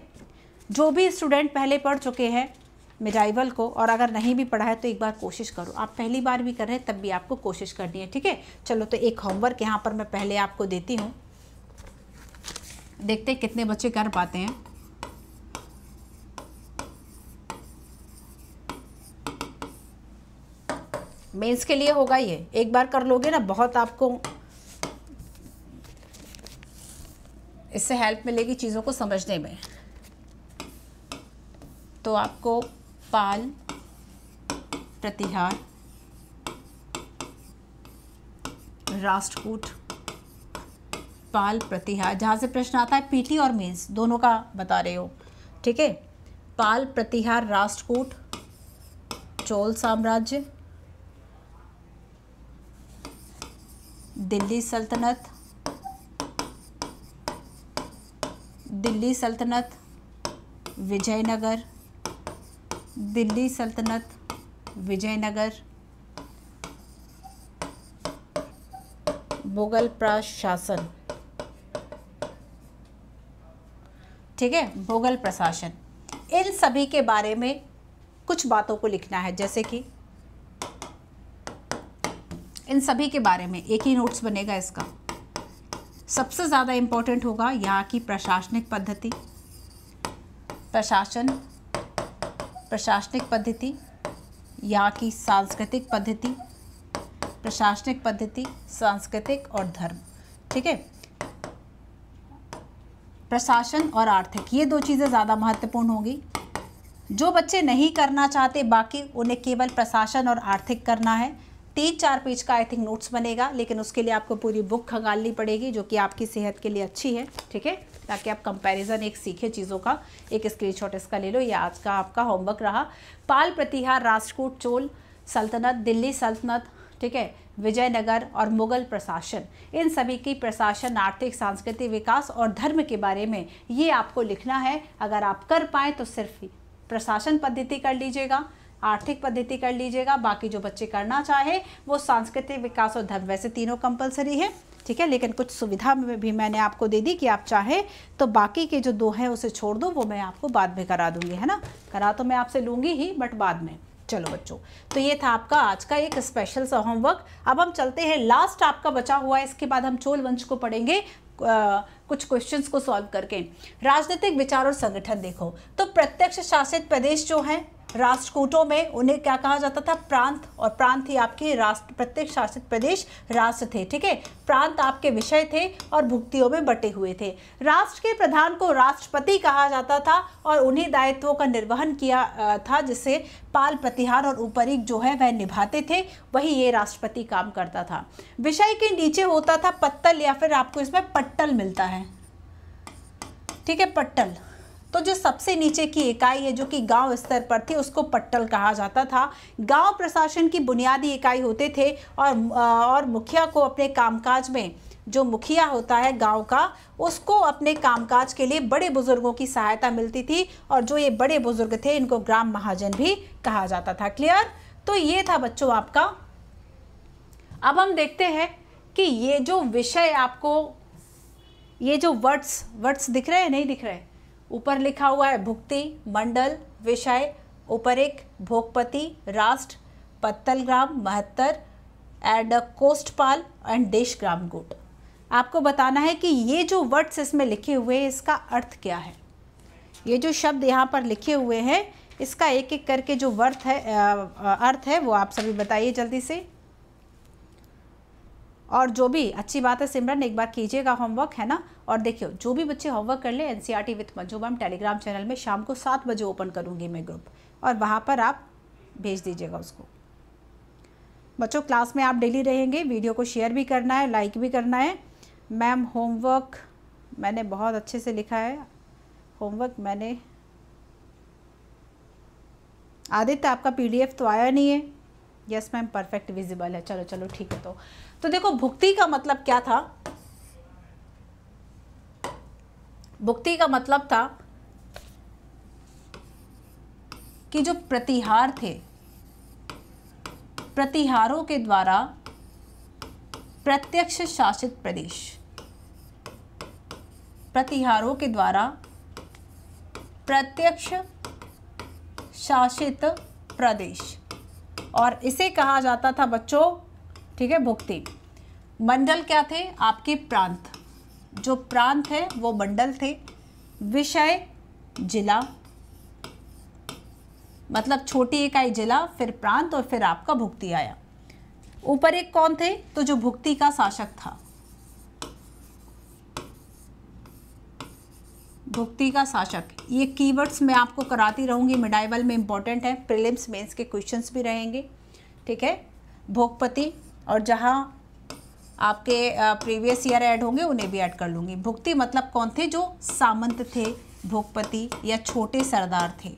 जो भी स्टूडेंट पहले पढ़ चुके हैं मिराइवल को और अगर नहीं भी पढ़ा है तो एक बार कोशिश करो आप पहली बार भी कर रहे हैं तब भी आपको कोशिश करनी है ठीक है चलो तो एक होमवर्क यहाँ पर मैं पहले आपको देती हूँ देखते कितने बच्चे कर पाते हैं मेंस के लिए होगा ये एक बार कर लोगे ना बहुत आपको इससे हेल्प मिलेगी चीज़ों को समझने में तो आपको पाल प्रतिहार राष्ट्रकूट पाल प्रतिहार जहाँ से प्रश्न आता है पीटी और मेंस दोनों का बता रहे हो ठीक है पाल प्रतिहार राष्ट्रकूट चोल साम्राज्य दिल्ली सल्तनत दिल्ली सल्तनत विजयनगर दिल्ली सल्तनत विजयनगर मुगल प्रशासन ठीक है मुगल प्रशासन इन सभी के बारे में कुछ बातों को लिखना है जैसे कि इन सभी के बारे में एक ही नोट्स बनेगा इसका सबसे ज़्यादा इंपॉर्टेंट होगा यहाँ की प्रशासनिक पद्धति प्रशासन प्रशासनिक पद्धति या कि सांस्कृतिक पद्धति प्रशासनिक पद्धति सांस्कृतिक और धर्म ठीक है प्रशासन और आर्थिक ये दो चीज़ें ज़्यादा महत्वपूर्ण होंगी जो बच्चे नहीं करना चाहते बाकी उन्हें केवल प्रशासन और आर्थिक करना है तीन चार पेज का आई थिंक नोट्स बनेगा लेकिन उसके लिए आपको पूरी बुक खंगालनी पड़ेगी जो कि आपकी सेहत के लिए अच्छी है ठीक है ताकि आप कंपैरिजन एक सीखे चीज़ों का एक स्क्रीनशॉट इसका ले लो ये आज का आपका होमवर्क रहा पाल प्रतिहार राजकोट चोल सल्तनत दिल्ली सल्तनत ठीक है विजयनगर और मुगल प्रशासन इन सभी की प्रशासन आर्थिक सांस्कृतिक विकास और धर्म के बारे में ये आपको लिखना है अगर आप कर पाएँ तो सिर्फ प्रशासन पद्धति कर लीजिएगा आर्थिक पद्धति कर लीजिएगा बाकी जो बच्चे करना चाहे वो सांस्कृतिक विकास और धर्म वैसे तीनों कंपलसरी है ठीक है लेकिन कुछ सुविधा में भी मैंने आपको दे दी कि आप चाहे तो बाकी के जो दो हैं उसे छोड़ दो वो मैं आपको बाद में करा दूंगी है ना करा तो मैं आपसे लूंगी ही बट बाद में चलो बच्चों तो ये था आपका आज का एक स्पेशल सा होमवर्क अब हम चलते हैं लास्ट आपका बचा हुआ है इसके बाद हम चोल वंश को पढ़ेंगे आ, कुछ क्वेश्चंस को सॉल्व करके राजनीतिक विचार और संगठन देखो तो प्रत्यक्ष शासित प्रदेश जो है राष्ट्रकूटों में उन्हें क्या कहा जाता था प्रांत और प्रांत ही आपके राष्ट्र प्रत्येक शासित प्रदेश राष्ट्र थे ठीक है प्रांत आपके विषय थे और भुक्तियों में बटे हुए थे राष्ट्र के प्रधान को राष्ट्रपति कहा जाता था और उन्हीं दायित्वों का निर्वहन किया था जिससे पाल प्रतिहार और उपरिक जो है वह निभाते थे वही ये राष्ट्रपति काम करता था विषय के नीचे होता था पत्तल या फिर आपको इसमें पट्टल मिलता है ठीक है पट्टल तो जो सबसे नीचे की इकाई है जो कि गांव स्तर पर थी उसको पट्टल कहा जाता था गांव प्रशासन की बुनियादी इकाई होते थे और और मुखिया को अपने कामकाज में जो मुखिया होता है गांव का उसको अपने कामकाज के लिए बड़े बुजुर्गों की सहायता मिलती थी और जो ये बड़े बुजुर्ग थे इनको ग्राम महाजन भी कहा जाता था क्लियर तो ये था बच्चों आपका अब हम देखते हैं कि ये जो विषय आपको ये जो वर्ड्स वर्ड्स दिख रहे हैं नहीं दिख रहे ऊपर लिखा हुआ है भुक्ति मंडल विषय उपरिक भोगपति राष्ट्र पत्तल ग्राम महत्तर एंड कोस्टपाल एंड देश ग्राम गुट आपको बताना है कि ये जो वर्ड्स इसमें लिखे हुए हैं इसका अर्थ क्या है ये जो शब्द यहाँ पर लिखे हुए हैं इसका एक एक करके जो वर्थ है अर्थ है वो आप सभी बताइए जल्दी से और जो भी अच्छी बात है सिमरन एक बार कीजिएगा होमवर्क है ना और देखियो जो भी बच्चे होमवर्क कर ले N C R T with Manju ma'am Telegram channel में शाम को सात बजे ओपन करूँगी मैं ग्रुप और वहाँ पर आप भेज दीजिएगा उसको बच्चों क्लास में आप डेली रहेंगे वीडियो को शेयर भी करना है लाइक भी करना है मैम होमवर्क मैंने बहुत अच्छे से लिखा है होमवर्क मैंने आदित्य आपका पीडीएफ तो आया नहीं है यस मैम परफेक्ट विजिबल है चलो चलो ठीक है तो तो देखो भुक्ति का मतलब क्या था भुक्ति का मतलब था कि जो प्रतिहार थे प्रतिहारों के द्वारा प्रत्यक्ष शासित प्रदेश प्रतिहारों के द्वारा प्रत्यक्ष शासित प्रदेश और इसे कहा जाता था बच्चों ठीक है भुक्ति मंडल क्या थे आपके प्रांत जो प्रांत है वो मंडल थे विषय जिला मतलब छोटी इकाई जिला फिर प्रांत और फिर आपका भुक्ति आया ऊपर एक कौन थे तो जो भुक्ति का शासक था भुक्ति का शासक ये कीवर्ड्स मैं आपको कराती रहूंगी मिडाइवल में इंपॉर्टेंट है प्रिलिम्स मेंस के क्वेश्चंस भी रहेंगे ठीक है भोगपति और जहाँ आपके प्रीवियस ईयर ऐड होंगे उन्हें भी ऐड कर लूँगी भुक्ति मतलब कौन थे जो सामंत थे भोगपति या छोटे सरदार थे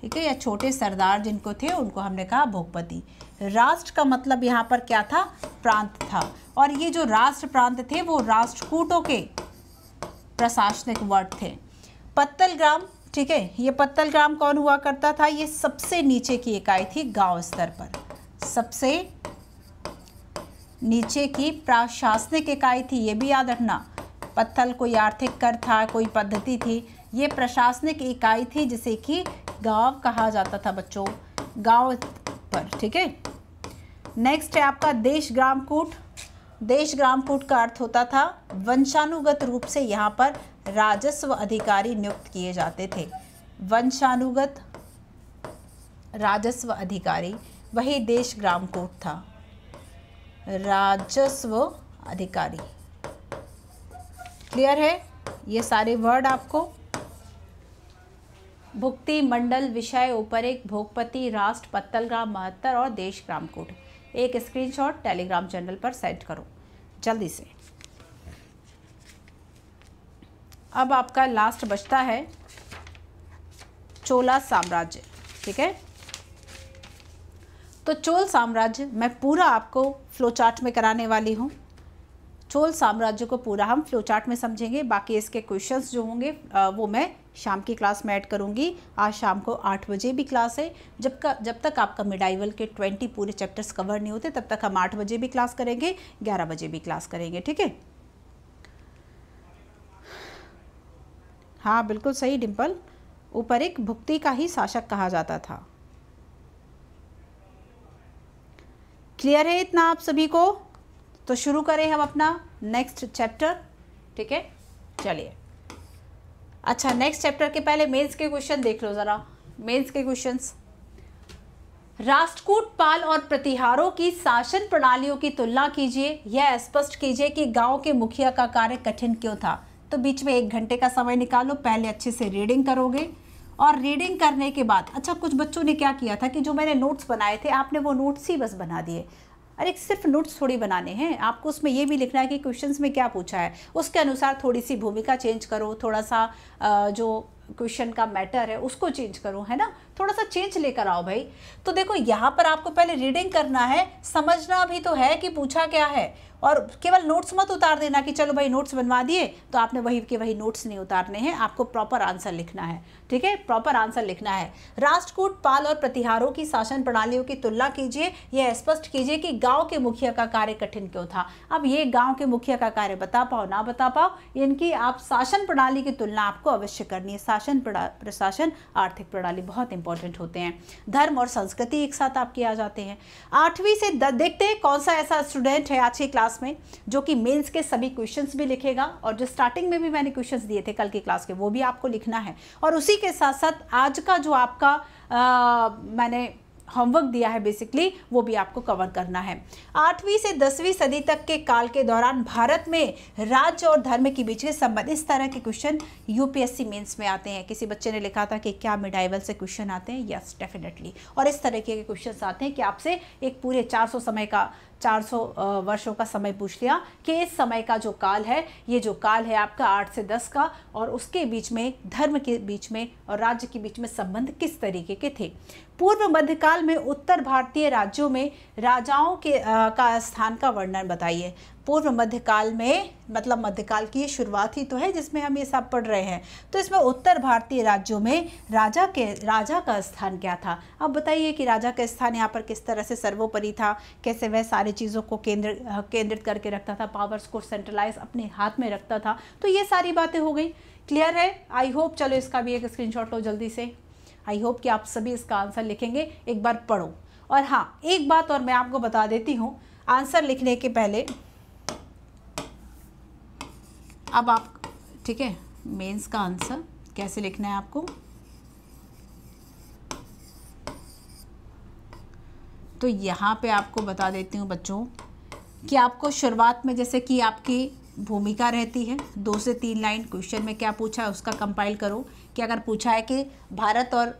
ठीक है या छोटे सरदार जिनको थे उनको हमने कहा भोगपति राष्ट्र का मतलब यहाँ पर क्या था प्रांत था और ये जो राष्ट्र प्रांत थे वो राष्ट्रकूटों के प्रशासनिक वर्ड थे पत्तल ग्राम ठीक है ये पत्तल ग्राम कौन हुआ करता था ये सबसे नीचे की इकाई थी गांव स्तर पर सबसे नीचे की प्रशासनिक इकाई थी ये भी याद रखना पत्थल कोई आर्थिक कर था कोई पद्धति थी ये प्रशासनिक इकाई थी जिसे कि गांव कहा जाता था बच्चों गांव पर ठीक है नेक्स्ट है आपका देश ग्रामकूट देश ग्रामकूट का अर्थ होता था वंशानुगत रूप से यहाँ पर राजस्व अधिकारी नियुक्त किए जाते थे वंशानुगत राजस्व अधिकारी वही देश ग्रामकूट था राजस्व अधिकारी क्लियर है ये सारे वर्ड आपको भुक्ति मंडल विषय ऊपर एक भोगपति राष्ट्र पत्तल ग्राम महत्तर और देश ग्राम कोट एक स्क्रीनशॉट टेलीग्राम चैनल पर सेंड करो जल्दी से अब आपका लास्ट बचता है चोला साम्राज्य ठीक है तो चोल साम्राज्य मैं पूरा आपको फ्लोचार्ट में कराने वाली हूँ चोल साम्राज्य को पूरा हम फ्लोचार्ट में समझेंगे बाकी इसके क्वेश्चंस जो होंगे वो मैं शाम की क्लास में ऐड करूँगी आज शाम को आठ बजे भी क्लास है जब का जब तक आपका मिडाइवल के ट्वेंटी पूरे चैप्टर्स कवर नहीं होते तब तक हम आठ बजे भी क्लास करेंगे ग्यारह बजे भी क्लास करेंगे ठीक है हाँ बिल्कुल सही डिम्पल ऊपर एक भुक्ति का ही शासक कहा जाता था क्लियर है इतना आप सभी को तो शुरू करें हम अपना नेक्स्ट चैप्टर ठीक है चलिए अच्छा नेक्स्ट चैप्टर के पहले मेंस के क्वेश्चन देख लो ज़रा मेंस के क्वेश्चंस राष्ट्रकूट पाल और प्रतिहारों की शासन प्रणालियों की तुलना कीजिए यह स्पष्ट कीजिए कि गांव के मुखिया का कार्य कठिन क्यों था तो बीच में एक घंटे का समय निकालो पहले अच्छे से रीडिंग करोगे और रीडिंग करने के बाद अच्छा कुछ बच्चों ने क्या किया था कि जो मैंने नोट्स बनाए थे आपने वो नोट्स ही बस बना दिए अरे सिर्फ नोट्स थोड़ी बनाने हैं आपको उसमें ये भी लिखना है कि क्वेश्चंस में क्या पूछा है उसके अनुसार थोड़ी सी भूमिका चेंज करो थोड़ा सा जो क्वेश्चन का मैटर है उसको चेंज करो है ना थोड़ा सा चेंज लेकर आओ भाई तो देखो यहाँ पर आपको पहले रीडिंग करना है समझना भी तो है कि पूछा क्या है और केवल नोट्स मत उतार देना कि चलो भाई नोट्स बनवा दिए तो आपने वही के वही नोट्स नहीं उतारने हैं आपको प्रॉपर आंसर लिखना है ठीक है प्रॉपर आंसर लिखना है राष्ट्रकूट पाल और प्रतिहारों की शासन प्रणालियों की तुलना कीजिए यह स्पष्ट कीजिए कि गांव के मुखिया का कार्य कठिन क्यों था अब ये गांव के मुखिया का कार्य बता पाओ ना बता पाओ इनकी आप शासन प्रणाली की तुलना आपको अवश्य करनी है शासन प्रशासन आर्थिक प्रणाली बहुत इंपॉर्टेंट इंपॉर्टेंट होते हैं धर्म और संस्कृति एक साथ आपके आ जाते हैं आठवीं से देखते हैं कौन सा ऐसा स्टूडेंट है आज की क्लास में जो कि मेन्स के सभी क्वेश्चन भी लिखेगा और जो स्टार्टिंग में भी मैंने क्वेश्चन दिए थे कल की क्लास के वो भी आपको लिखना है और उसी के साथ साथ आज का जो आपका आ, मैंने होमवर्क दिया है बेसिकली वो भी आपको कवर करना है आठवीं से दसवीं सदी तक के काल के दौरान भारत में राज्य और धर्म के बीच के संबंध इस तरह के क्वेश्चन यूपीएससी मेंस में आते हैं किसी बच्चे ने लिखा था कि क्या मिडाइवल से क्वेश्चन आते हैं यस डेफिनेटली और इस तरह के क्वेश्चन आते हैं कि आपसे एक पूरे चार समय का 400 वर्षों का समय पूछ लिया कि इस समय का जो काल है ये जो काल है आपका आठ से दस का और उसके बीच में धर्म के बीच में और राज्य के बीच में संबंध किस तरीके के थे पूर्व मध्यकाल में उत्तर भारतीय राज्यों में राजाओं के आ, का स्थान का वर्णन बताइए पूर्व मध्यकाल में मतलब मध्यकाल की शुरुआत ही तो है जिसमें हम ये सब पढ़ रहे हैं तो इसमें उत्तर भारतीय राज्यों में राजा के राजा का स्थान क्या था अब बताइए कि राजा का स्थान यहाँ पर किस तरह से सर्वोपरि था कैसे वह सारी चीज़ों को केंद्र केंद्रित करके रखता था पावर्स को सेंट्रलाइज अपने हाथ में रखता था तो ये सारी बातें हो गई क्लियर है आई होप चलो इसका भी एक स्क्रीन लो जल्दी से आई होप कि आप सभी इसका आंसर लिखेंगे एक बार पढ़ो और हाँ एक बात और मैं आपको बता देती हूँ आंसर लिखने के पहले अब आप ठीक है मेंस का आंसर कैसे लिखना है आपको तो यहाँ पे आपको बता देती हूँ बच्चों कि आपको शुरुआत में जैसे कि आपकी भूमिका रहती है दो से तीन लाइन क्वेश्चन में क्या पूछा है उसका कंपाइल करो कि अगर पूछा है कि भारत और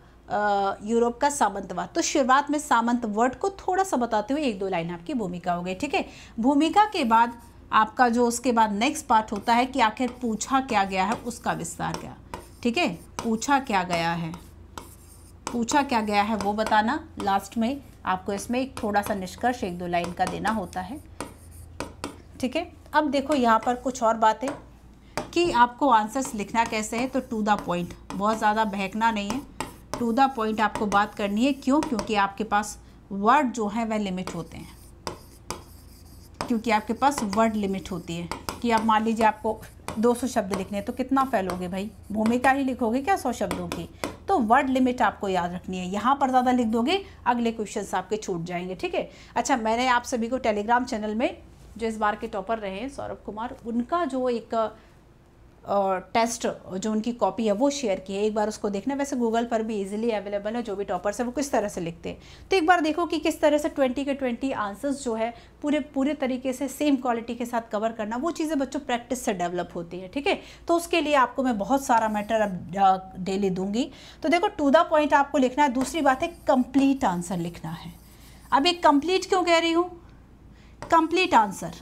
यूरोप का सामंतवाद तो शुरुआत में सामंत वर्ड को थोड़ा सा बताते हुए एक दो लाइन आपकी भूमिका हो गई ठीक है भूमिका के बाद आपका जो उसके बाद नेक्स्ट पार्ट होता है कि आखिर पूछा क्या गया है उसका विस्तार क्या ठीक है पूछा क्या गया है पूछा क्या गया है वो बताना लास्ट में आपको इसमें एक थोड़ा सा निष्कर्ष एक दो लाइन का देना होता है ठीक है अब देखो यहाँ पर कुछ और बातें कि आपको आंसर्स लिखना कैसे है तो टू द पॉइंट बहुत ज़्यादा बहकना नहीं है टू द पॉइंट आपको बात करनी है क्यों क्योंकि आपके पास वर्ड जो है वह लिमिट होते हैं क्योंकि आपके पास वर्ड लिमिट होती है कि आप मान लीजिए आपको 200 शब्द लिखने हैं तो कितना फैलोगे भाई भूमिका ही लिखोगे क्या 100 शब्दों की तो वर्ड लिमिट आपको याद रखनी है यहाँ पर ज़्यादा लिख दोगे अगले क्वेश्चन आपके छूट जाएंगे ठीक है अच्छा मैंने आप सभी को टेलीग्राम चैनल में जो इस बार के टॉपर रहे हैं सौरभ कुमार उनका जो एक टेस्ट जो उनकी कॉपी है वो शेयर की है एक बार उसको देखना वैसे गूगल पर भी इजीली अवेलेबल है जो भी टॉपर्स है वो किस तरह से लिखते हैं तो एक बार देखो कि किस तरह से ट्वेंटी के ट्वेंटी आंसर्स जो है पूरे पूरे तरीके से सेम क्वालिटी के साथ कवर करना वो चीज़ें बच्चों प्रैक्टिस से डेवलप होती है ठीक है तो उसके लिए आपको मैं बहुत सारा मैटर अब डेली दूंगी तो देखो टू द पॉइंट आपको लिखना है दूसरी बात है कंप्लीट आंसर लिखना है अब एक कंप्लीट क्यों कह रही हूँ कंप्लीट आंसर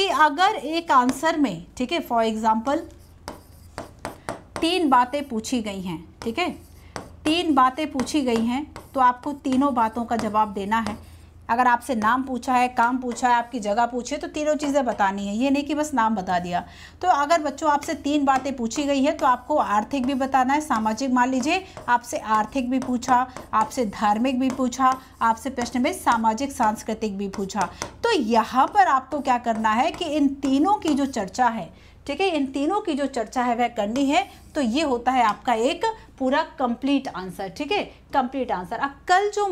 कि अगर एक आंसर में ठीक है फॉर एग्जाम्पल तीन बातें पूछी गई हैं ठीक है तीन बातें पूछी गई हैं तो आपको तीनों बातों का जवाब देना है अगर आपसे नाम पूछा है काम पूछा है आपकी जगह पूछी है तो तीनों चीज़ें बतानी है ये नहीं कि बस नाम बता दिया तो अगर बच्चों आपसे तीन बातें पूछी गई है तो आपको आर्थिक भी बताना है सामाजिक मान लीजिए आपसे आर्थिक भी पूछा आपसे धार्मिक भी पूछा आपसे प्रश्न में सामाजिक सांस्कृतिक भी पूछा तो यहाँ पर आपको क्या करना है कि इन तीनों की जो चर्चा है ठीक है इन तीनों की जो चर्चा है वह करनी है तो ये होता है आपका एक पूरा कंप्लीट आंसर ठीक है कंप्लीट आंसर अब कल जो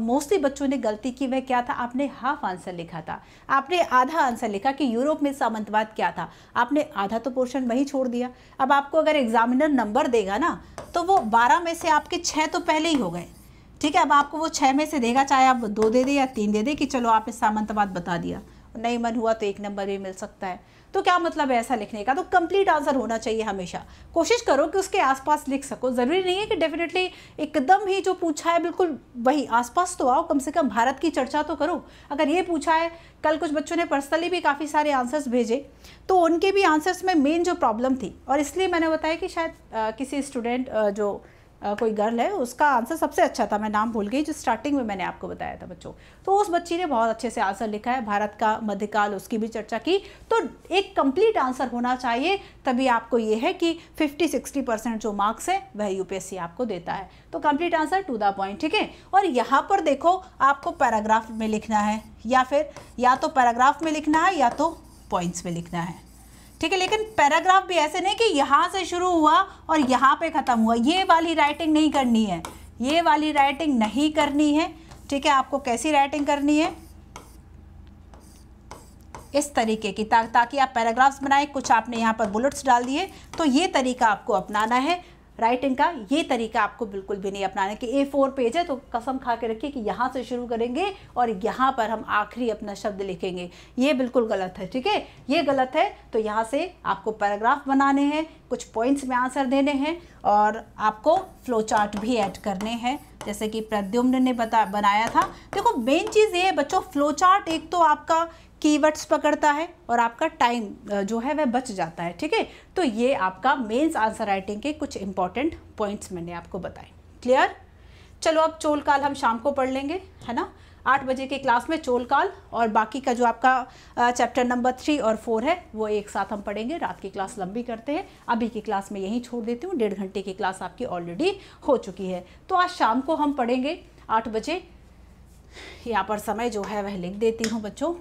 मोस्टली बच्चों ने गलती की वह क्या था आपने हाफ आंसर लिखा था आपने आधा आंसर लिखा कि यूरोप में सामंतवाद क्या था आपने आधा तो पोर्शन वही छोड़ दिया अब आपको अगर एग्जामिनर नंबर देगा ना तो वो बारह में से आपके छः तो पहले ही हो गए ठीक है अब आपको वो छः में से देगा चाहे आप दो दे दे या तीन दे दे कि चलो आपने सामंतवाद बता दिया नहीं मन हुआ तो एक नंबर भी मिल सकता है तो क्या मतलब है ऐसा लिखने का तो कंप्लीट आंसर होना चाहिए हमेशा कोशिश करो कि उसके आसपास लिख सको ज़रूरी नहीं है कि डेफिनेटली एकदम ही जो पूछा है बिल्कुल वही आसपास तो आओ कम से कम भारत की चर्चा तो करो अगर ये पूछा है कल कुछ बच्चों ने पर्सनली भी काफ़ी सारे आंसर्स भेजे तो उनके भी आंसर्स में मेन जो प्रॉब्लम थी और इसलिए मैंने बताया कि शायद आ, किसी स्टूडेंट जो कोई गर्ल है उसका आंसर सबसे अच्छा था मैं नाम भूल गई जो स्टार्टिंग में मैंने आपको बताया था बच्चों तो उस बच्ची ने बहुत अच्छे से आंसर लिखा है भारत का मध्यकाल उसकी भी चर्चा की तो एक कंप्लीट आंसर होना चाहिए तभी आपको ये है कि 50-60 परसेंट जो मार्क्स हैं वह यूपीएससी आपको देता है तो complete answer to the point ठीक है और यहाँ पर देखो आपको पैराग्राफ में लिखना है या फिर या तो पैराग्राफ में लिखना है या तो पॉइंट्स में लिखना है ठीक है लेकिन पैराग्राफ भी ऐसे नहीं कि यहाँ से शुरू हुआ और यहाँ पे ख़त्म हुआ ये वाली राइटिंग नहीं करनी है ये वाली राइटिंग नहीं करनी है ठीक है आपको कैसी राइटिंग करनी है इस तरीके की ताकि आप पैराग्राफ्स बनाए कुछ आपने यहाँ पर बुलेट्स डाल दिए तो ये तरीका आपको अपनाना है राइटिंग का ये तरीका आपको बिल्कुल भी नहीं अपनाना कि ए फोर पेज है तो कसम खा के रखिए कि यहाँ से शुरू करेंगे और यहाँ पर हम आखिरी अपना शब्द लिखेंगे ये बिल्कुल गलत है ठीक है ये गलत है तो यहाँ से आपको पैराग्राफ बनाने हैं कुछ पॉइंट्स में आंसर देने हैं और आपको फ्लो चार्ट भी ऐड करने हैं जैसे कि प्रद्युम्न ने बता बनाया था देखो मेन चीज़ ये है बच्चों फ्लो चार्ट एक तो आपका कीवर्ड्स पकड़ता है और आपका टाइम जो है वह बच जाता है ठीक है तो ये आपका मेंस आंसर राइटिंग के कुछ इंपॉर्टेंट पॉइंट्स मैंने आपको बताए क्लियर चलो अब चोल काल हम शाम को पढ़ लेंगे है ना आठ बजे के क्लास में चोल काल और बाकी का जो आपका चैप्टर नंबर थ्री और फोर है वो एक साथ हम पढ़ेंगे रात की क्लास लंबी करते हैं अभी की क्लास में यहीं छोड़ देती हूँ डेढ़ घंटे की क्लास आपकी ऑलरेडी हो चुकी है तो आज शाम को हम पढ़ेंगे आठ बजे यहाँ पर समय जो है वह लिख देती हूँ बच्चों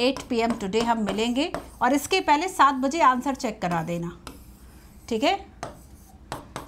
8 पीएम टुडे हम मिलेंगे और इसके पहले सात बजे आंसर चेक करा देना ठीक है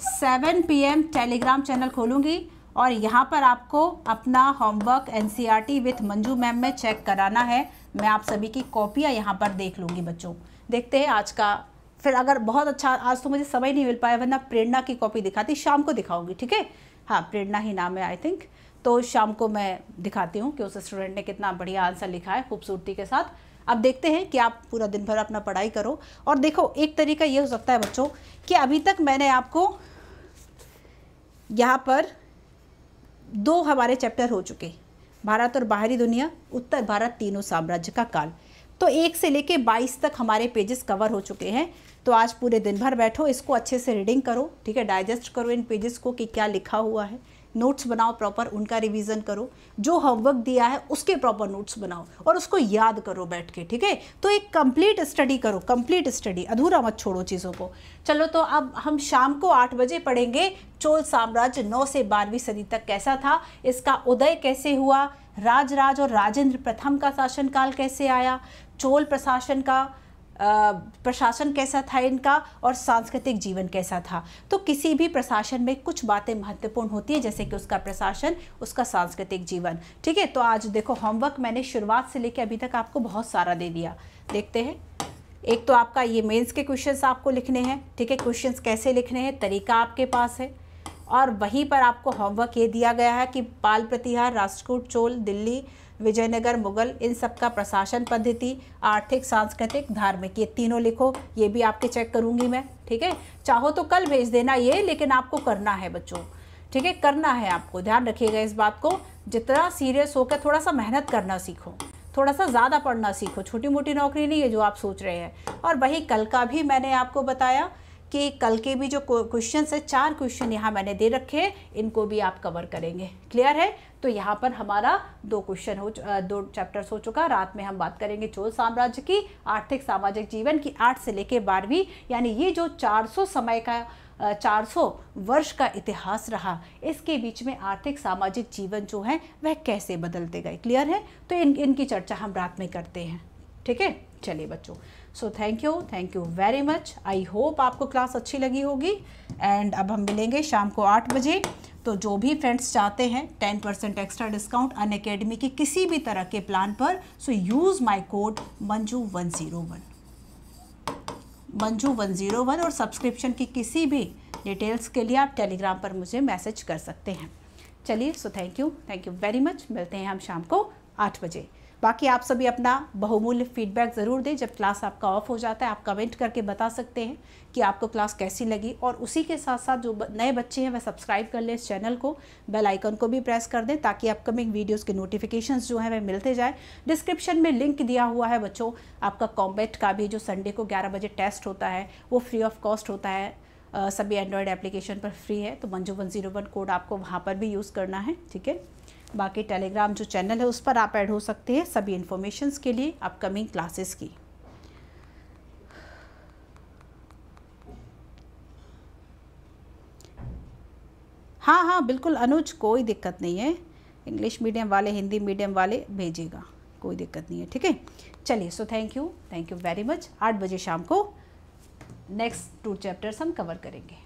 सेवन पीएम टेलीग्राम चैनल खोलूँगी और यहाँ पर आपको अपना homework NCERT with Manju ma'am में चेक कराना है मैं आप सभी की कॉपियाँ यहाँ पर देख लूँगी बच्चों देखते हैं आज का फिर अगर बहुत अच्छा आज तो मुझे समय नहीं मिल पाया वरना प्रेरणा की कॉपी दिखाती शाम को दिखाऊंगी ठीक है हाँ प्रेरणा ही नाम है आई थिंक तो शाम को मैं दिखाती हूँ कि उस स्टूडेंट ने कितना बढ़िया आंसर लिखा है खूबसूरती के साथ अब देखते हैं कि आप पूरा दिन भर अपना पढ़ाई करो और देखो एक तरीका ये हो सकता है बच्चों कि अभी तक मैंने आपको यहाँ पर दो हमारे चैप्टर हो चुके भारत और बाहरी दुनिया उत्तर भारत तीनों साम्राज्य का काल तो एक से लेके बाईस तक हमारे पेजेस कवर हो चुके हैं तो आज पूरे दिन भर बैठो इसको अच्छे से रीडिंग करो ठीक है डाइजेस्ट करो इन पेजेस को कि क्या लिखा हुआ है नोट्स बनाओ प्रॉपर उनका रिवीजन करो जो होमवर्क दिया है उसके प्रॉपर नोट्स बनाओ और उसको याद करो बैठ के ठीक है तो एक कंप्लीट स्टडी करो कंप्लीट स्टडी अधूरा मत छोड़ो चीज़ों को चलो तो अब हम शाम को आठ बजे पढ़ेंगे चोल साम्राज्य नौ से बारहवीं सदी तक कैसा था इसका उदय कैसे हुआ राजराज और राजेंद्र प्रथम का शासनकाल कैसे आया चोल प्रशासन का प्रशासन कैसा था इनका और सांस्कृतिक जीवन कैसा था तो किसी भी प्रशासन में कुछ बातें महत्वपूर्ण होती है जैसे कि उसका प्रशासन उसका सांस्कृतिक जीवन ठीक है तो आज देखो होमवर्क मैंने शुरुआत से लेकर अभी तक आपको बहुत सारा दे दिया देखते हैं एक तो आपका ये मेंस के क्वेश्चंस आपको लिखने हैं ठीक है क्वेश्चंस कैसे लिखने हैं तरीका आपके पास है और वहीं पर आपको होमवर्क ये दिया गया है कि पाल प्रतिहार राष्ट्रकूट चोल दिल्ली विजयनगर मुगल इन सब का प्रशासन पद्धति आर्थिक सांस्कृतिक धार्मिक ये तीनों लिखो ये भी आपके चेक करूंगी मैं ठीक है चाहो तो कल भेज देना ये लेकिन आपको करना है बच्चों ठीक है करना है आपको ध्यान रखिएगा इस बात को जितना सीरियस होकर थोड़ा सा मेहनत करना सीखो थोड़ा सा ज़्यादा पढ़ना सीखो छोटी मोटी नौकरी नहीं है जो आप सोच रहे हैं और वही कल का भी मैंने आपको बताया कि कल के भी जो क्वेश्चन है चार क्वेश्चन यहाँ मैंने दे रखे हैं इनको भी आप कवर करेंगे क्लियर है तो यहाँ पर हमारा दो क्वेश्चन हो दो चैप्टर्स हो चुका रात में हम बात करेंगे चोल साम्राज्य की आर्थिक सामाजिक जीवन की आठ से लेकर बारहवीं यानी ये जो 400 समय का 400 वर्ष का इतिहास रहा इसके बीच में आर्थिक सामाजिक जीवन जो है वह कैसे बदलते गए क्लियर है तो इन इनकी चर्चा हम रात में करते हैं ठीक है चलिए बच्चों so thank you thank you very much I hope आपको क्लास अच्छी लगी होगी एंड अब हम मिलेंगे शाम को आठ बजे तो जो भी फ्रेंड्स चाहते हैं ten percent extra discount Unacademy के किसी भी तरह के प्लान पर so use my code Manju one zero one Manju one zero one और सब्सक्रिप्शन की किसी भी डिटेल्स के लिए आप टेलीग्राम पर मुझे मैसेज कर सकते हैं चलिए so thank you thank you very much मिलते हैं हम शाम को आठ बजे बाकी आप सभी अपना बहुमूल्य फीडबैक ज़रूर दें जब क्लास आपका ऑफ हो जाता है आप कमेंट करके बता सकते हैं कि आपको क्लास कैसी लगी और उसी के साथ साथ जो नए बच्चे हैं वह सब्सक्राइब कर लें इस चैनल को बेल आइकन को भी प्रेस कर दें ताकि अपकमिंग वीडियोस के नोटिफिकेशन जो हैं वह मिलते जाए डिस्क्रिप्शन में लिंक दिया हुआ है बच्चों आपका कॉम्बेट का भी जो संडे को ग्यारह बजे टेस्ट होता है वो फ्री ऑफ कॉस्ट होता है सभी एंड्रॉयड एप्लीकेशन पर फ्री है तो वन जीरो वन कोड आपको वहाँ पर भी यूज़ करना है ठीक है बाकी टेलीग्राम जो चैनल है उस पर आप ऐड हो सकते हैं सभी इन्फॉर्मेशंस के लिए अपकमिंग क्लासेस की हाँ हाँ बिल्कुल अनुज कोई दिक्कत नहीं है इंग्लिश मीडियम वाले हिंदी मीडियम वाले भेजेगा कोई दिक्कत नहीं है ठीक है चलिए so thank you thank you very much आठ बजे शाम को नेक्स्ट टू चैप्टर्स हम कवर करेंगे